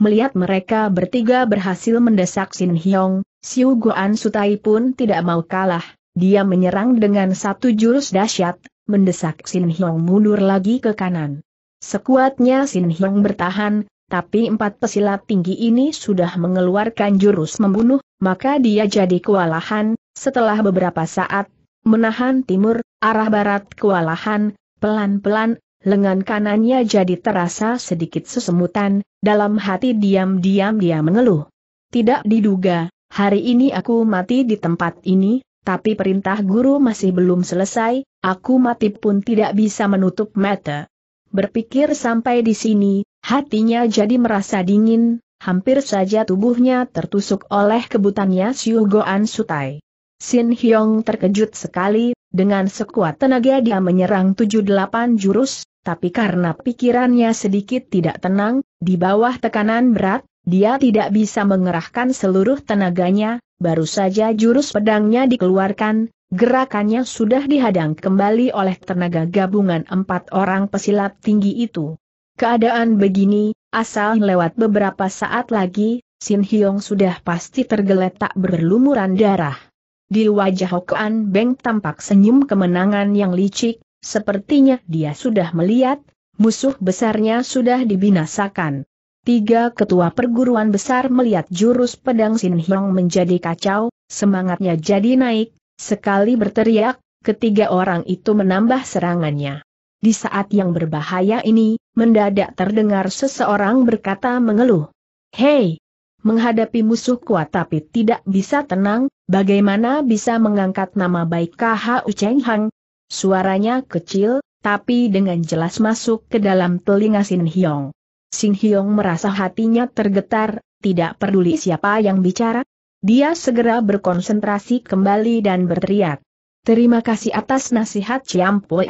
Melihat mereka bertiga berhasil mendesak Sin Hyong, Siu Guan Sutai pun tidak mau kalah. Dia menyerang dengan satu jurus dahsyat, mendesak Sin Hyong mundur lagi ke kanan. Sekuatnya Sin Hyong bertahan, tapi empat pesilat tinggi ini sudah mengeluarkan jurus membunuh, maka dia jadi kewalahan, setelah beberapa saat, menahan timur, arah barat kewalahan, pelan-pelan lengan kanannya jadi terasa sedikit sesemutan, dalam hati diam-diam dia mengeluh. Tidak diduga, hari ini aku mati di tempat ini, tapi perintah guru masih belum selesai, aku mati pun tidak bisa menutup mata. Berpikir sampai di sini, hatinya jadi merasa dingin, hampir saja tubuhnya tertusuk oleh kebutannya Siu Goan Sutai. Sin Hyong terkejut sekali, dengan sekuat tenaga dia menyerang 78 jurus, tapi karena pikirannya sedikit tidak tenang, di bawah tekanan berat, dia tidak bisa mengerahkan seluruh tenaganya, baru saja jurus pedangnya dikeluarkan, gerakannya sudah dihadang kembali oleh tenaga gabungan empat orang pesilat tinggi itu. Keadaan begini, asal lewat beberapa saat lagi, Sin Hyong sudah pasti tergeletak berlumuran darah. Di wajah Hokaan Beng tampak senyum kemenangan yang licik, Sepertinya dia sudah melihat, musuh besarnya sudah dibinasakan. Tiga ketua perguruan besar melihat jurus pedang Sin Hyong menjadi kacau, semangatnya jadi naik, sekali berteriak, ketiga orang itu menambah serangannya. Di saat yang berbahaya ini, mendadak terdengar seseorang berkata mengeluh. Hei! Menghadapi musuh kuat tapi tidak bisa tenang, bagaimana bisa mengangkat nama baik KHU Cheng Hang, Suaranya kecil, tapi dengan jelas masuk ke dalam telinga Sin Hyong. Sin Hyong merasa hatinya tergetar, tidak peduli siapa yang bicara. Dia segera berkonsentrasi kembali dan berteriak. Terima kasih atas nasihat Chiam Poe.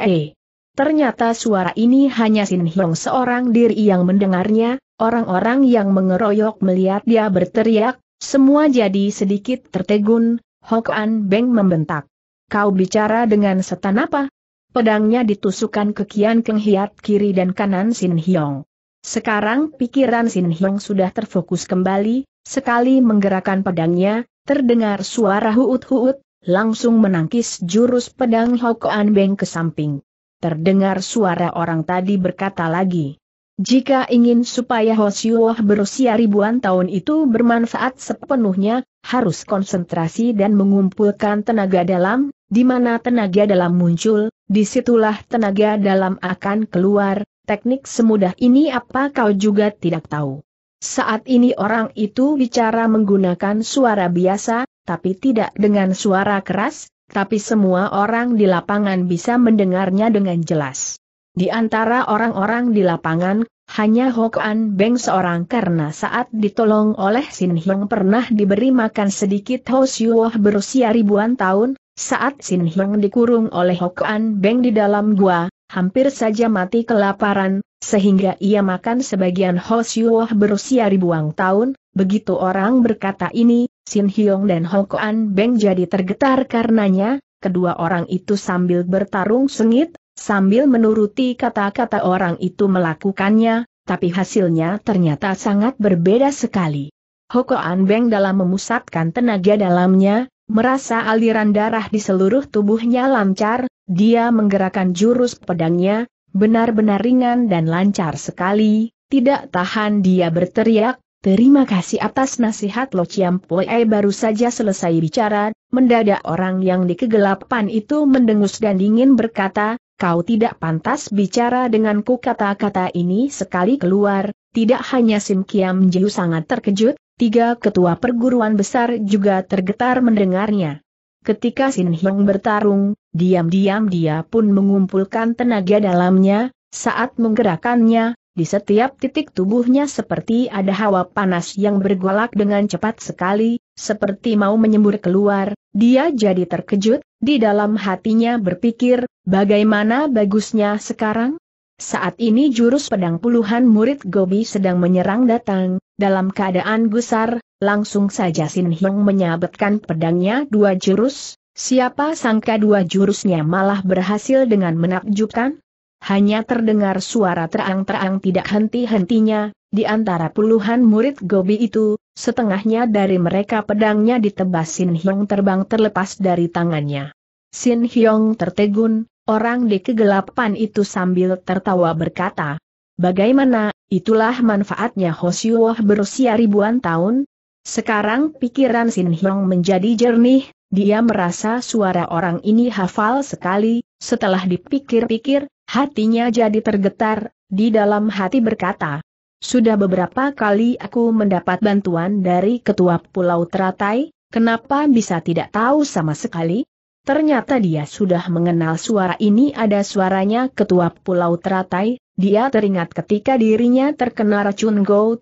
Ternyata suara ini hanya Sin Hyong seorang diri yang mendengarnya, orang-orang yang mengeroyok melihat dia berteriak, semua jadi sedikit tertegun, Hokan Beng membentak. Kau bicara dengan setan apa? Pedangnya ditusukkan ke Kian Keng Hiat kiri dan kanan Sin Hyong. Sekarang pikiran Sin Hyong sudah terfokus kembali, sekali menggerakkan pedangnya, terdengar suara huut-huut, langsung menangkis jurus pedang Hokoan Beng ke samping. Terdengar suara orang tadi berkata lagi. Jika ingin supaya Hoshiwoh berusia ribuan tahun itu bermanfaat sepenuhnya, harus konsentrasi dan mengumpulkan tenaga dalam, di mana tenaga dalam muncul, disitulah tenaga dalam akan keluar, teknik semudah ini apa kau juga tidak tahu. Saat ini orang itu bicara menggunakan suara biasa, tapi tidak dengan suara keras, tapi semua orang di lapangan bisa mendengarnya dengan jelas. Di antara orang-orang di lapangan, hanya Hokan Beng seorang karena saat ditolong oleh Sin Hyung pernah diberi makan sedikit Ho Siuoh berusia ribuan tahun, saat Sin Hyong dikurung oleh Hokan Beng di dalam gua, hampir saja mati kelaparan, sehingga ia makan sebagian Hosyuoh berusia ribuan tahun, begitu orang berkata ini, Sin Hyong dan Hokan Beng jadi tergetar karenanya, kedua orang itu sambil bertarung sengit, sambil menuruti kata-kata orang itu melakukannya, tapi hasilnya ternyata sangat berbeda sekali. Hokoan Beng dalam memusatkan tenaga dalamnya, Merasa aliran darah di seluruh tubuhnya lancar, dia menggerakkan jurus pedangnya, benar-benar ringan dan lancar sekali, tidak tahan dia berteriak, Terima kasih atas nasihat Lo Chiam Pue eh, baru saja selesai bicara, mendadak orang yang di kegelapan itu mendengus dan dingin berkata, kau tidak pantas bicara denganku kata-kata ini sekali keluar, tidak hanya Sim Kiam Jiu sangat terkejut, Tiga ketua perguruan besar juga tergetar mendengarnya. Ketika Sin Hyong bertarung, diam-diam dia pun mengumpulkan tenaga dalamnya, saat menggerakkannya, di setiap titik tubuhnya seperti ada hawa panas yang bergolak dengan cepat sekali, seperti mau menyembur keluar, dia jadi terkejut, di dalam hatinya berpikir, bagaimana bagusnya sekarang? Saat ini jurus pedang puluhan murid Gobi sedang menyerang datang, dalam keadaan gusar, langsung saja Sin Hyong menyabetkan pedangnya dua jurus, siapa sangka dua jurusnya malah berhasil dengan menakjubkan? Hanya terdengar suara terang-terang tidak henti-hentinya, di antara puluhan murid Gobi itu, setengahnya dari mereka pedangnya ditebas Sin Hyong terbang terlepas dari tangannya. Sin Hyong tertegun, orang di kegelapan itu sambil tertawa berkata, Bagaimana, itulah manfaatnya Hosyuoh berusia ribuan tahun? Sekarang pikiran Sin Hyong menjadi jernih, dia merasa suara orang ini hafal sekali, setelah dipikir-pikir, hatinya jadi tergetar, di dalam hati berkata, sudah beberapa kali aku mendapat bantuan dari ketua Pulau Teratai, kenapa bisa tidak tahu sama sekali? Ternyata dia sudah mengenal suara ini ada suaranya ketua Pulau Teratai, dia teringat ketika dirinya terkena racun Go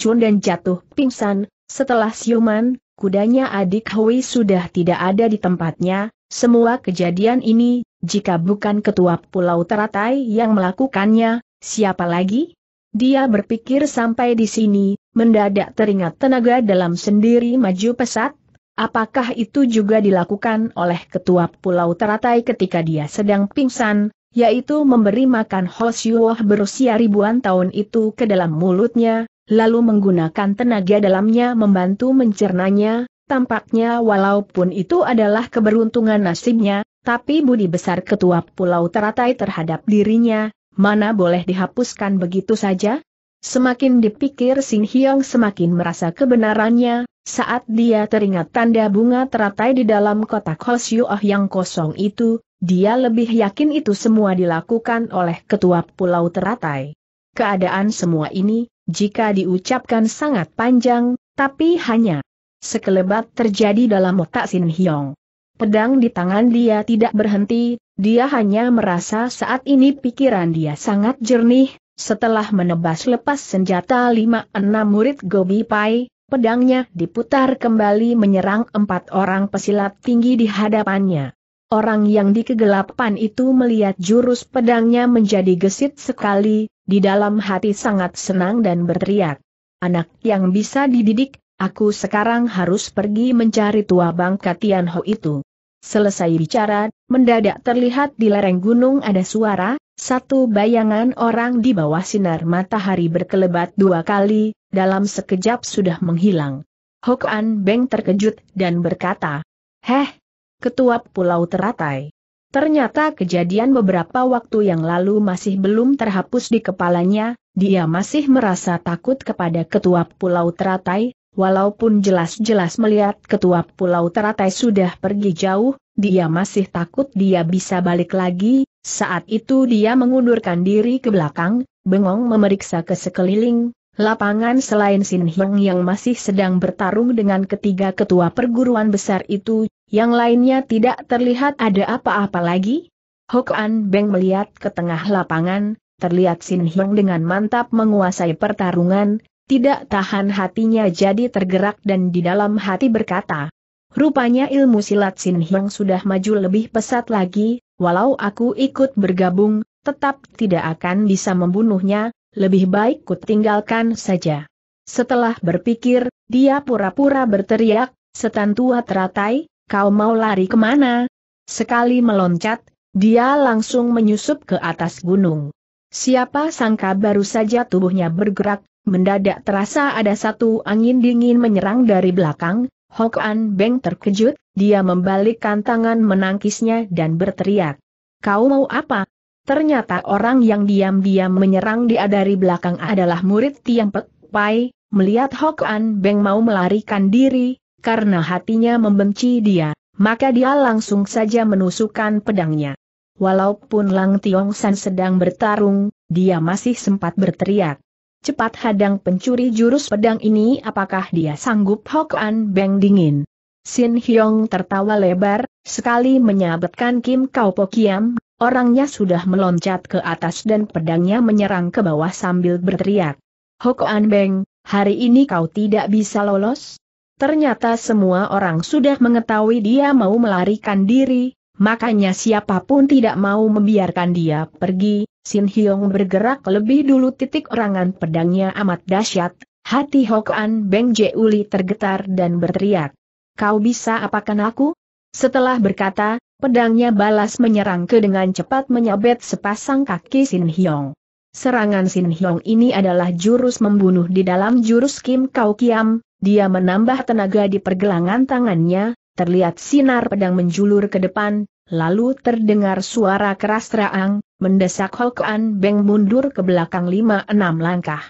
Chun dan jatuh pingsan, setelah siuman, kudanya adik Hui sudah tidak ada di tempatnya, semua kejadian ini, jika bukan ketua Pulau Teratai yang melakukannya, siapa lagi? Dia berpikir sampai di sini, mendadak teringat tenaga dalam sendiri maju pesat, Apakah itu juga dilakukan oleh ketua Pulau Teratai ketika dia sedang pingsan, yaitu memberi makan Hosyuoh berusia ribuan tahun itu ke dalam mulutnya, lalu menggunakan tenaga dalamnya membantu mencernanya, tampaknya walaupun itu adalah keberuntungan nasibnya, tapi budi besar ketua pulau teratai terhadap dirinya, mana boleh dihapuskan begitu saja? Semakin dipikir Sin Hyong semakin merasa kebenarannya, saat dia teringat tanda bunga teratai di dalam kotak Hosyuoh yang kosong itu, dia lebih yakin itu semua dilakukan oleh ketua pulau teratai. Keadaan semua ini, jika diucapkan sangat panjang, tapi hanya sekelebat terjadi dalam otak Sin Hyong. Pedang di tangan dia tidak berhenti, dia hanya merasa saat ini pikiran dia sangat jernih, setelah menebas lepas senjata lima enam murid Gobi Pai, pedangnya diputar kembali menyerang empat orang pesilat tinggi di hadapannya. Orang yang di kegelapan itu melihat jurus pedangnya menjadi gesit sekali, di dalam hati sangat senang dan berteriak. Anak yang bisa dididik, aku sekarang harus pergi mencari tua bang bangka Ho itu. Selesai bicara, mendadak terlihat di lereng gunung ada suara, satu bayangan orang di bawah sinar matahari berkelebat dua kali, dalam sekejap sudah menghilang. Hokan Beng terkejut dan berkata, Heh, ketua Pulau Teratai. Ternyata kejadian beberapa waktu yang lalu masih belum terhapus di kepalanya, dia masih merasa takut kepada ketua Pulau Teratai, walaupun jelas-jelas melihat ketua Pulau Teratai sudah pergi jauh, dia masih takut dia bisa balik lagi, saat itu dia mengundurkan diri ke belakang, bengong memeriksa ke sekeliling, lapangan selain Sin Hyung yang masih sedang bertarung dengan ketiga ketua perguruan besar itu, yang lainnya tidak terlihat ada apa-apa lagi? An Beng melihat ke tengah lapangan, terlihat Sin Hyung dengan mantap menguasai pertarungan, tidak tahan hatinya jadi tergerak dan di dalam hati berkata, Rupanya ilmu silat Sin Hyung sudah maju lebih pesat lagi, walau aku ikut bergabung, tetap tidak akan bisa membunuhnya, lebih baik kutinggalkan saja. Setelah berpikir, dia pura-pura berteriak, setan tua teratai, kau mau lari kemana? Sekali meloncat, dia langsung menyusup ke atas gunung. Siapa sangka baru saja tubuhnya bergerak, mendadak terasa ada satu angin dingin menyerang dari belakang, Hok An Beng terkejut, dia membalikkan tangan menangkisnya dan berteriak. Kau mau apa? Ternyata orang yang diam-diam menyerang dia dari belakang adalah murid Tiang Pek Pai, melihat Hok An Beng mau melarikan diri, karena hatinya membenci dia, maka dia langsung saja menusukkan pedangnya. Walaupun Lang Tiong San sedang bertarung, dia masih sempat berteriak. Cepat hadang pencuri jurus pedang ini apakah dia sanggup Hok An Beng dingin. Sin Hyong tertawa lebar, sekali menyabetkan Kim Kau Kiam, orangnya sudah meloncat ke atas dan pedangnya menyerang ke bawah sambil berteriak. Hok An Beng, hari ini kau tidak bisa lolos? Ternyata semua orang sudah mengetahui dia mau melarikan diri, makanya siapapun tidak mau membiarkan dia pergi. Sin Hyong bergerak lebih dulu titik orangan pedangnya amat dahsyat. Hati Hokan Beng Jeuli tergetar dan berteriak. Kau bisa apakan aku? Setelah berkata, pedangnya balas menyerang ke dengan cepat menyabet sepasang kaki Sin Hyong. Serangan Sin Hyong ini adalah jurus membunuh di dalam jurus Kim Kau Kiam, dia menambah tenaga di pergelangan tangannya, terlihat sinar pedang menjulur ke depan, lalu terdengar suara keras raang, mendesak Hokan Beng mundur ke belakang lima enam langkah.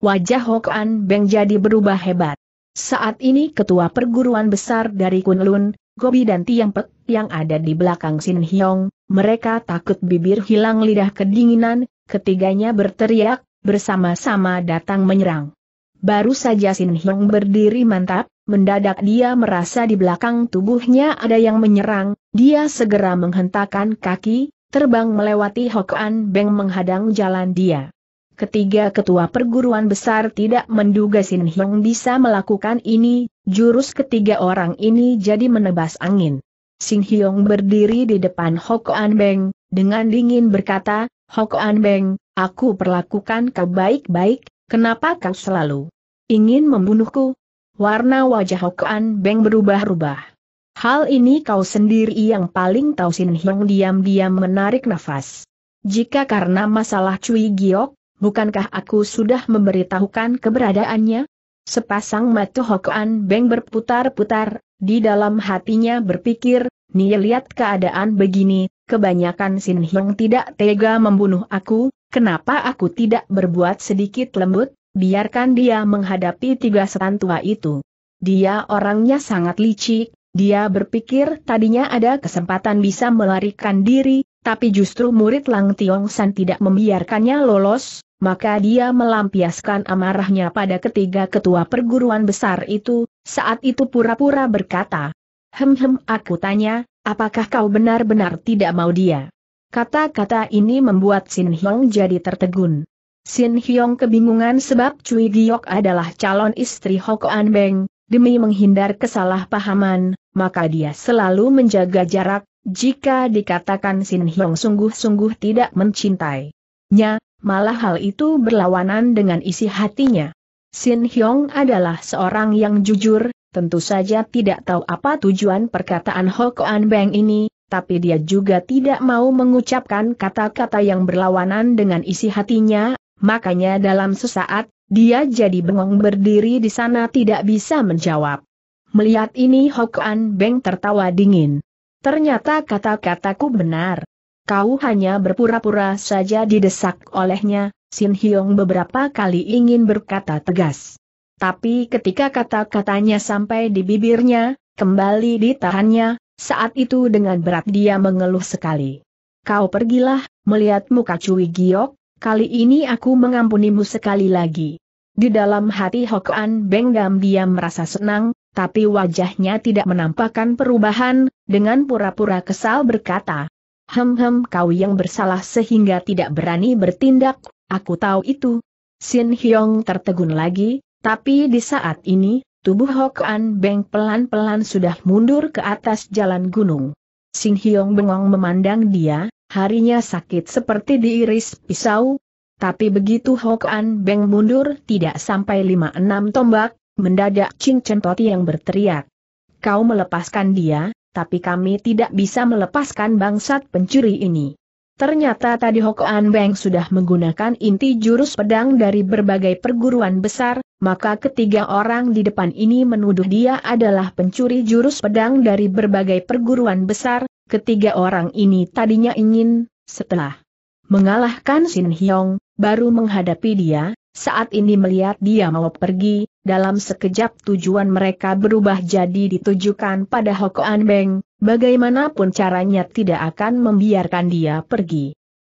Wajah Hokan Beng jadi berubah hebat. Saat ini ketua perguruan besar dari Kunlun, Gobi dan Tiang Pek yang ada di belakang Sin Hyong, mereka takut bibir hilang lidah kedinginan, ketiganya berteriak, bersama-sama datang menyerang. Baru saja Sin Hyong berdiri mantap, mendadak dia merasa di belakang tubuhnya ada yang menyerang, dia segera menghentakkan kaki, terbang melewati An Beng menghadang jalan dia. Ketiga ketua perguruan besar tidak menduga Sin Hyong bisa melakukan ini, jurus ketiga orang ini jadi menebas angin. Sin Hyong berdiri di depan An Beng, dengan dingin berkata, An Beng, aku perlakukan kau baik-baik, Kenapa kau selalu ingin membunuhku? Warna wajah Hokan Beng berubah-ubah. Hal ini kau sendiri yang paling tahu Sin Hyong diam-diam menarik nafas. Jika karena masalah Cui Giok, bukankah aku sudah memberitahukan keberadaannya? Sepasang mata Hokan Beng berputar-putar, di dalam hatinya berpikir, Nih lihat keadaan begini, kebanyakan Sin Hyong tidak tega membunuh aku, Kenapa aku tidak berbuat sedikit lembut, biarkan dia menghadapi tiga setan tua itu. Dia orangnya sangat licik, dia berpikir tadinya ada kesempatan bisa melarikan diri, tapi justru murid Lang Tiong San tidak membiarkannya lolos, maka dia melampiaskan amarahnya pada ketiga ketua perguruan besar itu, saat itu pura-pura berkata, Hem-hem aku tanya, apakah kau benar-benar tidak mau dia? Kata-kata ini membuat Sin Hyong jadi tertegun. Sin Hyong kebingungan sebab Cui Giok adalah calon istri An Beng, demi menghindar kesalahpahaman, maka dia selalu menjaga jarak, jika dikatakan Sin Hyong sungguh-sungguh tidak mencintai. Nya, malah hal itu berlawanan dengan isi hatinya. Sin Hyong adalah seorang yang jujur, tentu saja tidak tahu apa tujuan perkataan An Beng ini, tapi dia juga tidak mau mengucapkan kata-kata yang berlawanan dengan isi hatinya, makanya dalam sesaat, dia jadi bengong berdiri di sana tidak bisa menjawab. Melihat ini Hokan Beng tertawa dingin. Ternyata kata-kataku benar. Kau hanya berpura-pura saja didesak olehnya, Sin Hyong beberapa kali ingin berkata tegas. Tapi ketika kata-katanya sampai di bibirnya, kembali ditahannya, saat itu dengan berat dia mengeluh sekali. Kau pergilah, melihat muka Cui Giok, kali ini aku mengampunimu sekali lagi. Di dalam hati Hokan Benggam dia merasa senang, tapi wajahnya tidak menampakkan perubahan, dengan pura-pura kesal berkata, Hem-hem kau yang bersalah sehingga tidak berani bertindak, aku tahu itu. Sin Hyong tertegun lagi, tapi di saat ini, Tubuh Hokan Beng pelan-pelan sudah mundur ke atas jalan gunung. Sing Hyong bengong memandang dia, harinya sakit seperti diiris pisau. Tapi begitu Hokan Beng mundur tidak sampai lima enam tombak, mendadak Ching Chen Toti yang berteriak. Kau melepaskan dia, tapi kami tidak bisa melepaskan bangsat pencuri ini. Ternyata tadi Hokoan Beng sudah menggunakan inti jurus pedang dari berbagai perguruan besar, maka ketiga orang di depan ini menuduh dia adalah pencuri jurus pedang dari berbagai perguruan besar, ketiga orang ini tadinya ingin, setelah mengalahkan Sin Hyong, baru menghadapi dia, saat ini melihat dia mau pergi, dalam sekejap tujuan mereka berubah jadi ditujukan pada Hokoan Beng, bagaimanapun caranya tidak akan membiarkan dia pergi.